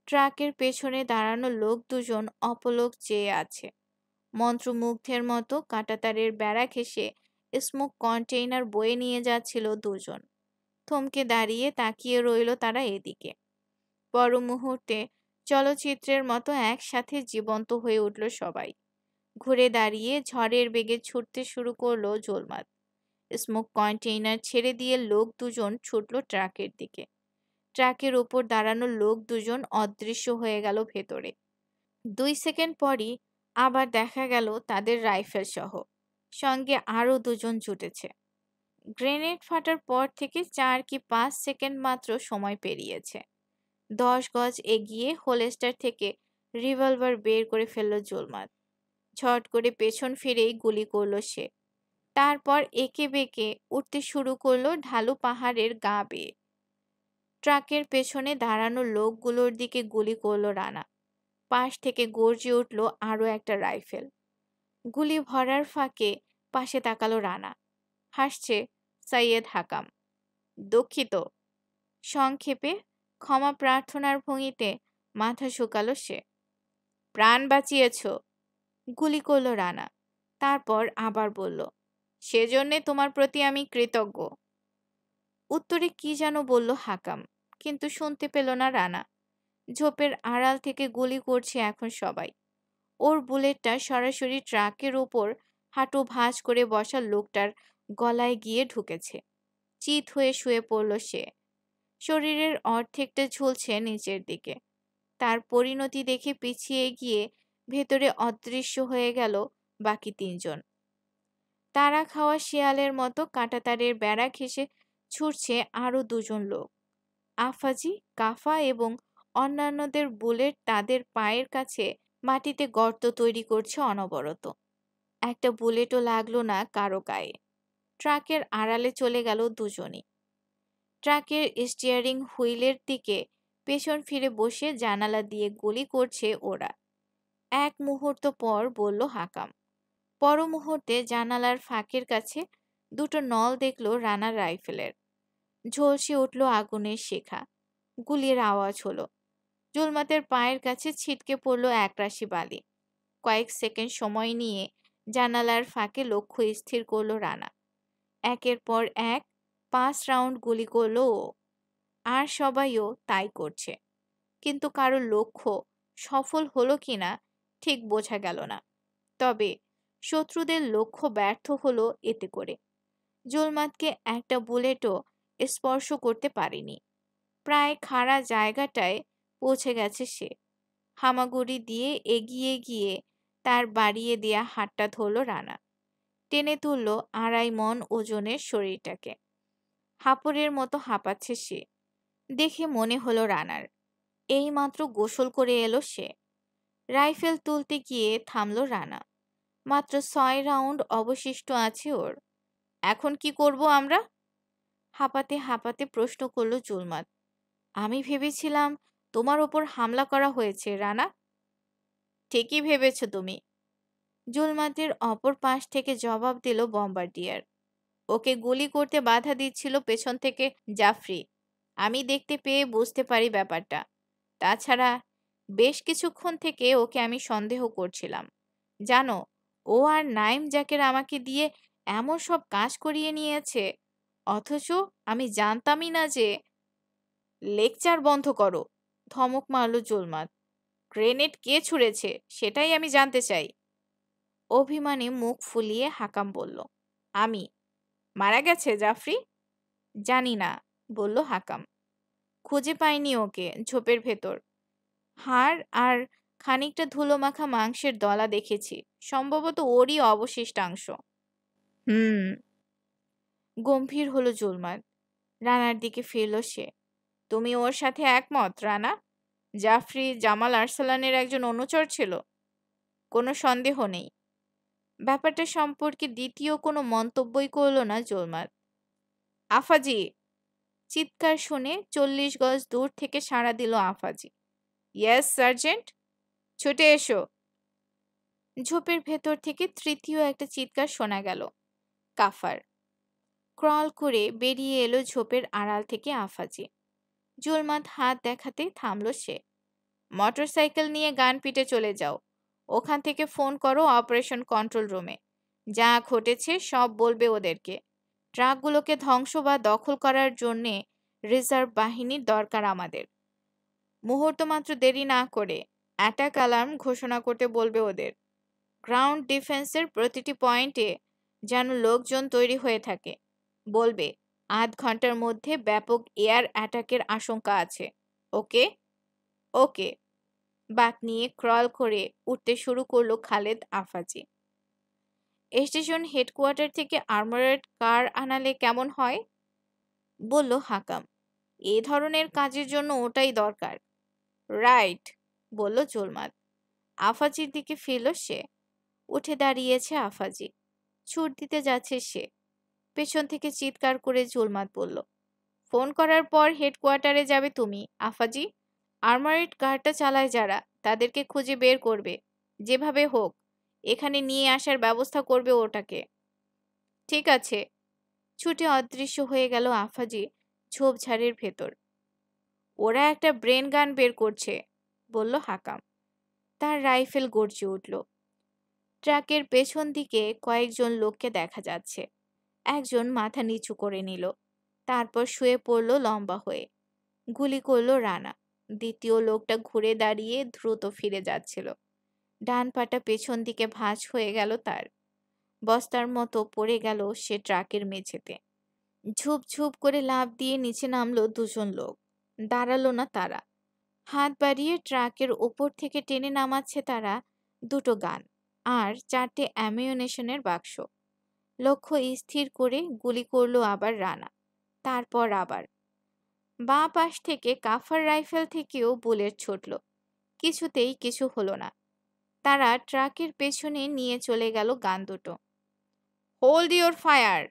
ট্রাকের পেছনে দাঁড়ানো লোক দুজন অপলোক চেয়ে আছে মন্ত্রমুগ্ধের মতো কাঁটাতারের বেড়া ঘেঁষে স্মোক কন্টেইনার বয়ে নিয়ে যাচ্ছিল দুজন থমকে দাঁড়িয়ে তাকিয়ে রইল তারা এদিকে পর মুহূর্তে চলচ্চিত্রের মতো একসাথে জীবন্ত হয়ে উঠল সবাই ঘুরে দাঁড়িয়ে ঝড়ের বেগে ছুটতে শুরু করলো জোলমাত স্মোক কন্টেইনার ছেড়ে দিয়ে লোক দুজন ছুটল ট্রাকের দিকে ট্রাকের ওপর দাঁড়ানো লোক দুজন অদৃশ্য হয়ে গেল ভেতরে দুই সেকেন্ড পরই আবার দেখা গেল তাদের রাইফেল সহ সঙ্গে আরও দুজন জুটেছে গ্রেনেড ফাটার পর থেকে চার কি পাঁচ সেকেন্ড মাত্র সময় পেরিয়েছে দশ গজ এগিয়ে হোলেস্টার থেকে রিভলভার বের করে ফেলল জোলমাত ছট করে পেছন ফিরেই গুলি করল সে তারপর একে বেঁকে উঠতে শুরু করলো ঢালু পাহাড়ের গা বেয়ে ট্রাকের পেছনে দাঁড়ানো লোকগুলোর দিকে গুলি করল রানা পাশ থেকে গর্জে উঠল আরও একটা রাইফেল গুলি ভরার ফাঁকে পাশে তাকালো রানা হাসছে সাইয়েদ হাকাম দুঃখিত সংক্ষেপে ক্ষমা প্রার্থনার ভঙ্গিতে মাথা শুকালো সে প্রাণ বাঁচিয়েছ গুলি করলো রানা তারপর আবার বলল সেজন্যে তোমার প্রতি আমি কৃতজ্ঞ উত্তরে কি যেন বলল হাকাম কিন্তু শুনতে পেল না রানা ঝোপের আড়াল থেকে গুলি করছে এখন সবাই ওর বুলেটটা সরাসরি ট্রাকের ওপর হাঁটু ভাঁজ করে বসার লোকটার গলায় গিয়ে ঢুকেছে চিত হয়ে শুয়ে পড়ল সে শরীরের অর্ধেকটা ঝুলছে নিচের দিকে তার পরিণতি দেখে পিছিয়ে গিয়ে ভেতরে অদৃশ্য হয়ে গেল বাকি তিনজন তারা খাওয়া শিয়ালের মতো কাঁটাতারের বেড়া ঘেসে ছুটছে আরও দুজন লোক আফাজি কাফা এবং অন্যান্যদের বুলেট তাদের পায়ের কাছে মাটিতে গর্ত তৈরি করছে অনবরত একটা বুলেটও লাগলো না কারো গায়ে ট্রাকের আড়ালে চলে গেল দুজনই ট্রাকের স্টিয়ারিং হুইলের দিকে পেছন ফিরে বসে জানালা দিয়ে গুলি করছে ওরা এক মুহূর্ত পর বলল হাকাম পর মুহূর্তে জানালার ফাঁকের কাছে দুটো নল দেখল রানার রাইফেলের ঝলসে উঠল আগুনের শেখা গুলির আওয়াজ হলো জুলমাতের পায়ের কাছে ছিটকে পড়ল রাশি বালি কয়েক সেকেন্ড সময় নিয়ে জানালার ফাঁকে লক্ষ্য স্থির করল রানা একের পর এক পাঁচ রাউন্ড গুলি করলো আর সবাইও তাই করছে কিন্তু কারো লক্ষ্য সফল হলো কিনা ঠিক বোঝা গেল না তবে শত্রুদের লক্ষ্য ব্যর্থ হলো এতে করে জুলমাতকে একটা বুলেটও স্পর্শ করতে পারেনি প্রায় খাড়া জায়গাটায় পৌঁছে গেছে সে হামাগুড়ি দিয়ে এগিয়ে গিয়ে তার বাড়িয়ে দেয়া হাতটা ধরল রানা টেনে তুলল আড়াই মন ওজনের শরীরটাকে হাঁপড়ের মতো হাঁপাচ্ছে সে দেখে মনে হলো রানার এইমাত্র গোসল করে এলো সে রাইফেল তুলতে গিয়ে থামল রানা মাত্র ছয় রাউন্ড অবশিষ্ট আছে ওর এখন কি করব আমরা হাঁপাতে হাঁপাতে প্রশ্ন করল জুলমাত আমি ভেবেছিলাম তোমার ওপর হামলা করা হয়েছে রানা ঠিকই ভেবেছ তুমি জুলমাতের অপর পাশ থেকে জবাব দিল বম্বার্ডিয়ার ওকে গুলি করতে বাধা দিচ্ছিল পেছন থেকে জাফরি আমি দেখতে পেয়ে বুঝতে পারি ব্যাপারটা তাছাড়া বেশ কিছুক্ষণ থেকে ওকে আমি সন্দেহ করছিলাম জানো ও আর নাইম জাকের আমাকে দিয়ে এমন সব কাজ করিয়ে নিয়েছে অথচ আমি জানতামই না যে লেকচার বন্ধ করো ধমক মারল জুলমাত গ্রেনেড কে ছুঁড়েছে সেটাই আমি জানতে চাই অভিমানে মুখ ফুলিয়ে হাকাম বলল আমি মারা গেছে জাফরি জানি না বলল হাকাম খুঁজে পাইনি ওকে ঝোপের ভেতর হাড় আর খানিকটা ধুলো মাখা মাংসের দলা দেখেছি সম্ভবত ওরই অবশিষ্টাংশ হুম গম্ভীর হলো জুলমাদ রানার দিকে ফিরল সে তুমি ওর সাথে একমত রানা জাফরি জামাল আরসালানের একজন অনুচর ছিল কোনো সন্দেহ নেই ব্যাপারটা সম্পর্কে দ্বিতীয় কোনো মন্তব্যই করল না জোলমাত আফাজি চিৎকার শুনে চল্লিশ গজ দূর থেকে সাড়া দিল আফাজি ইয়েস সার্জেন্ট ছুটে এসো ঝোপের ভেতর থেকে তৃতীয় একটা চিৎকার শোনা গেল কাফার ক্রল করে বেরিয়ে এলো ঝোপের আড়াল থেকে আফাজি জুলমাত হাত দেখাতেই থামল সে মোটরসাইকেল নিয়ে গান পিটে চলে যাও ওখান থেকে ফোন করো অপারেশন কন্ট্রোল রুমে যা ঘটেছে সব বলবে ওদেরকে ট্রাকগুলোকে ধ্বংস বা দখল করার জন্যে রিজার্ভ বাহিনীর দরকার আমাদের মুহূর্ত মাত্র দেরি না করে অ্যাটাক অ্যালার্ম ঘোষণা করতে বলবে ওদের গ্রাউন্ড ডিফেন্সের প্রতিটি পয়েন্টে যেন লোকজন তৈরি হয়ে থাকে বলবে আধ ঘন্টার মধ্যে ব্যাপক এয়ার অ্যাটাকের আশঙ্কা আছে ওকে ওকে বাক নিয়ে ক্রল করে উঠতে শুরু করলো খালেদ আফাজি স্টেশন হেডকোয়ার্টার থেকে আর্মারেড কার আনালে কেমন হয় বলল হাকাম এ ধরনের কাজের জন্য ওটাই দরকার রাইট বলল জোলমাদ আফাজির দিকে ফেলো সে উঠে দাঁড়িয়েছে আফাজি ছুট দিতে যাচ্ছে সে পেছন থেকে চিৎকার করে জুলমাত বলল ফোন করার পর হেডকোয়ার্টারে যাবে তুমি আফাজি আর্মারেড কারটা চালায় যারা তাদেরকে খুঁজে বের করবে যেভাবে হোক এখানে নিয়ে আসার ব্যবস্থা করবে ওটাকে ঠিক আছে ছুটে অদৃশ্য হয়ে গেল আফাজি ঝোপঝাড়ের ভেতর ওরা একটা ব্রেন গান বের করছে বলল হাকাম তার রাইফেল গর্জে উঠল ট্রাকের পেছন দিকে কয়েকজন লোককে দেখা যাচ্ছে একজন মাথা নিচু করে নিল তারপর শুয়ে পড়ল লম্বা হয়ে গুলি করল রানা দ্বিতীয় লোকটা ঘুরে দাঁড়িয়ে দ্রুত ফিরে যাচ্ছিল ডান পাটা পেছন দিকে ভাঁজ হয়ে গেল তার বস্তার মতো পড়ে গেল সে ট্রাকের মেঝেতে ঝুপ ঝুপ করে লাভ দিয়ে নিচে নামলো দুজন লোক দাঁড়ালো না তারা হাত বাড়িয়ে ট্রাকের ওপর থেকে টেনে নামাচ্ছে তারা দুটো গান আর চারটে অ্যামিউনেশনের বাক্স লক্ষ্য স্থির করে গুলি করল আবার রানা তারপর আবার বাঁ পাশ থেকে কাফার রাইফেল থেকেও বুলেট ছুটল কিছুতেই কিছু হলো না তারা ট্রাকের পেছনে নিয়ে চলে গেল গান দুটো হোল্ড ইওর ফায়ার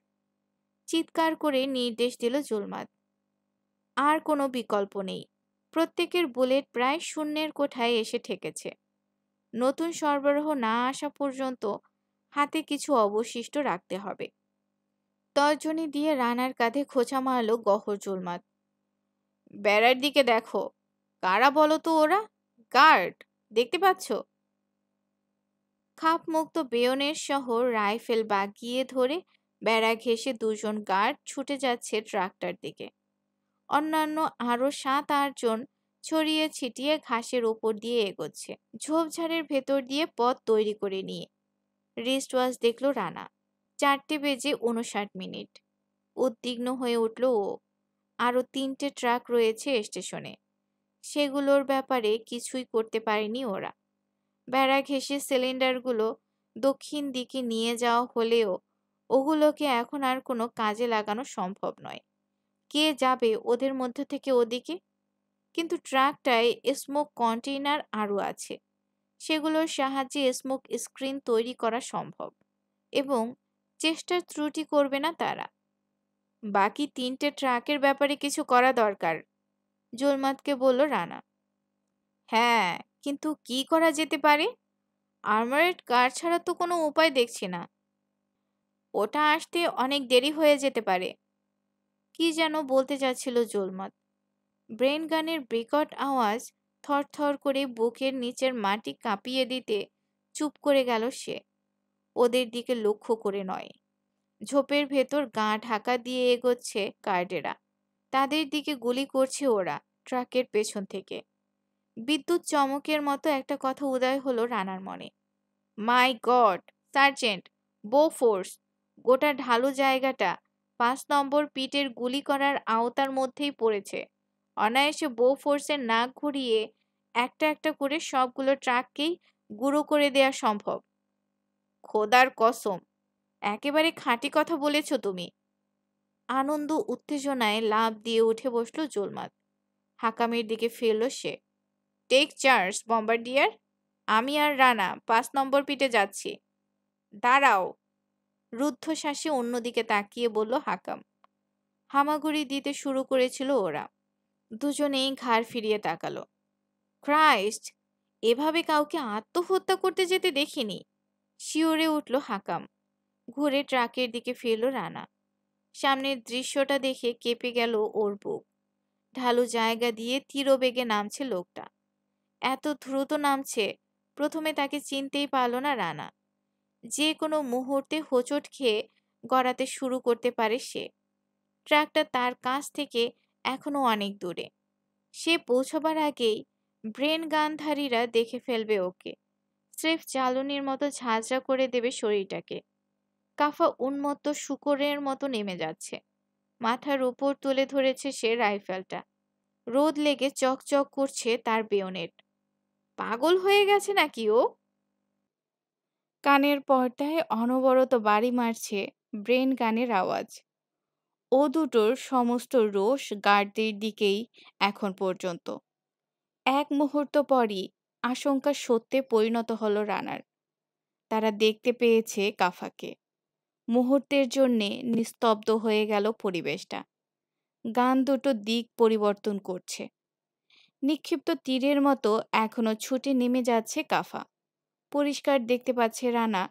চিৎকার করে নির্দেশ দিল জুলমাদ আর কোনো বিকল্প নেই প্রত্যেকের বুলেট প্রায় শূন্যের কোঠায় এসে ঠেকেছে নতুন সরবরাহ না আসা পর্যন্ত হাতে কিছু অবশিষ্ট রাখতে হবে তর্জনী দিয়ে রানার কাঁধে খোঁচা মারল গহর জুলমাত বেড়ার দিকে দেখো কারা বলো তো ওরা গার্ড দেখতে পাচ্ছ খাপ মুক্ত বেয়নের শহর রাইফেল বাগিয়ে ধরে বেড়া ঘেসে দুজন গার্ড ছুটে যাচ্ছে ট্রাক্টর দিকে অন্যান্য আরও সাত আটজন ছড়িয়ে ছিটিয়ে ঘাসের ওপর দিয়ে এগোচ্ছে ঝোপঝাড়ের ভেতর দিয়ে পথ তৈরি করে নিয়ে রিস্ট ওয়াচ দেখল রানা চারটে বেজে উনষাট মিনিট উদ্বিগ্ন হয়ে উঠল ও আরও তিনটে ট্রাক রয়েছে স্টেশনে সেগুলোর ব্যাপারে কিছুই করতে পারেনি ওরা বেড়া ঘেঁষে সিলিন্ডারগুলো দক্ষিণ দিকে নিয়ে যাওয়া হলেও ওগুলোকে এখন আর কোনো কাজে লাগানো সম্ভব নয় কে যাবে ওদের মধ্য থেকে ওদিকে কিন্তু ট্রাকটায় স্মোক কন্টেইনার আরও আছে সেগুলোর সাহায্যে স্মোক স্ক্রিন তৈরি করা সম্ভব এবং চেষ্টার ত্রুটি করবে না তারা বাকি তিনটে ট্রাকের ব্যাপারে কিছু করা দরকার জোলমাতকে বলল রানা হ্যাঁ কিন্তু কি করা যেতে পারে আর্মারেড কার ছাড়া তো কোনো উপায় দেখছি না ওটা আসতে অনেক দেরি হয়ে যেতে পারে কি যেন বলতে যাচ্ছিল জোলমাত ব্রেন গানের বিকট আওয়াজ থরথর করে বুকের নিচের মাটি কাঁপিয়ে দিতে চুপ করে গেল সে ওদের দিকে লক্ষ্য করে নয় ঝোপের ভেতর গা ঢাকা দিয়ে এগোচ্ছে কার্ডেরা তাদের দিকে গুলি করছে ওরা ট্রাকের পেছন থেকে বিদ্যুৎ চমকের মতো একটা কথা উদয় হলো রানার মনে মাই গড সার্জেন্ট বো ফোর্স গোটা ঢালু জায়গাটা পাঁচ নম্বর পিটের গুলি করার আওতার মধ্যেই পড়েছে অনায়াসে বো ফোর্সে না ঘুরিয়ে একটা একটা করে সবগুলো ট্রাককেই গুঁড়ো করে দেয়া সম্ভব খোদার কসম একেবারে খাঁটি কথা বলেছ তুমি আনন্দ উত্তেজনায় লাভ দিয়ে উঠে বসল জোলমাত হাকামের দিকে ফেলল সে টেক চার্জ ডিয়ার আমি আর রানা পাঁচ নম্বর পিটে যাচ্ছি দাঁড়াও রুদ্ধশ্বাসে অন্যদিকে তাকিয়ে বলল হাকাম হামাগুড়ি দিতে শুরু করেছিল ওরা দুজনেই ঘাড় ফিরিয়ে তাকালো ক্রাইস্ট এভাবে কাউকে আত্মহত্যা করতে যেতে দেখিনি শিওরে উঠল হাকাম ঘুরে ট্রাকের দিকে ফিরল রানা সামনের দৃশ্যটা দেখে কেঁপে গেল ওর বুক ঢালু জায়গা দিয়ে তীরবেগে নামছে লোকটা এত দ্রুত নামছে প্রথমে তাকে চিনতেই পারল না রানা যে কোনো মুহূর্তে হোঁচট খেয়ে গড়াতে শুরু করতে পারে সে ট্রাকটা তার কাছ থেকে এখনও অনেক দূরে সে পৌঁছবার আগেই ব্রেন গানধারীরা দেখে ফেলবে ওকে স্রেফ জ্বালনির মতো ঝাঁঝরা করে দেবে শরীরটাকে কাফা উন্মত্ত শুকরের মতো নেমে যাচ্ছে মাথার উপর তুলে ধরেছে সে রাইফেলটা রোদ লেগে চকচক করছে তার বেয়নেট পাগল হয়ে গেছে নাকি ও কানের পর্দায় অনবরত বাড়ি মারছে ব্রেন গানের আওয়াজ ও দুটোর সমস্ত রোষ গার্ডদের দিকেই এখন পর্যন্ত এক মুহূর্ত পরই আশঙ্কা সত্যে পরিণত হল রানার তারা দেখতে পেয়েছে কাফাকে মুহূর্তের জন্যে নিস্তব্ধ হয়ে গেল পরিবেশটা গান দুটো দিক পরিবর্তন করছে নিক্ষিপ্ত তীরের মতো এখনো ছুটে নেমে যাচ্ছে কাফা পরিষ্কার দেখতে পাচ্ছে রানা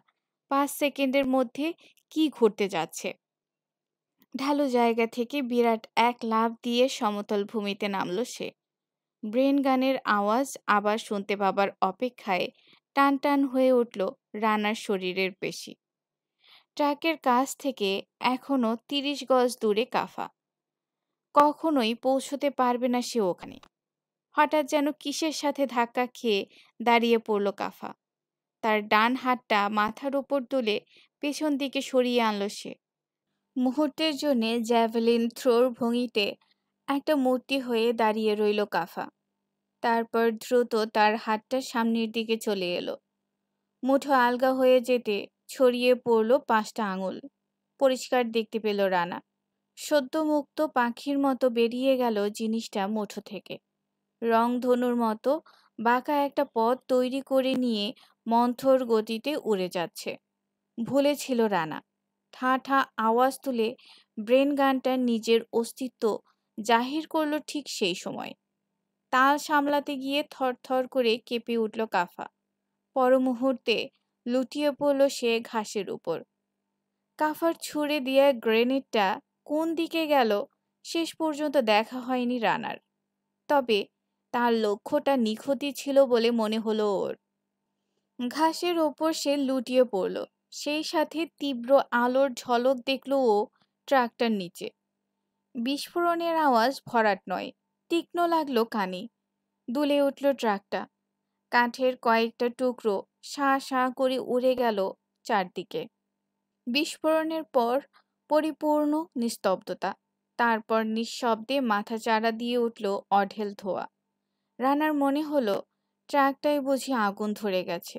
পাঁচ সেকেন্ডের মধ্যে কি ঘটতে যাচ্ছে ঢালু জায়গা থেকে বিরাট এক লাফ দিয়ে সমতল ভূমিতে নামল সে ব্রেন গানের আওয়াজ আবার শুনতে পাবার অপেক্ষায় টান টান হয়ে উঠল রানার শরীরের পেশি ট্রাকের কাছ থেকে এখনও তিরিশ গজ দূরে কাফা কখনোই পৌঁছতে পারবে না সে ওখানে হঠাৎ যেন কিসের সাথে ধাক্কা খেয়ে দাঁড়িয়ে পড়ল কাফা তার ডান হাতটা মাথার ওপর তুলে পেছন দিকে সরিয়ে আনল সে মুহূর্তের জন্যে জ্যাভেলিন থ্রোর ভঙ্গিতে একটা মূর্তি হয়ে দাঁড়িয়ে রইল কাফা তারপর দ্রুত তার হাতটা সামনের দিকে চলে এলো মুঠো আলগা হয়ে যেতে ছড়িয়ে পড়ল পাঁচটা আঙুল পরিষ্কার দেখতে পেল রানা সদ্য মুক্ত পাখির মতো বেরিয়ে গেল জিনিসটা মুঠো থেকে রং ধনুর মতো বাঁকা একটা পথ তৈরি করে নিয়ে মন্থর গতিতে উড়ে যাচ্ছে ভুলেছিল রানা ঠা ঠা আওয়াজ তুলে ব্রেন গানটা নিজের অস্তিত্ব জাহির করল ঠিক সেই সময় তাল সামলাতে গিয়ে থরথর করে কেঁপে উঠল কাফা পরমুহূর্তে লুটিয়ে পড়ল সে ঘাসের উপর কাফার ছুঁড়ে দেওয়া গ্রেনেডটা কোন দিকে গেল শেষ পর্যন্ত দেখা হয়নি রানার তবে তার লক্ষ্যটা নিখতি ছিল বলে মনে হলো ওর ঘাসের ওপর সে লুটিয়ে পড়ল সেই সাথে তীব্র আলোর ঝলক দেখল ও ট্রাকটার নিচে বিস্ফোরণের আওয়াজ ভরাট নয় তীক্ষ্ণ লাগলো কানে দুলে উঠল ট্রাকটা কাঠের কয়েকটা টুকরো সা সা করে উড়ে গেল চারদিকে বিস্ফোরণের পর পরিপূর্ণ নিস্তব্ধতা তারপর নিঃশব্দে মাথা চাড়া দিয়ে উঠল অঢেল ধোয়া রানার মনে হলো ট্রাকটায় বুঝি আগুন ধরে গেছে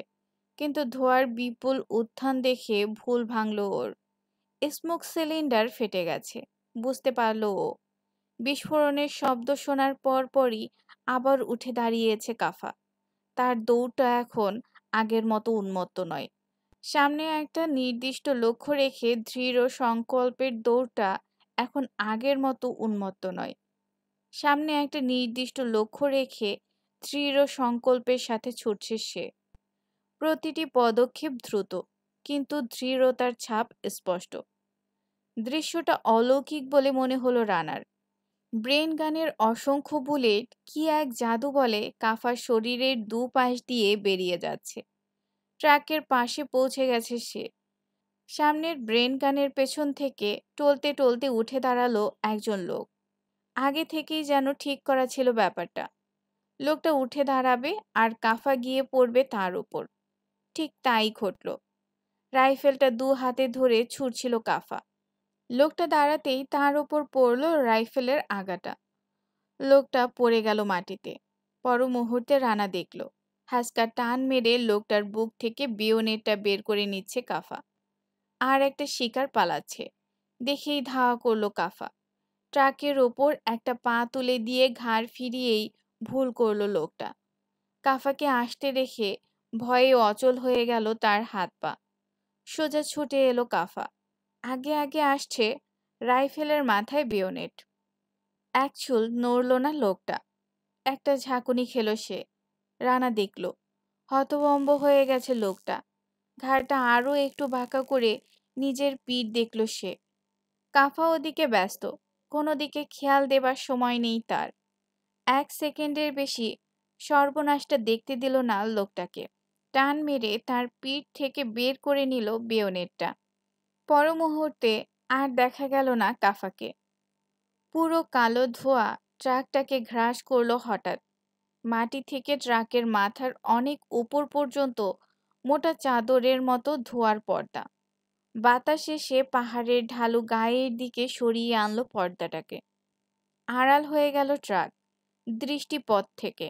কিন্তু ধোঁয়ার বিপুল উত্থান দেখে ভুল ভাঙল ওর স্মোক সিলিন্ডার ফেটে গেছে বুঝতে পারল ও বিস্ফোরণের শব্দ শোনার পরপরই আবার উঠে দাঁড়িয়েছে কাফা তার দৌড়টা এখন আগের মতো উন্মত্ত নয় সামনে একটা নির্দিষ্ট লক্ষ্য রেখে দৃঢ় সংকল্পের দৌড়টা এখন আগের মতো উন্মত্ত নয় সামনে একটা নির্দিষ্ট লক্ষ্য রেখে দৃঢ় সংকল্পের সাথে ছুটছে সে প্রতিটি পদক্ষেপ দ্রুত কিন্তু দৃঢ়তার ছাপ স্পষ্ট দৃশ্যটা অলৌকিক বলে মনে হলো রানার ব্রেন গানের অসংখ্য বুলেট কি এক জাদু বলে কাফার শরীরের দু পাশ দিয়ে বেরিয়ে যাচ্ছে ট্রাকের পাশে পৌঁছে গেছে সে সামনের ব্রেন গানের পেছন থেকে টলতে টলতে উঠে দাঁড়ালো একজন লোক আগে থেকেই যেন ঠিক করা ছিল ব্যাপারটা লোকটা উঠে দাঁড়াবে আর কাফা গিয়ে পড়বে তার উপর ঠিক তাই ঘটল রাইফেলটা দু হাতে ধরে ছুটছিল কাফা লোকটা দাঁড়াতেই তার ওপর পড়ল রাইফেলের আগাটা লোকটা পড়ে গেল মাটিতে পর মুহূর্তে রানা দেখল হাসকা টান মেরে লোকটার বুক থেকে বিয়নেটটা বের করে নিচ্ছে কাফা আর একটা শিকার পালাচ্ছে দেখেই ধাওয়া করলো কাফা ট্রাকের ওপর একটা পা তুলে দিয়ে ঘাড় ফিরিয়েই ভুল করলো লোকটা কাফাকে আসতে দেখে ভয়ে অচল হয়ে গেল তার হাত পা সোজা ছুটে এলো কাফা আগে আগে আসছে রাইফেলের মাথায় বিয়োনেট এক চুল নড়ল না লোকটা একটা ঝাঁকুনি খেলো সে রানা দেখল হতবম্ব হয়ে গেছে লোকটা ঘাড়টা আরও একটু বাঁকা করে নিজের পিঠ দেখল সে কাফা ওদিকে ব্যস্ত কোনো দিকে খেয়াল দেবার সময় নেই তার এক সেকেন্ডের বেশি সর্বনাশটা দেখতে দিল না লোকটাকে টান মেরে তার পিঠ থেকে বের করে নিল বেয়নেরটা পর মুহূর্তে আর দেখা গেল না কাফাকে পুরো কালো ধোয়া ট্রাকটাকে ঘ্রাস করলো হঠাৎ মাটি থেকে ট্রাকের মাথার অনেক উপর পর্যন্ত মোটা চাদরের মতো ধোয়ার পর্দা বাতাসে সে পাহাড়ের ঢালু গায়ের দিকে সরিয়ে আনলো পর্দাটাকে আড়াল হয়ে গেল ট্রাক দৃষ্টিপথ থেকে